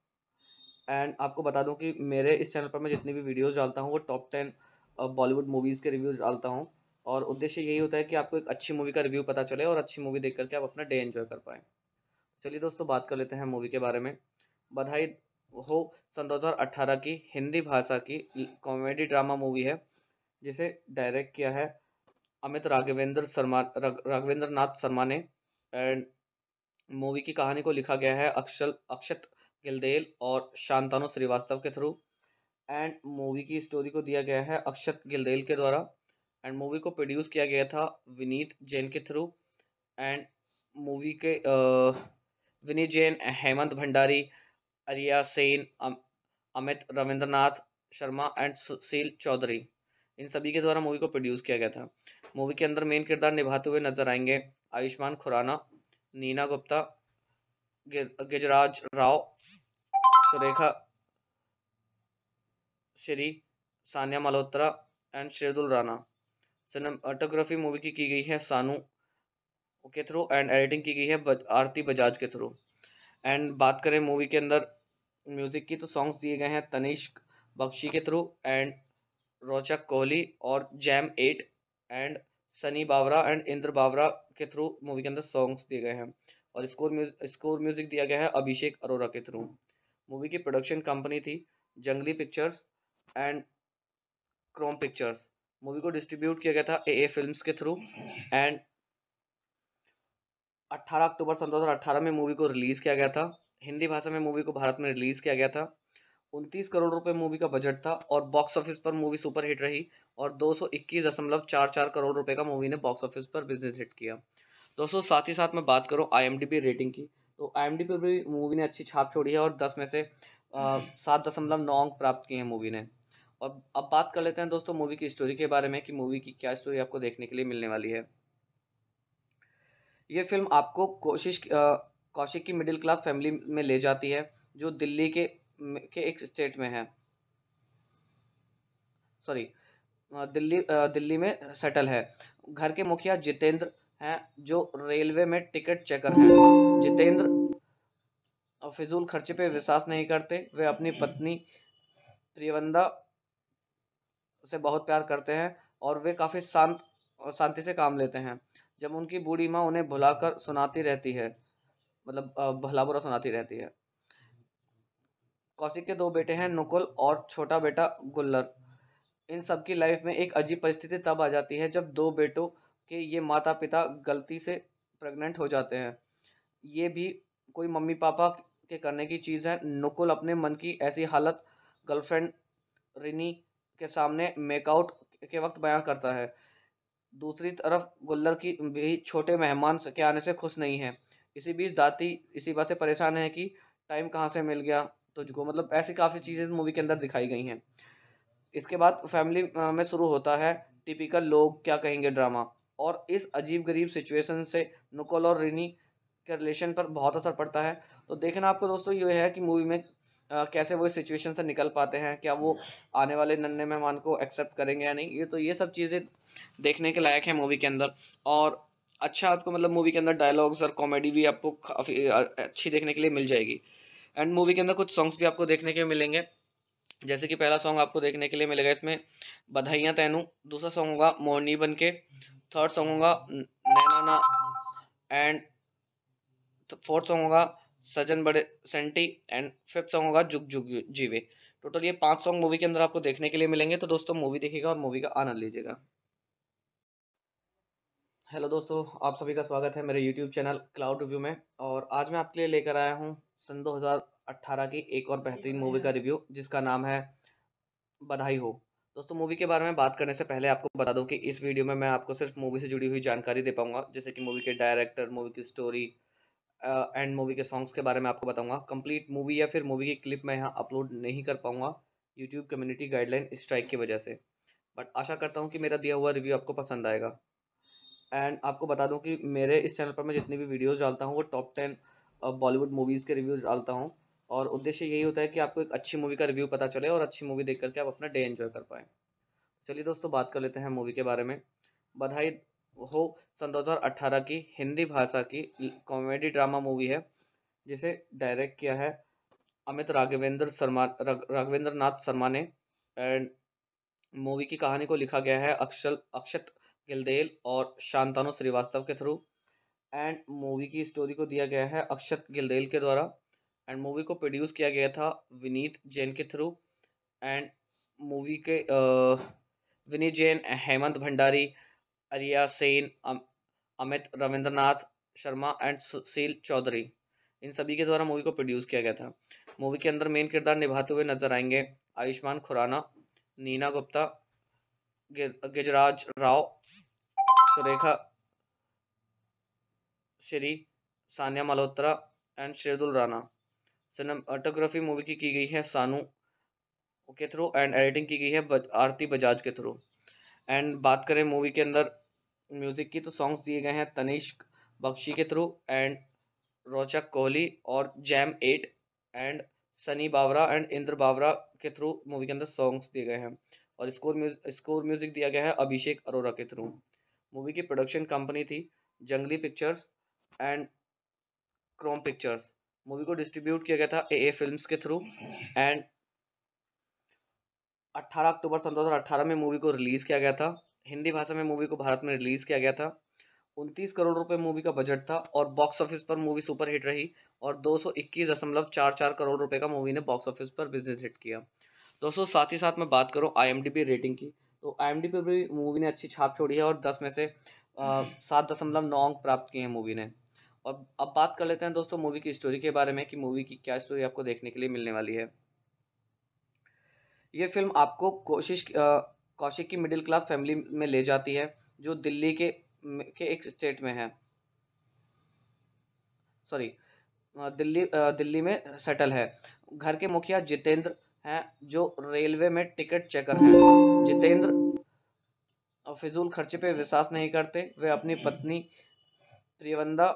एंड आपको बता दूँ कि मेरे इस चैनल पर मैं जितनी भी वीडियोज़ डालता हूँ वो टॉप टेन बॉलीवुड मूवीज़ के रिव्यूज़ डालता हूँ और उद्देश्य यही होता है कि आपको एक अच्छी मूवी का रिव्यू पता चले और अच्छी मूवी देख करके आप अपना डे एंजॉय कर पाएँ चलिए दोस्तों बात कर लेते हैं मूवी के बारे में बधाई हो सन दो की हिंदी भाषा की कॉमेडी ड्रामा मूवी है जिसे डायरेक्ट किया है अमित राघवेंद्र शर्मा राघवेंद्र नाथ शर्मा ने एंड मूवी की कहानी को लिखा गया है अक्षल अक्षत गिलदेल और शांतानु श्रीवास्तव के थ्रू एंड मूवी की स्टोरी को दिया गया है अक्षत गिलदेल के द्वारा एंड मूवी को प्रोड्यूस किया गया था विनीत जैन के थ्रू एंड मूवी के विनीत जैन हेमंत भंडारी अरिया सेन अमित रविंद्रनाथ शर्मा एंड सुशील चौधरी इन सभी के द्वारा मूवी को प्रोड्यूस किया गया था मूवी के अंदर मेन किरदार निभाते हुए नजर आएंगे Ayushmann Khurrana Neena Gupta गिजराज Rao Surekha Shri Sanya Malhotra and Shardul Rana cinematography movie की की गई है सानू के थ्रू एंड एडिटिंग की गई है आरती बजाज के थ्रू एंड बात करें मूवी के अंदर म्यूज़िक की तो सॉन्ग्स दिए गए हैं तनिष्क बख्शी के थ्रू एंड रोचक कोहली और जैम एट एंड सनी बावरा एंड इंद्र बावरा के थ्रू मूवी के अंदर सॉन्ग्स दिए गए हैं और स्कोर म्यूजिक स्कोर म्यूज़िक दिया गया है अभिषेक अरोरा के थ्रू मूवी की प्रोडक्शन कंपनी थी Junglee pictures and Chrome pictures movie को डिस्ट्रीब्यूट किया गया था ए ए फिल्म के थ्रू एंड 18 अक्टूबर सन अठारह में मूवी को रिलीज़ किया गया था हिंदी भाषा में मूवी को भारत में रिलीज़ किया गया था उनतीस करोड़ रुपए मूवी का बजट था और बॉक्स ऑफिस पर मूवी सुपर हिट रही और दो करोड़ रुपए का मूवी ने बॉक्स ऑफिस पर बिजनेस हिट किया दोस्तों साथ ही साथ मैं बात करूँ आई रेटिंग की तो आई पर भी मूवी ने अच्छी छाप छोड़ी है और दस में से सात दशमलव नौ अंक प्राप्त किए हैं मूवी ने और अब बात कर लेते हैं दोस्तों मूवी की स्टोरी के बारे में कि मूवी की क्या स्टोरी आपको देखने के लिए मिलने वाली है ये फिल्म आपको कोशिश कौशिक की मिडिल क्लास फैमिली में ले जाती है जो दिल्ली के के एक स्टेट में है सॉरी दिल्ली दिल्ली में सेटल है घर के मुखिया जितेंद्र हैं जो रेलवे में टिकट चेकर हैं जितेंद्र फिजूल खर्चे पे विश्वास नहीं करते वे अपनी पत्नी प्रियवंदा से बहुत प्यार करते हैं और वे काफ़ी शांत शांति से काम लेते हैं जब उनकी बूढ़ी माँ उन्हें भुलाकर सुनाती रहती है मतलब भला बुरा सुनाती रहती है कौशिक के दो बेटे हैं नुकुल और छोटा बेटा गुल्लर इन सब की लाइफ में एक अजीब परिस्थिति तब आ जाती है जब दो बेटों के ये माता पिता गलती से प्रेग्नेंट हो जाते हैं ये भी कोई मम्मी पापा के करने की चीज़ है नुकुल अपने मन की ऐसी हालत गर्लफ्रेंड रिनी के सामने मेकआउट के वक्त बयां करता है दूसरी तरफ गुल्लर की भी छोटे मेहमान के आने से खुश नहीं है इसी बीच दाती इसी बात से परेशान है कि टाइम कहाँ से मिल गया तुझको मतलब ऐसी काफ़ी चीज़ें मूवी के अंदर दिखाई गई हैं इसके बाद फैमिली में शुरू होता है टिपिकल लोग क्या कहेंगे ड्रामा और इस अजीब गरीब सिचुएशन से नुकोल और रिनी के रिलेशन पर बहुत असर पड़ता है तो देखना आपको दोस्तों ये है कि मूवी में कैसे वो इस सिचुएशन से निकल पाते हैं क्या वो आने वाले नन्हे मेहमान को एक्सेप्ट करेंगे या नहीं ये तो ये सब चीज़ें देखने के लायक है मूवी के अंदर और अच्छा आपको मतलब मूवी के अंदर डायलॉग्स और कॉमेडी भी आपको काफ़ी अच्छी देखने के लिए मिल जाएगी एंड मूवी के अंदर कुछ सॉन्ग्स भी आपको देखने के मिलेंगे जैसे कि पहला सॉन्ग आपको देखने के लिए मिलेगा इसमें बधाइयाँ तैनू दूसरा सॉन्ग होगा मोरनी बन के थर्ड सॉन्ग होगा नैनाना एंड फोर्थ सॉन्ग होगा सजन बड़े सेंटी एंड फिफ्थ सॉन्ग होगा जुग जुग जीवे टोटल ये पांच सॉन्ग मूवी के अंदर आपको देखने के लिए मिलेंगे तो दोस्तों मूवी देखिएगा और मूवी का आनंद लीजिएगा हेलो दोस्तों आप सभी का स्वागत है मेरे यूट्यूब चैनल क्लाउड रिव्यू में और आज मैं आपके लिए लेकर आया हूँ सन दो की एक और बेहतरीन मूवी का रिव्यू जिसका नाम है बधाई हो दोस्तों मूवी के बारे में बात करने से पहले आपको बता दूं कि इस वीडियो में मैं आपको सिर्फ मूवी से जुड़ी हुई जानकारी दे पाऊंगा जैसे कि मूवी के डायरेक्टर मूवी की स्टोरी एंड मूवी के सॉन्ग्स के बारे में आपको बताऊंगा कंप्लीट मूवी या फिर मूवी की क्लिप मैं यहाँ अपलोड नहीं कर पाऊंगा यूट्यूब कम्युनिटी गाइडलाइन स्ट्राइक की वजह से बट आशा करता हूँ कि मेरा दिया हुआ रिव्यू आपको पसंद आएगा एंड आपको बता दूँ कि मेरे इस चैनल पर मैं जितनी भी वीडियोज़ डालता हूँ वो टॉप टेन बॉलीवुड मूवीज़ के रिव्यूज़ डालता हूँ और उद्देश्य यही होता है कि आपको एक अच्छी मूवी का रिव्यू पता चले और अच्छी मूवी देख करके आप अपना डे इन्जॉय कर पाएँ चलिए दोस्तों बात कर लेते हैं मूवी के बारे में बधाई वो सन अठारह की हिंदी भाषा की कॉमेडी ड्रामा मूवी है जिसे डायरेक्ट किया है अमित राघवेंद्र शर्मा राघवेंद्र नाथ शर्मा ने एंड मूवी की कहानी को लिखा गया है अक्षल अक्षत गिलदेल और शांतानु श्रीवास्तव के थ्रू एंड मूवी की स्टोरी को दिया गया है अक्षत गिलदेल के द्वारा एंड मूवी को प्रोड्यूस किया गया था विनीत जैन के थ्रू एंड मूवी के विनीत जैन हेमंत भंडारी अरिया सेन अमित रविंद्रनाथ शर्मा एंड सुशील चौधरी इन सभी के द्वारा मूवी को प्रोड्यूस किया गया था मूवी के अंदर मेन किरदार निभाते हुए नजर आएंगे Ayushmann Khurrana Neena Gupta गिजराज Rao Surekha Shri Sanya Malhotra and Shardul Rana cinematography movie की की गई है सानू के थ्रू एंड एडिटिंग की गई है आरती बजाज के थ्रू एंड बात करें मूवी के अंदर म्यूज़िक की तो सॉन्ग्स दिए गए हैं तनिष्क बख्शी के थ्रू एंड रोचक कोहली और जैम एट एंड सनी बावरा एंड इंद्र बावरा के थ्रू मूवी के अंदर सॉन्ग्स दिए गए हैं और स्कोर म्यूजिक स्कोर म्यूज़िक दिया गया है अभिषेक अरोरा के थ्रू मूवी की प्रोडक्शन कंपनी थी Junglee pictures and Chrome pictures movie को डिस्ट्रीब्यूट किया गया था ए ए फिल्म के थ्रू एंड 18 अक्टूबर सन 2018 में मूवी को रिलीज़ किया गया था हिंदी भाषा में मूवी को भारत में रिलीज़ किया गया था उनतीस करोड़ रुपए मूवी का बजट था और बॉक्स ऑफिस पर मूवी सुपर हिट रही और दो करोड़ रुपए का मूवी ने बॉक्स ऑफिस पर बिजनेस हिट किया दोस्तों साथ ही साथ मैं बात करूँ आई रेटिंग की तो आई पर भी मूवी ने अच्छी छाप छोड़ी है और दस में से सात दशमलव नौ अंक प्राप्त किए हैं मूवी ने और अब बात कर लेते हैं दोस्तों मूवी की स्टोरी के बारे में कि मूवी की क्या स्टोरी आपको देखने के लिए मिलने वाली है ये फिल्म आपको कोशिश कौशिक की मिडिल क्लास फैमिली में ले जाती है जो दिल्ली के के एक स्टेट में है सॉरी दिल्ली दिल्ली में सेटल है घर के मुखिया जितेंद्र हैं जो रेलवे में टिकट चेकर हैं जितेंद्र फिजूल खर्चे पे विश्वास नहीं करते वे अपनी पत्नी त्रिवंदा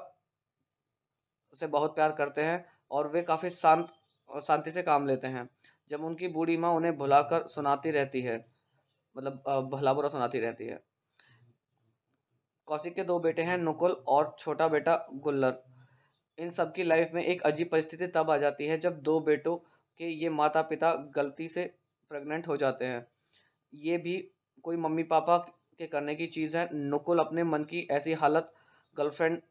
से बहुत प्यार करते हैं और वे काफ़ी शांत शांति से काम लेते हैं जब उनकी बूढ़ी माँ उन्हें भुलाकर सुनाती रहती है मतलब भला बुरा सुनाती रहती है कौशिक के दो बेटे हैं नुकुल और छोटा बेटा गुल्लर इन सब की लाइफ में एक अजीब परिस्थिति तब आ जाती है जब दो बेटों के ये माता पिता गलती से प्रेग्नेंट हो जाते हैं ये भी कोई मम्मी पापा के करने की चीज़ है नुकुल अपने मन की ऐसी हालत गर्लफ्रेंड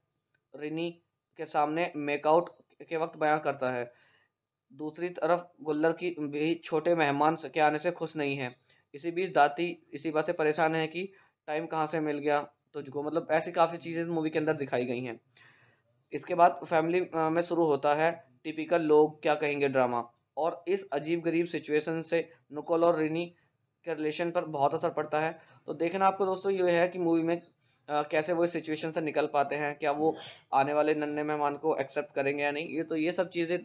रिनी के सामने मेकआउट के वक्त बयां करता है दूसरी तरफ गुल्लर की भी छोटे मेहमान के आने से खुश नहीं है इसी बीच दाती इसी बात से परेशान है कि टाइम कहाँ से मिल गया तुझको मतलब ऐसी काफ़ी चीज़ें मूवी के अंदर दिखाई गई हैं इसके बाद फैमिली में शुरू होता है टिपिकल लोग क्या कहेंगे ड्रामा और इस अजीब गरीब सिचुएशन से नुकोल और रिनी के रिलेशन पर बहुत असर पड़ता है तो देखना आपको दोस्तों ये है कि मूवी में आ, कैसे वो इस सिचुएशन से निकल पाते हैं क्या वो आने वाले नन्हे मेहमान को एक्सेप्ट करेंगे या नहीं ये तो ये सब चीज़ें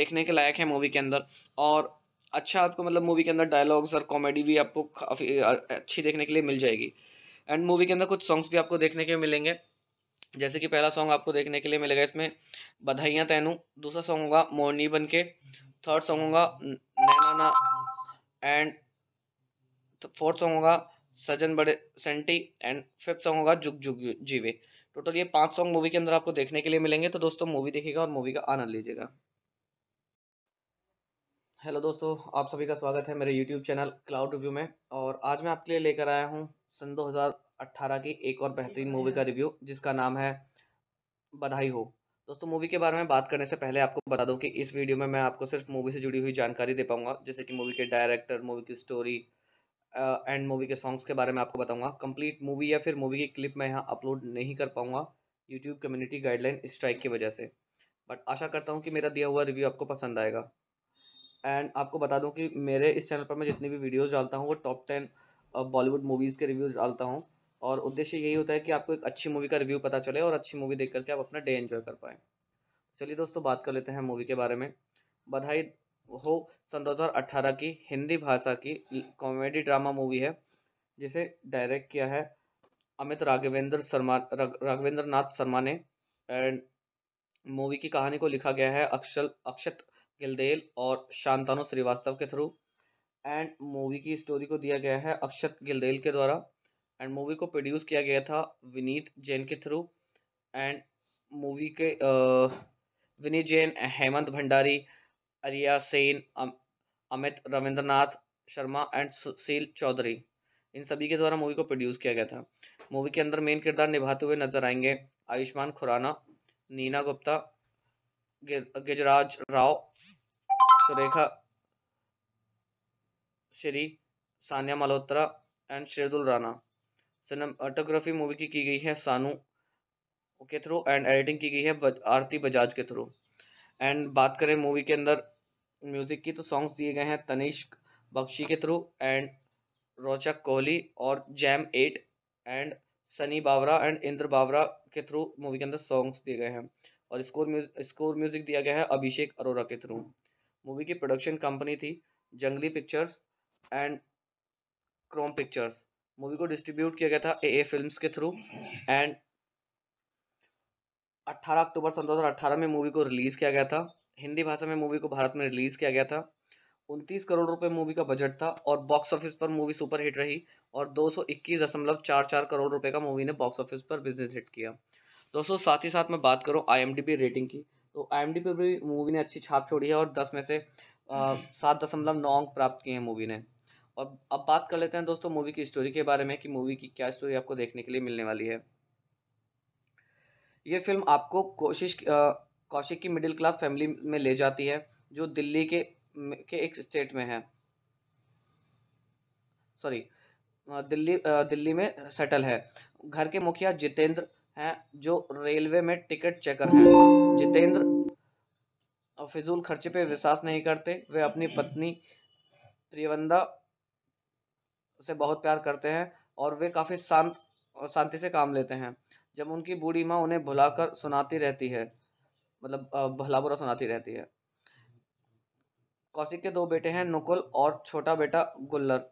देखने के लायक है मूवी के अंदर और अच्छा आपको मतलब मूवी के अंदर डायलॉग्स और कॉमेडी भी आपको काफ़ी अच्छी देखने के लिए मिल जाएगी एंड मूवी के अंदर कुछ सॉन्ग्स भी आपको देखने के मिलेंगे जैसे कि पहला सॉन्ग आपको देखने के लिए मिलेगा इसमें बधाइयाँ तैनू दूसरा सॉन्ग होगा मोरनी बन के थर्ड सॉन्ग होगा नैनाना एंड फोर्थ सॉन्ग होगा सजन बड़े सेंटी एंड फिफ्थ सॉन्ग होगा जुग जुग जीवे टोटल ये पांच सॉन्ग मूवी के अंदर आपको देखने के लिए मिलेंगे तो दोस्तों मूवी देखिएगा और मूवी का आनंद लीजिएगा हेलो दोस्तों आप सभी का स्वागत है मेरे यूट्यूब चैनल क्लाउड रिव्यू में और आज मैं आपके लिए लेकर आया हूँ सन 2018 की एक और बेहतरीन मूवी का रिव्यू जिसका नाम है बधाई हो दोस्तों मूवी के बारे में बात करने से पहले आपको बता दूं कि इस वीडियो में मैं आपको सिर्फ मूवी से जुड़ी हुई जानकारी दे पाऊँगा जैसे कि मूवी के डायरेक्टर मूवी की स्टोरी एंड मूवी के सॉन्ग्स के बारे में आपको बताऊँगा कंप्लीट मूवी या फिर मूवी की क्लिप मैं यहाँ अपलोड नहीं कर पाऊँगा यूट्यूब कम्युनिटी गाइडलाइन स्ट्राइक की वजह से बट आशा करता हूँ कि मेरा दिया हुआ रिव्यू आपको पसंद आएगा एंड आपको बता दूं कि मेरे इस चैनल पर मैं जितनी भी वीडियोस डालता हूँ वो टॉप टेन बॉलीवुड मूवीज़ के रिव्यूज़ डालता हूँ और उद्देश्य यही होता है कि आपको एक अच्छी मूवी का रिव्यू पता चले और अच्छी मूवी देख करके आप अपना डे इन्जॉय कर पाएँ चलिए दोस्तों बात कर लेते हैं मूवी के बारे में बधाई हो सन दो की हिंदी भाषा की कॉमेडी ड्रामा मूवी है जिसे डायरेक्ट किया है अमित राघवेंद्र शर्मा राघवेंद्र नाथ शर्मा ने एंड मूवी की कहानी को लिखा गया है अक्षल अक्षत गिलदेल और शांतानु श्रीवास्तव के थ्रू एंड मूवी की स्टोरी को दिया गया है अक्षत गिलदेल के द्वारा एंड मूवी को प्रोड्यूस किया गया था विनीत जैन के थ्रू एंड मूवी के विनीत जैन हेमंत भंडारी अरिया सेन अमित रविंद्रनाथ शर्मा एंड सुशील चौधरी इन सभी के द्वारा मूवी को प्रोड्यूस किया गया था मूवी के अंदर मेन किरदार निभाते हुए नजर आएंगे आयुष्मान खुराना नीना गुप्ता गिर गे, Rao Surekha Shri Sanya Malhotra and Shardul Rana cinematography movie की की गई है सानू के थ्रू एंड एडिटिंग की गई है बज, आरती बजाज के थ्रू एंड बात करें मूवी के अंदर म्यूज़िक की तो सॉन्ग्स दिए गए हैं तनिष्क बख्शी के थ्रू एंड रोचक कोहली और जैम एट एंड सनी बावरा एंड इंद्र बावरा के थ्रू मूवी के अंदर सॉन्ग्स दिए गए हैं और स्कोर म्यूज स्कोर म्यूज़िक दिया गया है अभिषेक अरोरा के थ्रू मूवी की प्रोडक्शन कंपनी थी Junglee pictures and Chrome pictures movie को डिस्ट्रीब्यूट किया गया था ए ए फिल्म के थ्रू एंड 18 अक्टूबर सन अठारह में मूवी को रिलीज़ किया गया था हिंदी भाषा में मूवी को भारत में रिलीज़ किया गया था उनतीस करोड़ रुपए मूवी का बजट था और बॉक्स ऑफिस पर मूवी सुपर हिट रही और दो सौ इक्कीस दशमलव चार चार करोड़ रुपए का मूवी ने बॉक्स ऑफिस पर बिजनेस हिट किया दोस्तों साथ ही साथ मैं बात करूँ आई रेटिंग की तो आई पर भी मूवी ने अच्छी छाप छोड़ी है और दस में से सात दशमलव नौ अंक प्राप्त किए हैं मूवी ने और अब बात कर लेते हैं दोस्तों मूवी की स्टोरी के बारे में कि मूवी की क्या स्टोरी आपको देखने के लिए मिलने वाली है ये फिल्म आपको कोशिश कौशिक की मिडिल क्लास फैमिली में ले जाती है जो दिल्ली के के एक स्टेट में है सॉरी दिल्ली दिल्ली में सेटल है घर के मुखिया जितेंद्र हैं जो रेलवे में टिकट चेकर हैं जितेंद्र फिजूल खर्चे पे विश्वास नहीं करते वे अपनी पत्नी प्रियवंदा से बहुत प्यार करते हैं और वे काफ़ी शांत शांति से काम लेते हैं जब उनकी बूढ़ी माँ उन्हें भुलाकर सुनाती रहती है मतलब भला बुरा सुनाती रहती है कौशिक के दो बेटे हैं नुकुल और छोटा बेटा गुल्लर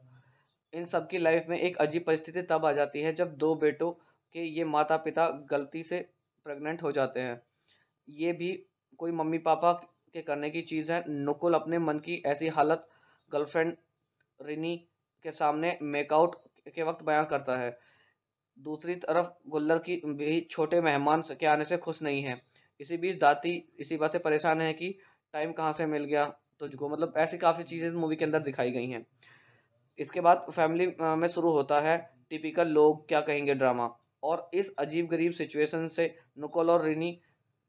इन सबकी लाइफ में एक अजीब परिस्थिति तब आ जाती है जब दो बेटों कि ये माता पिता गलती से प्रेग्नेंट हो जाते हैं ये भी कोई मम्मी पापा के करने की चीज़ है नकुल अपने मन की ऐसी हालत गर्लफ्रेंड रिनी के सामने मेकआउट के वक्त बयां करता है दूसरी तरफ गुल्लर की भी छोटे मेहमान के आने से खुश नहीं है इसी बीच दाती इसी बात से परेशान है कि टाइम कहाँ से मिल गया तुझको मतलब ऐसी काफ़ी चीज़ें मूवी के अंदर दिखाई गई हैं इसके बाद फैमिली में शुरू होता है टिपिकल लोग क्या कहेंगे ड्रामा और इस अजीब गरीब सिचुएशन से नकोल और रिनी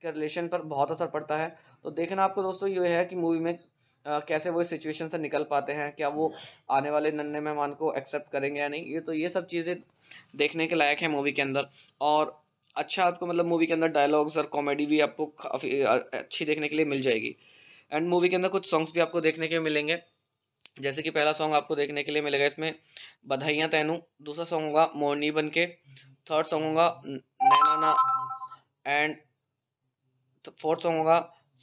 के रिलेशन पर बहुत असर पड़ता है तो देखना आपको दोस्तों ये है कि मूवी में आ, कैसे वो इस सिचुएशन से निकल पाते हैं क्या वो आने वाले नन्हे मेहमान को एक्सेप्ट करेंगे या नहीं ये तो ये सब चीज़ें देखने के लायक है मूवी के अंदर और अच्छा आपको मतलब मूवी के अंदर डायलॉग्स और कॉमेडी भी आपको काफ़ी अच्छी देखने के लिए मिल जाएगी एंड मूवी के अंदर कुछ सॉन्ग्स भी आपको देखने के मिलेंगे जैसे कि पहला सॉन्ग आपको देखने के लिए मिलेगा इसमें बधाइयाँ तैनू दूसरा सॉन्ग होगा मोरनी बन के थर्ड सॉन्ग होगा नैनाना एंड फोर्थ सॉन्ग होगा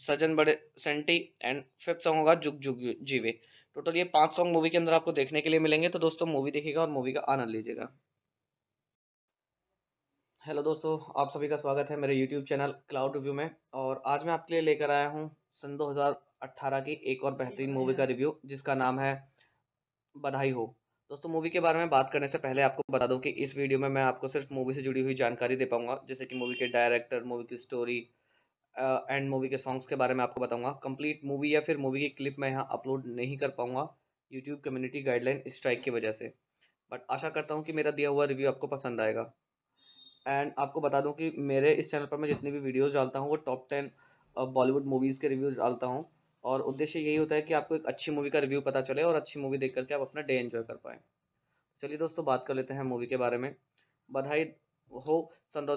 सजन बड़े सेंटी एंड फिफ्थ सॉन्ग होगा जुग जुग जीवे टोटल ये पांच सॉन्ग मूवी के अंदर आपको देखने के लिए मिलेंगे तो दोस्तों मूवी देखिएगा और मूवी का आनंद लीजिएगा हेलो दोस्तों आप सभी का स्वागत है मेरे यूट्यूब चैनल क्लाउड रिव्यू में और आज मैं आपके लिए लेकर आया हूँ सन 2018 की एक और बेहतरीन मूवी का रिव्यू जिसका नाम है बधाई हो दोस्तों मूवी के बारे में बात करने से पहले आपको बता दूं कि इस वीडियो में मैं आपको सिर्फ मूवी से जुड़ी हुई जानकारी दे पाऊंगा जैसे कि मूवी के डायरेक्टर मूवी की स्टोरी एंड मूवी के सॉन्ग्स के बारे में आपको बताऊंगा कंप्लीट मूवी या फिर मूवी की क्लिप मैं यहाँ अपलोड नहीं कर पाऊंगा यूट्यूब कम्युनिटी गाइडलाइन स्ट्राइक की वजह से बट आशा करता हूँ कि मेरा दिया हुआ रिव्यू आपको पसंद आएगा एंड आपको बता दूँ कि मेरे इस चैनल पर मैं जितनी भी वीडियोज़ डालता हूँ वो टॉप टेन बॉलीवुड मूवीज़ के रिव्यूज़ डालता हूँ और उद्देश्य यही होता है कि आपको एक अच्छी मूवी का रिव्यू पता चले और अच्छी मूवी देख करके आप अपना डे इन्जॉय कर पाएँ चलिए दोस्तों बात कर लेते हैं मूवी के बारे में बधाई हो सन दो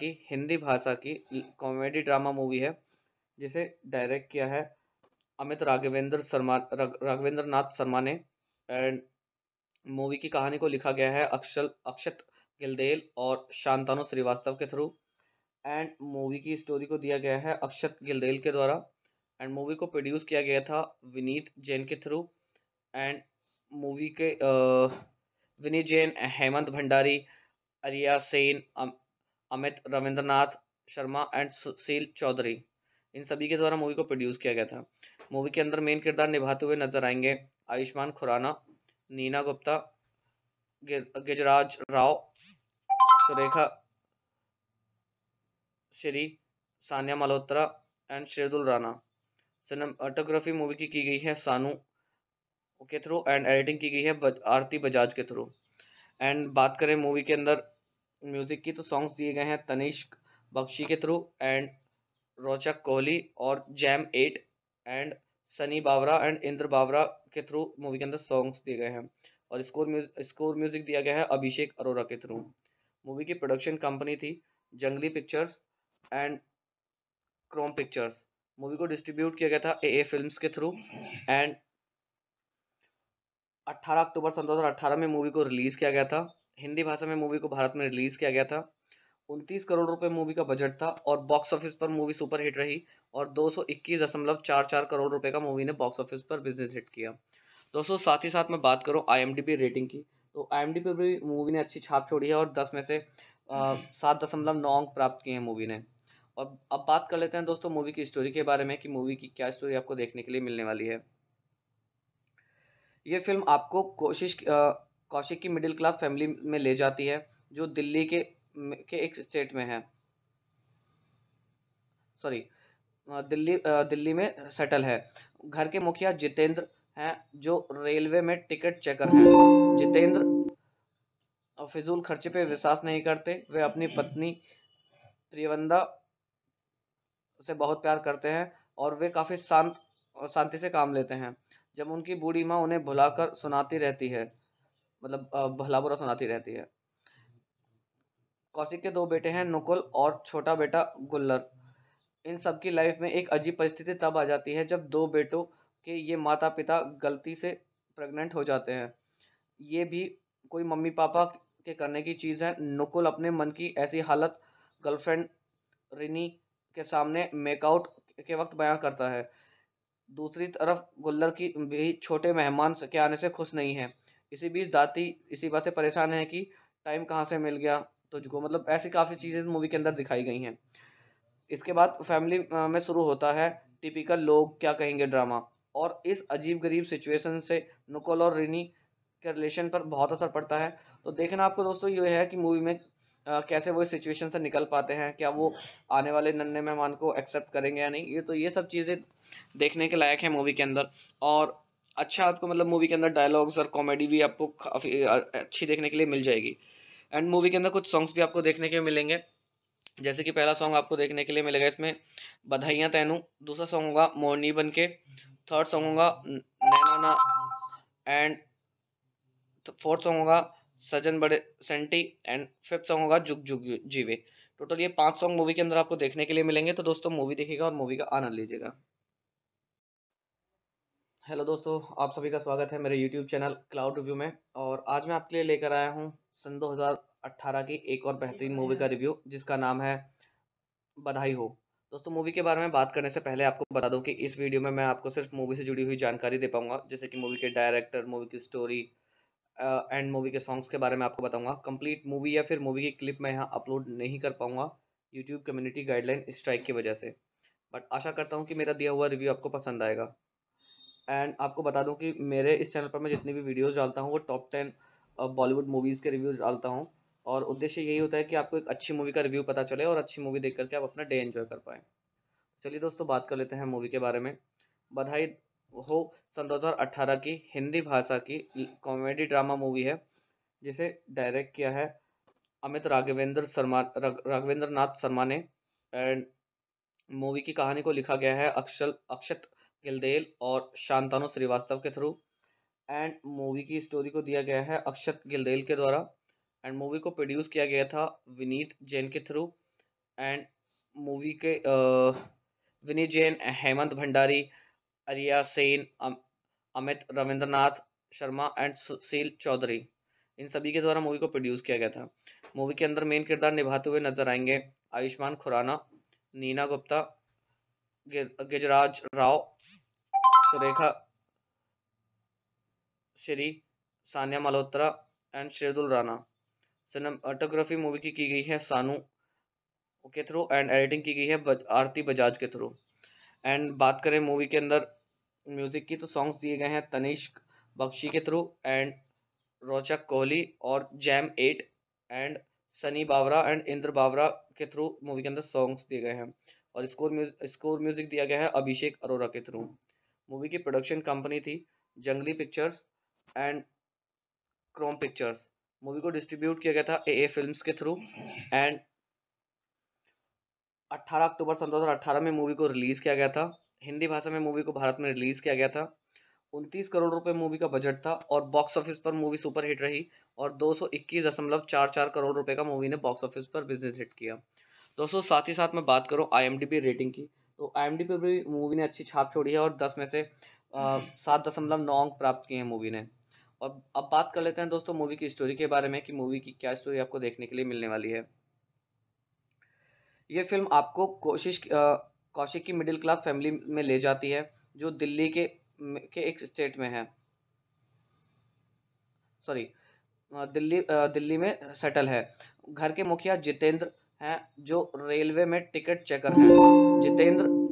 की हिंदी भाषा की कॉमेडी ड्रामा मूवी है जिसे डायरेक्ट किया है अमित राघवेंद्र शर्मा राघवेंद्र नाथ शर्मा ने एंड मूवी की कहानी को लिखा गया है अक्षल अक्षत गिलदेल और शांतानु श्रीवास्तव के थ्रू एंड मूवी की स्टोरी को दिया गया है अक्षत गिलदेल के द्वारा एंड मूवी को प्रोड्यूस किया गया था विनीत जैन के थ्रू एंड मूवी के विनीत जैन हेमंत भंडारी अरिया सेन अमित रविंद्रनाथ शर्मा एंड सुशील चौधरी इन सभी के द्वारा मूवी को प्रोड्यूस किया गया था मूवी के अंदर मेन किरदार निभाते हुए नजर आएंगे Ayushmann Khurrana Neena Gupta Giriraj Rao Surekha Shri Sanya Malhotra and Shardul Rana cinematography movie की की गई है सानू के थ्रू एंड एडिटिंग की गई है बज, आरती बजाज के थ्रू एंड बात करें मूवी के अंदर म्यूज़िक की तो सॉन्ग्स दिए गए हैं तनिष्क बख्शी के थ्रू एंड रोचक कोहली और जैम एट एंड सनी बावरा एंड इंद्र बावरा के थ्रू मूवी के अंदर सॉन्ग्स दिए गए हैं और स्कोर म्यूजिक स्कोर म्यूज़िक दिया गया है अभिषेक अरोरा के थ्रू मूवी की प्रोडक्शन कंपनी थी Junglee pictures and Chrome pictures movie को डिस्ट्रीब्यूट किया गया था ए ए फिल्म के थ्रू एंड 18 अक्टूबर सन 2018 में मूवी को रिलीज़ किया गया था हिंदी भाषा में मूवी को भारत में रिलीज़ किया गया था उनतीस करोड़ रुपए मूवी का बजट था और बॉक्स ऑफिस पर मूवी सुपर हिट रही और दो करोड़ रुपये का मूवी ने बॉक्स ऑफिस पर बिजनेस हिट किया दोस्तों साथ ही साथ मैं बात करूँ आई रेटिंग की तो आई पर भी मूवी ने अच्छी छाप छोड़ी है और दस में से सात दशमलव नौ अंक प्राप्त किए हैं मूवी ने अब अब बात कर लेते हैं दोस्तों मूवी की स्टोरी के बारे में कि मूवी की क्या स्टोरी आपको देखने के लिए मिलने वाली है ये फिल्म आपको कोशिश कौशिक की मिडिल क्लास फैमिली में ले जाती है जो दिल्ली के के एक स्टेट में है सॉरी दिल्ली दिल्ली में सेटल है घर के मुखिया जितेंद्र हैं जो रेलवे में टिकट चेकर हैं जितेंद्र फिजूल खर्चे पे विश्वास नहीं करते वे अपनी पत्नी प्रियवंदा से बहुत प्यार करते हैं और वे काफ़ी शांत और शांति से काम लेते हैं जब उनकी बूढ़ी माँ उन्हें भुलाकर सुनाती रहती है मतलब भला बुरा सुनाती रहती है कौशिक के दो बेटे हैं नुकुल और छोटा बेटा गुल्लर इन सब की लाइफ में एक अजीब परिस्थिति तब आ जाती है जब दो बेटों के ये माता पिता गलती से प्रेग्नेंट हो जाते हैं ये भी कोई मम्मी पापा के करने की चीज़ है नुकुल अपने मन की ऐसी हालत गर्लफ्रेंड रिनी के सामने मेकआउट के वक्त बयां करता है दूसरी तरफ गुल्लर की भी छोटे मेहमान के आने से खुश नहीं है इसी बीच दाती इसी बात से परेशान है कि टाइम कहाँ से मिल गया तुझको मतलब ऐसी काफ़ी चीज़ें मूवी के अंदर दिखाई गई हैं इसके बाद फैमिली में शुरू होता है टिपिकल लोग क्या कहेंगे ड्रामा और इस अजीब गरीब सिचुएशन से नुकोल और रिनी के रिलेशन पर बहुत असर पड़ता है तो देखना आपको दोस्तों ये है कि मूवी में आ, कैसे वो इस सिचुएशन से निकल पाते हैं क्या वो आने वाले नन्हे मेहमान को एक्सेप्ट करेंगे या नहीं ये तो ये सब चीज़ें देखने के लायक है मूवी के अंदर और अच्छा आपको मतलब मूवी के अंदर डायलॉग्स और कॉमेडी भी आपको काफ़ी अच्छी देखने के लिए मिल जाएगी एंड मूवी के अंदर कुछ सॉन्ग्स भी आपको देखने के मिलेंगे जैसे कि पहला सॉन्ग आपको देखने के लिए मिलेगा इसमें बधाइयाँ तैनू दूसरा सॉन्ग होगा मोरनी बन के थर्ड सॉन्ग होगा नैनाना एंड फोर्थ सॉन्ग होगा सजन बड़े सेंटी एंड फिफ्थ सॉन्ग होगा जुग जुग जीवे टोटल ये पांच सॉन्ग मूवी के अंदर आपको देखने के लिए मिलेंगे तो दोस्तों मूवी देखिएगा और मूवी का आनंद लीजिएगा हेलो दोस्तों आप सभी का स्वागत है मेरे यूट्यूब चैनल क्लाउड रिव्यू में और आज मैं आपके लिए लेकर आया हूँ सन 2018 की एक और बेहतरीन मूवी का रिव्यू जिसका नाम है बधाई हो दोस्तों मूवी के बारे में बात करने से पहले आपको बता दूं कि इस वीडियो में मैं आपको सिर्फ मूवी से जुड़ी हुई जानकारी दे पाऊंगा जैसे कि मूवी के डायरेक्टर मूवी की स्टोरी एंड मूवी के सॉन्ग्स के बारे में आपको बताऊंगा कंप्लीट मूवी या फिर मूवी की क्लिप मैं यहाँ अपलोड नहीं कर पाऊंगा यूट्यूब कम्युनिटी गाइडलाइन स्ट्राइक की वजह से बट आशा करता हूँ कि मेरा दिया हुआ रिव्यू आपको पसंद आएगा एंड आपको बता दूँ कि मेरे इस चैनल पर मैं जितनी भी वीडियोज़ डालता हूँ वो टॉप टेन बॉलीवुड मूवीज़ के रिव्यूज़ डालता हूँ और उद्देश्य यही होता है कि आपको एक अच्छी मूवी का रिव्यू पता चले और अच्छी मूवी देख करके आप अपना डे इन्जॉय कर पाएँ चलिए दोस्तों बात कर लेते हैं मूवी के बारे में बधाई वो सन अठारह की हिंदी भाषा की कॉमेडी ड्रामा मूवी है जिसे डायरेक्ट किया है अमित राघवेंद्र शर्मा राघवेंद्र नाथ शर्मा ने एंड मूवी की कहानी को लिखा गया है अक्षल अक्षत गिलदेल और शांतानु श्रीवास्तव के थ्रू एंड मूवी की स्टोरी को दिया गया है अक्षत गिलदेल के द्वारा एंड मूवी को प्रोड्यूस किया गया था विनीत जैन के थ्रू एंड मूवी के विनीत जैन हेमंत भंडारी अरिया सेन अमित रविंद्रनाथ शर्मा एंड सुशील चौधरी इन सभी के द्वारा मूवी को प्रोड्यूस किया गया था मूवी के अंदर मेन किरदार निभाते हुए नजर आएंगे Ayushmann Khurrana Neena Gupta गिजराज Rao Surekha Shri Sanya Malhotra and Shardul Rana cinematography movie की की गई है सानू के थ्रू एंड एडिटिंग की गई है आरती बजाज के थ्रू एंड बात करें मूवी के अंदर म्यूज़िक की तो सॉन्ग्स दिए गए हैं तनिष्क बख्शी के थ्रू एंड रोचक कोहली और जैम एट एंड सनी बावरा एंड इंद्र बावरा के थ्रू मूवी के अंदर सॉन्ग्स दिए गए हैं और स्कोर म्यूज स्कोर म्यूज़िक दिया गया है अभिषेक अरोरा के थ्रू मूवी की प्रोडक्शन कंपनी थी Junglee pictures and Chrome pictures movie को डिस्ट्रीब्यूट किया गया था ए ए के थ्रू एंड 18 अक्टूबर सन दो में मूवी को रिलीज़ किया गया था हिंदी भाषा में मूवी को भारत में रिलीज़ किया गया था उनतीस करोड़ रुपए मूवी का बजट था और बॉक्स ऑफिस पर मूवी सुपर हिट रही और दो करोड़ रुपये का मूवी ने बॉक्स ऑफिस पर बिजनेस हिट किया दोस्तों साथ ही साथ मैं बात करूँ आई रेटिंग की तो आई पर भी मूवी ने अच्छी छाप छोड़ी है और दस में से सात दशमलव नौ अंक प्राप्त किए हैं मूवी ने और अब बात कर लेते हैं दोस्तों मूवी की स्टोरी के बारे में कि मूवी की क्या स्टोरी आपको देखने के लिए मिलने वाली है ये फिल्म आपको कोशिश कौशिक की मिडिल क्लास फैमिली में ले जाती है जो दिल्ली के के एक स्टेट में है सॉरी दिल्ली दिल्ली में सेटल है घर के मुखिया जितेंद्र हैं जो रेलवे में टिकट चेकर हैं जितेंद्र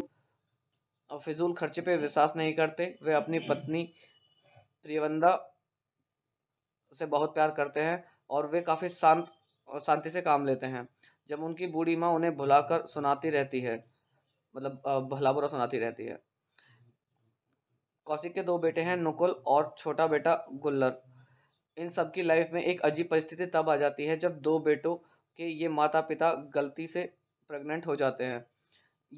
फिजूल खर्चे पे विश्वास नहीं करते वे अपनी पत्नी प्रियवंदा से बहुत प्यार करते हैं और वे काफ़ी शांत शांति से काम लेते हैं जब उनकी बूढ़ी माँ उन्हें भुलाकर सुनाती रहती है मतलब भला बुरा सुनाती रहती है कौशिक के दो बेटे हैं नुकुल और छोटा बेटा गुल्लर इन सबकी लाइफ में एक अजीब परिस्थिति तब आ जाती है जब दो बेटों के ये माता पिता गलती से प्रेग्नेंट हो जाते हैं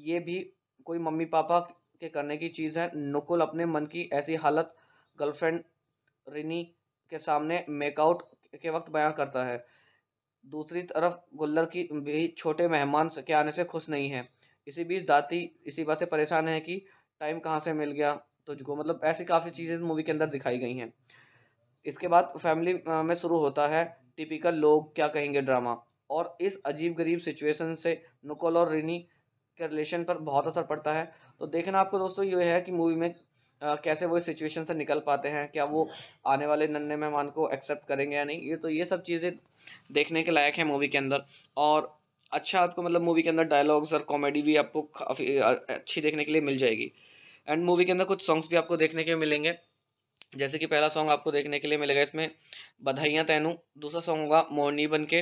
ये भी कोई मम्मी पापा के करने की चीज़ है नुकुल अपने मन की ऐसी हालत गर्लफ्रेंड रिनी के सामने मेकआउट के वक्त बयां करता है दूसरी तरफ गुल्लर की भी छोटे मेहमान के आने से खुश नहीं है इसी बीच दाती इसी बात से परेशान है कि टाइम कहाँ से मिल गया तुझको मतलब ऐसी काफ़ी चीज़ें मूवी के अंदर दिखाई गई हैं इसके बाद फैमिली में शुरू होता है टिपिकल लोग क्या कहेंगे ड्रामा और इस अजीब गरीब सिचुएशन से नुकोल और रिनी के रिलेशन पर बहुत असर पड़ता है तो देखना आपको दोस्तों ये है कि मूवी में आ, कैसे वो इस सिचुएशन से निकल पाते हैं क्या वो आने वाले नन्हे मेहमान को एक्सेप्ट करेंगे या नहीं ये तो ये सब चीज़ें देखने के लायक है मूवी के अंदर और अच्छा आपको मतलब मूवी के अंदर डायलॉग्स और कॉमेडी भी आपको काफ़ी अच्छी देखने के लिए मिल जाएगी एंड मूवी के अंदर कुछ सॉन्ग्स भी आपको देखने के मिलेंगे जैसे कि पहला सॉन्ग आपको देखने के लिए मिलेगा इसमें बधाइयाँ तैनू दूसरा सॉन्ग होगा मोरनी बन के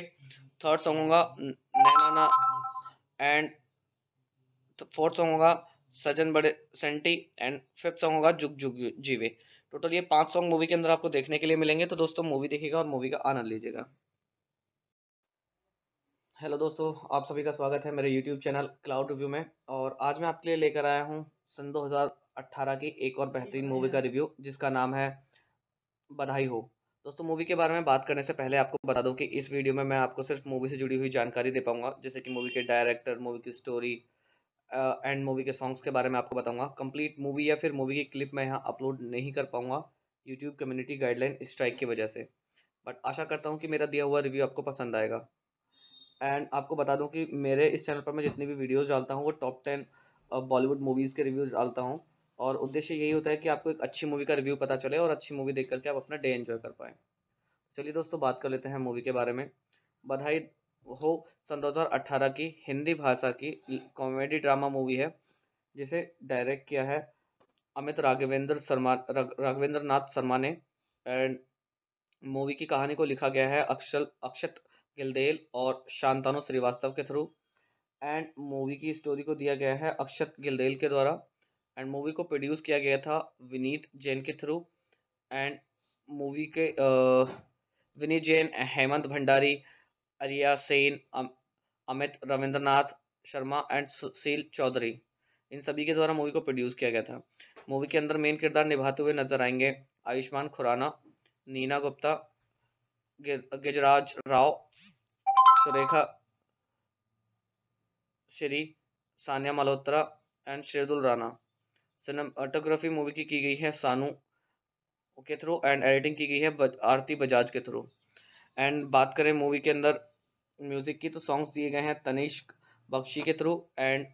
थर्ड सॉन्ग होगा नैनाना एंड फोर्थ सॉन्ग होगा सजन बड़े सेंटी एंड फिफ्थ सॉन्ग होगा जुग जुग जीवे टोटल ये पांच सॉन्ग मूवी के अंदर आपको देखने के लिए मिलेंगे तो दोस्तों मूवी देखिएगा और मूवी का आनंद लीजिएगा हेलो दोस्तों आप सभी का स्वागत है मेरे यूट्यूब चैनल क्लाउड रिव्यू में और आज मैं आपके लिए लेकर आया हूं सन 2018 की एक और बेहतरीन मूवी का रिव्यू जिसका नाम है बधाई हो दोस्तों मूवी के बारे में बात करने से पहले आपको बता दूं कि इस वीडियो में मैं आपको सिर्फ मूवी से जुड़ी हुई जानकारी दे पाऊँगा जैसे कि मूवी के डायरेक्टर मूवी की स्टोरी एंड मूवी के सॉन्ग्स के बारे में आपको बताऊँगा कम्प्लीट मूवी या फिर मूवी की क्लिप मैं यहाँ अपलोड नहीं कर पाऊँगा यूट्यूब कम्युनिटी गाइडलाइन स्ट्राइक की वजह से बट आशा करता हूँ कि मेरा दिया हुआ रिव्यू आपको पसंद आएगा एंड आपको बता दूं कि मेरे इस चैनल पर मैं जितनी भी वीडियोस डालता हूँ वो टॉप टेन बॉलीवुड मूवीज़ के रिव्यूज़ डालता हूँ और उद्देश्य यही होता है कि आपको एक अच्छी मूवी का रिव्यू पता चले और अच्छी मूवी देख करके आप अपना डे इन्जॉय कर पाएँ चलिए दोस्तों बात कर लेते हैं मूवी के बारे में बधाई हो सन 2018 की हिंदी भाषा की कॉमेडी ड्रामा मूवी है जिसे डायरेक्ट किया है अमित राघवेंद्र शर्मा राघवेंद्र नाथ शर्मा ने एंड मूवी की कहानी को लिखा गया है अक्षल अक्षत गिलदेल और शांतानु श्रीवास्तव के थ्रू एंड मूवी की स्टोरी को दिया गया है अक्षत गिलदेल के द्वारा एंड मूवी को प्रोड्यूस किया गया था विनीत जैन के थ्रू एंड मूवी के विनीत जैन हेमंत भंडारी अरिया सेन अमित रविंद्रनाथ शर्मा एंड सुशील चौधरी इन सभी के द्वारा मूवी को प्रोड्यूस किया गया था मूवी के अंदर मेन किरदार निभाते हुए नजर आएंगे आयुष्मान खुराना नीना गुप्ता गिर गे, Rao Surekha Shri Sanya Malhotra and Shardul Rana cinematography movie की की गई है सानू के थ्रू एंड एडिटिंग की गई है आरती बजाज के थ्रू एंड बात करें मूवी के अंदर म्यूज़िक की तो सॉन्ग्स दिए गए हैं तनिष्क बख्शी के थ्रू एंड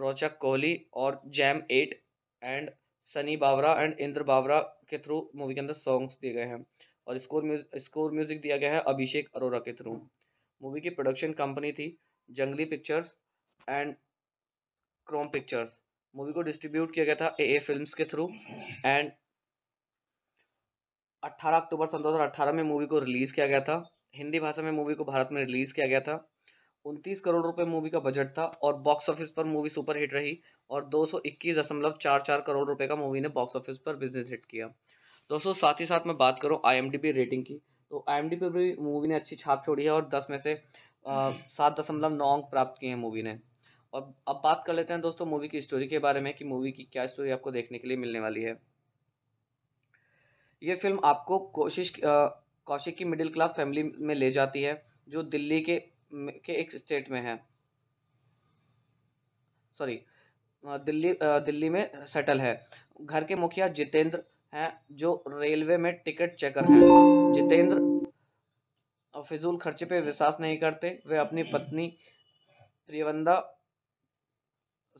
रोचक कोहली और जैम एट एंड सनी बावरा एंड इंद्र बावरा के थ्रू मूवी के अंदर सॉन्ग्स दिए गए हैं और स्कोर म्यूज स्कोर म्यूज़िक दिया गया है अभिषेक अरोरा के थ्रू मूवी की प्रोडक्शन कंपनी थी Junglee pictures and Chrome pictures movie को डिस्ट्रीब्यूट किया गया था ए ए फिल्म के थ्रू एंड 18 अक्टूबर सन 2018 में मूवी को रिलीज़ किया गया था हिंदी भाषा में मूवी को भारत में रिलीज़ किया गया था उनतीस करोड़ रुपए मूवी का बजट था और बॉक्स ऑफिस पर मूवी सुपर हिट रही और दो करोड़ रुपए का मूवी ने बॉक्स ऑफिस पर बिजनेस हिट किया दोस्तों साथ ही साथ मैं बात करूँ आई रेटिंग की तो आई एम डी पर भी मूवी ने अच्छी छाप छोड़ी है और दस में से हम्म। सात दशमलव नौ अंक प्राप्त किए हैं मूवी ने और अब बात कर लेते हैं दोस्तों मूवी की स्टोरी के बारे में कि मूवी की क्या स्टोरी आपको देखने के लिए मिलने वाली है ये फिल्म आपको कोशिश कौशिक की मिडिल क्लास फैमिली में ले जाती है जो दिल्ली के के एक स्टेट में है सॉरी दिल्ली दिल्ली में सेटल है घर के मुखिया जितेंद्र हैं जो रेलवे में टिकट चेकर हैं जितेंद्र और फिजूल खर्चे पे विश्वास नहीं करते वे अपनी पत्नी प्रियवंदा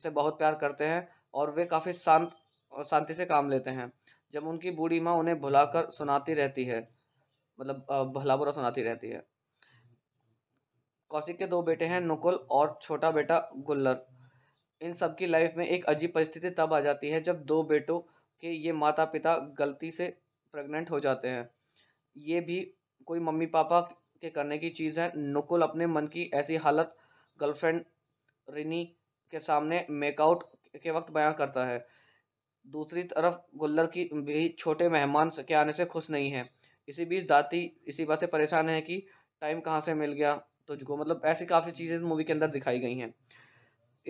से बहुत प्यार करते हैं और वे काफ़ी शांत और शांति से काम लेते हैं जब उनकी बूढ़ी माँ उन्हें भुलाकर सुनाती रहती है मतलब भला बुरा सुनाती रहती है कौशिक के दो बेटे हैं नुकुल और छोटा बेटा गुल्लर इन सबकी लाइफ में एक अजीब परिस्थिति तब आ जाती है जब दो बेटों कि ये माता पिता गलती से प्रेग्नेंट हो जाते हैं ये भी कोई मम्मी पापा के करने की चीज़ है नुकुल अपने मन की ऐसी हालत गर्लफ्रेंड रिनी के सामने मेकआउट के वक्त बयां करता है दूसरी तरफ गुल्लर की भी छोटे मेहमान के आने से खुश नहीं है इसी बीच दाती इसी बात से परेशान है कि टाइम कहाँ से मिल गया तुझको मतलब ऐसी काफ़ी चीज़ें मूवी के अंदर दिखाई गई हैं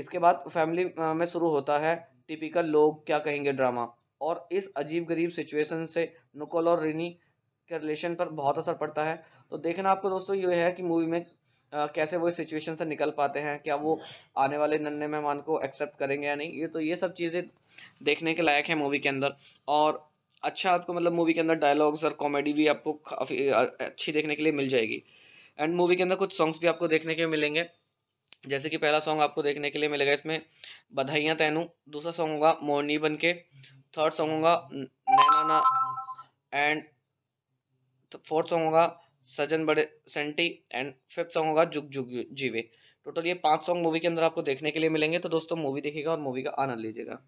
इसके बाद फैमिली में शुरू होता है टिपिकल लोग क्या कहेंगे ड्रामा और इस अजीब गरीब सिचुएशन से नकोल और रिनी के रिलेशन पर बहुत असर पड़ता है तो देखना आपको दोस्तों ये है कि मूवी में आ, कैसे वो इस सिचुएशन से निकल पाते हैं क्या वो आने वाले नन्हे मेहमान को एक्सेप्ट करेंगे या नहीं ये तो ये सब चीज़ें देखने के लायक है मूवी के अंदर और अच्छा आपको मतलब मूवी के अंदर डायलॉग्स और कॉमेडी भी आपको काफ़ी अच्छी देखने के लिए मिल जाएगी एंड मूवी के अंदर कुछ सॉन्ग्स भी आपको देखने के मिलेंगे जैसे कि पहला सॉन्ग आपको देखने के लिए मिलेगा इसमें बधाइयाँ तैनू दूसरा सॉन्ग होगा मोरनी बन के थर्ड सॉन्ग होगा नैनाना एंड फोर्थ सॉन्ग होगा सजन बड़े सेंटी एंड फिफ्थ सॉन्ग होगा जुग जुग जीवे टोटल ये पांच सॉन्ग मूवी के अंदर आपको देखने के लिए मिलेंगे तो दोस्तों मूवी देखिएगा और मूवी का आनंद लीजिएगा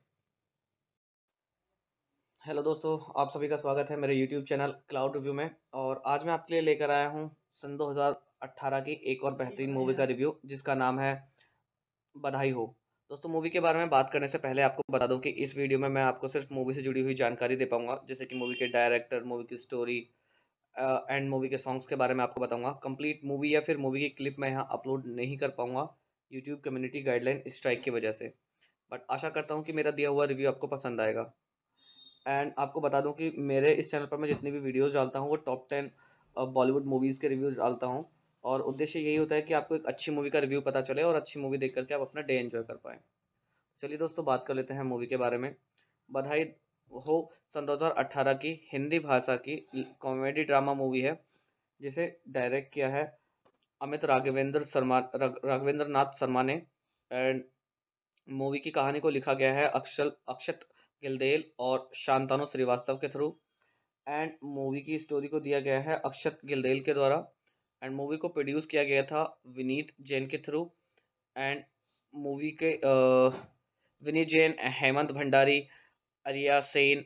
हेलो दोस्तों आप सभी का स्वागत है मेरे यूट्यूब चैनल क्लाउड रिव्यू में और आज मैं आपके लिए लेकर आया हूँ सन 2018 की एक और बेहतरीन मूवी का रिव्यू जिसका नाम है बधाई हो दोस्तों मूवी के बारे में बात करने से पहले आपको बता दूं कि इस वीडियो में मैं आपको सिर्फ मूवी से जुड़ी हुई जानकारी दे पाऊंगा जैसे कि मूवी के डायरेक्टर मूवी की स्टोरी एंड मूवी के सॉन्ग्स के बारे में आपको बताऊंगा कंप्लीट मूवी या फिर मूवी की क्लिप मैं यहाँ अपलोड नहीं कर पाऊंगा यूट्यूब कम्युनिटी गाइडलाइन स्ट्राइक की वजह से बट आशा करता हूँ कि मेरा दिया हुआ रिव्यू आपको पसंद आएगा एंड आपको बता दूँ कि मेरे इस चैनल पर मैं जितनी भी वीडियोज़ डालता हूँ वो टॉप टेन बॉलीवुड मूवीज़ के रिव्यूज़ डालता हूँ और उद्देश्य यही होता है कि आपको एक अच्छी मूवी का रिव्यू पता चले और अच्छी मूवी देख करके आप अपना डे इन्जॉय कर पाएँ चलिए दोस्तों बात कर लेते हैं मूवी के बारे में बधाई हो सन 2018 की हिंदी भाषा की कॉमेडी ड्रामा मूवी है जिसे डायरेक्ट किया है अमित राघवेंद्र शर्मा राघवेंद्र नाथ शर्मा ने एंड मूवी की कहानी को लिखा गया है अक्षल अक्षत गिलदेल और शांतानु श्रीवास्तव के थ्रू एंड मूवी की स्टोरी को दिया गया है अक्षत गिलदेल के द्वारा एंड मूवी को प्रोड्यूस किया गया था विनीत जैन के थ्रू एंड मूवी के विनीत जैन हेमंत भंडारी अरिया सेन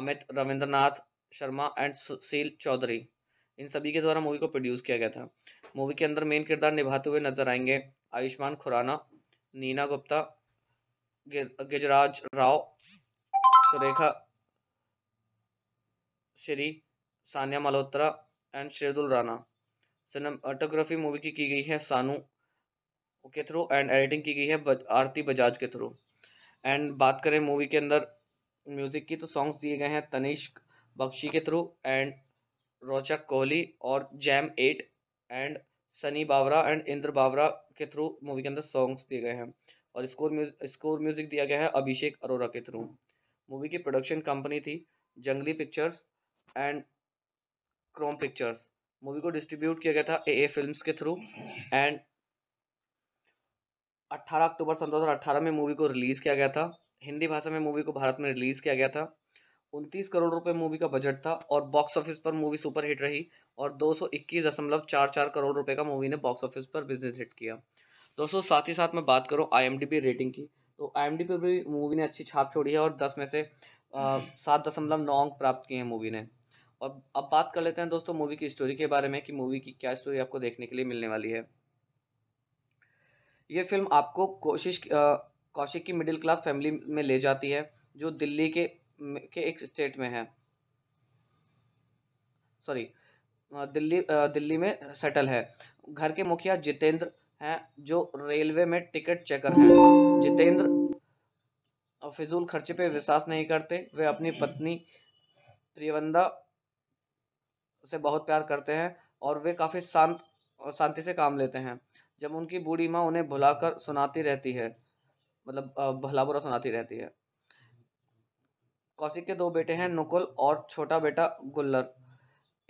अमित रविंद्रनाथ शर्मा एंड सुशील चौधरी इन सभी के द्वारा मूवी को प्रोड्यूस किया गया था मूवी के अंदर मेन किरदार निभाते हुए नजर आएंगे Ayushmann Khurrana Neena Gupta गिजराज Rao Surekha Shri Sanya Malhotra and Shardul Rana cinematography movie की की गई है सानू के थ्रू एंड एडिटिंग की गई है बज, आरती बजाज के थ्रू एंड बात करें मूवी के अंदर म्यूज़िक की तो सॉन्ग्स दिए गए हैं तनिष्क बख्शी के थ्रू एंड रोचक कोहली और जैम एट एंड सनी बावरा एंड इंद्र बावरा के थ्रू मूवी के अंदर सॉन्ग्स दिए गए हैं और स्कोर म्यूजिक स्कोर म्यूज़िक दिया गया है अभिषेक अरोरा के थ्रू मूवी की प्रोडक्शन कंपनी थी Junglee pictures and Chrome pictures movie को डिस्ट्रीब्यूट किया गया था ए ए फिल्म के थ्रू एंड 18 अक्टूबर सन अठारह में मूवी को रिलीज़ किया गया था हिंदी भाषा में मूवी को भारत में रिलीज़ किया गया था उनतीस करोड़ रुपए मूवी का बजट था और बॉक्स ऑफिस पर मूवी सुपर हिट रही और चार करोड़ रुपए का मूवी ने बॉक्स ऑफिस पर बिजनेस हिट किया दोस्तों साथ ही साथ मैं बात करूँ आई रेटिंग की तो आई पर भी मूवी ने अच्छी छाप छोड़ी है और दस में से सात दशमलव नौ अंक प्राप्त किए हैं मूवी ने और अब बात कर लेते हैं दोस्तों मूवी की स्टोरी के बारे में कि मूवी की क्या स्टोरी आपको देखने के लिए मिलने वाली है ये फिल्म आपको कोशिश कौशिक की मिडिल क्लास फैमिली में ले जाती है जो दिल्ली के के एक स्टेट में है सॉरी दिल्ली दिल्ली में सेटल है घर के मुखिया जितेंद्र हैं जो रेलवे में टिकट चेकर हैं जितेंद्र फिजूल खर्चे पे विश्वास नहीं करते वे अपनी पत्नी प्रियवंदा उसे बहुत प्यार करते हैं और वे काफ़ी शांत और शांति से काम लेते हैं जब उनकी बूढ़ी माँ उन्हें भुलाकर सुनाती रहती है मतलब भला बुरा सुनाती रहती है कौशिक के दो बेटे हैं नुकुल और छोटा बेटा गुल्लर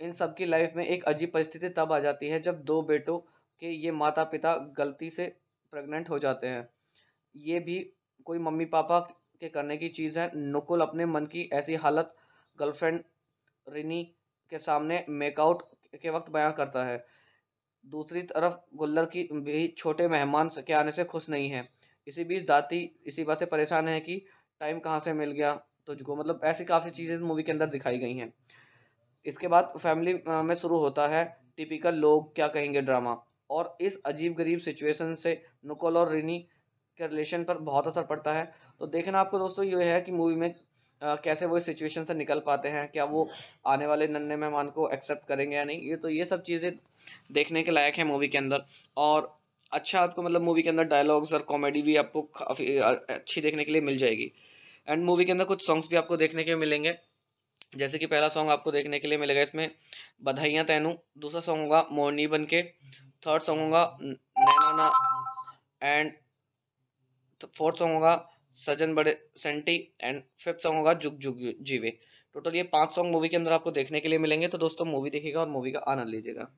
इन सब की लाइफ में एक अजीब परिस्थिति तब आ जाती है जब दो बेटों के ये माता पिता गलती से प्रेग्नेंट हो जाते हैं ये भी कोई मम्मी पापा के करने की चीज़ है नुकुल अपने मन की ऐसी हालत गर्लफ्रेंड रिनी के सामने मेकआउट के वक्त बयां करता है दूसरी तरफ गुल्लर की भी छोटे मेहमान के आने से खुश नहीं है इसी बीच दाती इसी बात से परेशान है कि टाइम कहाँ से मिल गया तुझको मतलब ऐसी काफ़ी चीज़ें मूवी के अंदर दिखाई गई हैं इसके बाद फैमिली में शुरू होता है टिपिकल लोग क्या कहेंगे ड्रामा और इस अजीब गरीब सिचुएशन से नुकोल और रिनी के रिलेशन पर बहुत असर पड़ता है तो देखना आपको दोस्तों ये है कि मूवी में कैसे वो इस सिचुएशन से निकल पाते हैं क्या वो आने वाले नन्हे मेहमान को एक्सेप्ट करेंगे या नहीं ये तो ये सब चीज़ें देखने के लायक है मूवी के अंदर और अच्छा आपको मतलब मूवी के अंदर डायलॉग्स और कॉमेडी भी आपको काफ़ी अच्छी देखने के लिए मिल जाएगी एंड मूवी के अंदर कुछ सॉन्ग्स भी आपको देखने के मिलेंगे जैसे कि पहला सॉन्ग आपको देखने के लिए मिलेगा इसमें बधाइयाँ तैनू दूसरा सॉन्ग होगा मोरनी बन के थर्ड सॉन्ग होगा नैनाना एंड फोर्थ सॉन्ग होगा सजन बड़े सेंटी एंड फिफ्थ सॉन्ग होगा जुग जुग जीवे टोटल ये पांच सॉन्ग मूवी के अंदर आपको देखने के लिए मिलेंगे तो दोस्तों मूवी देखिएगा और मूवी का आनंद लीजिएगा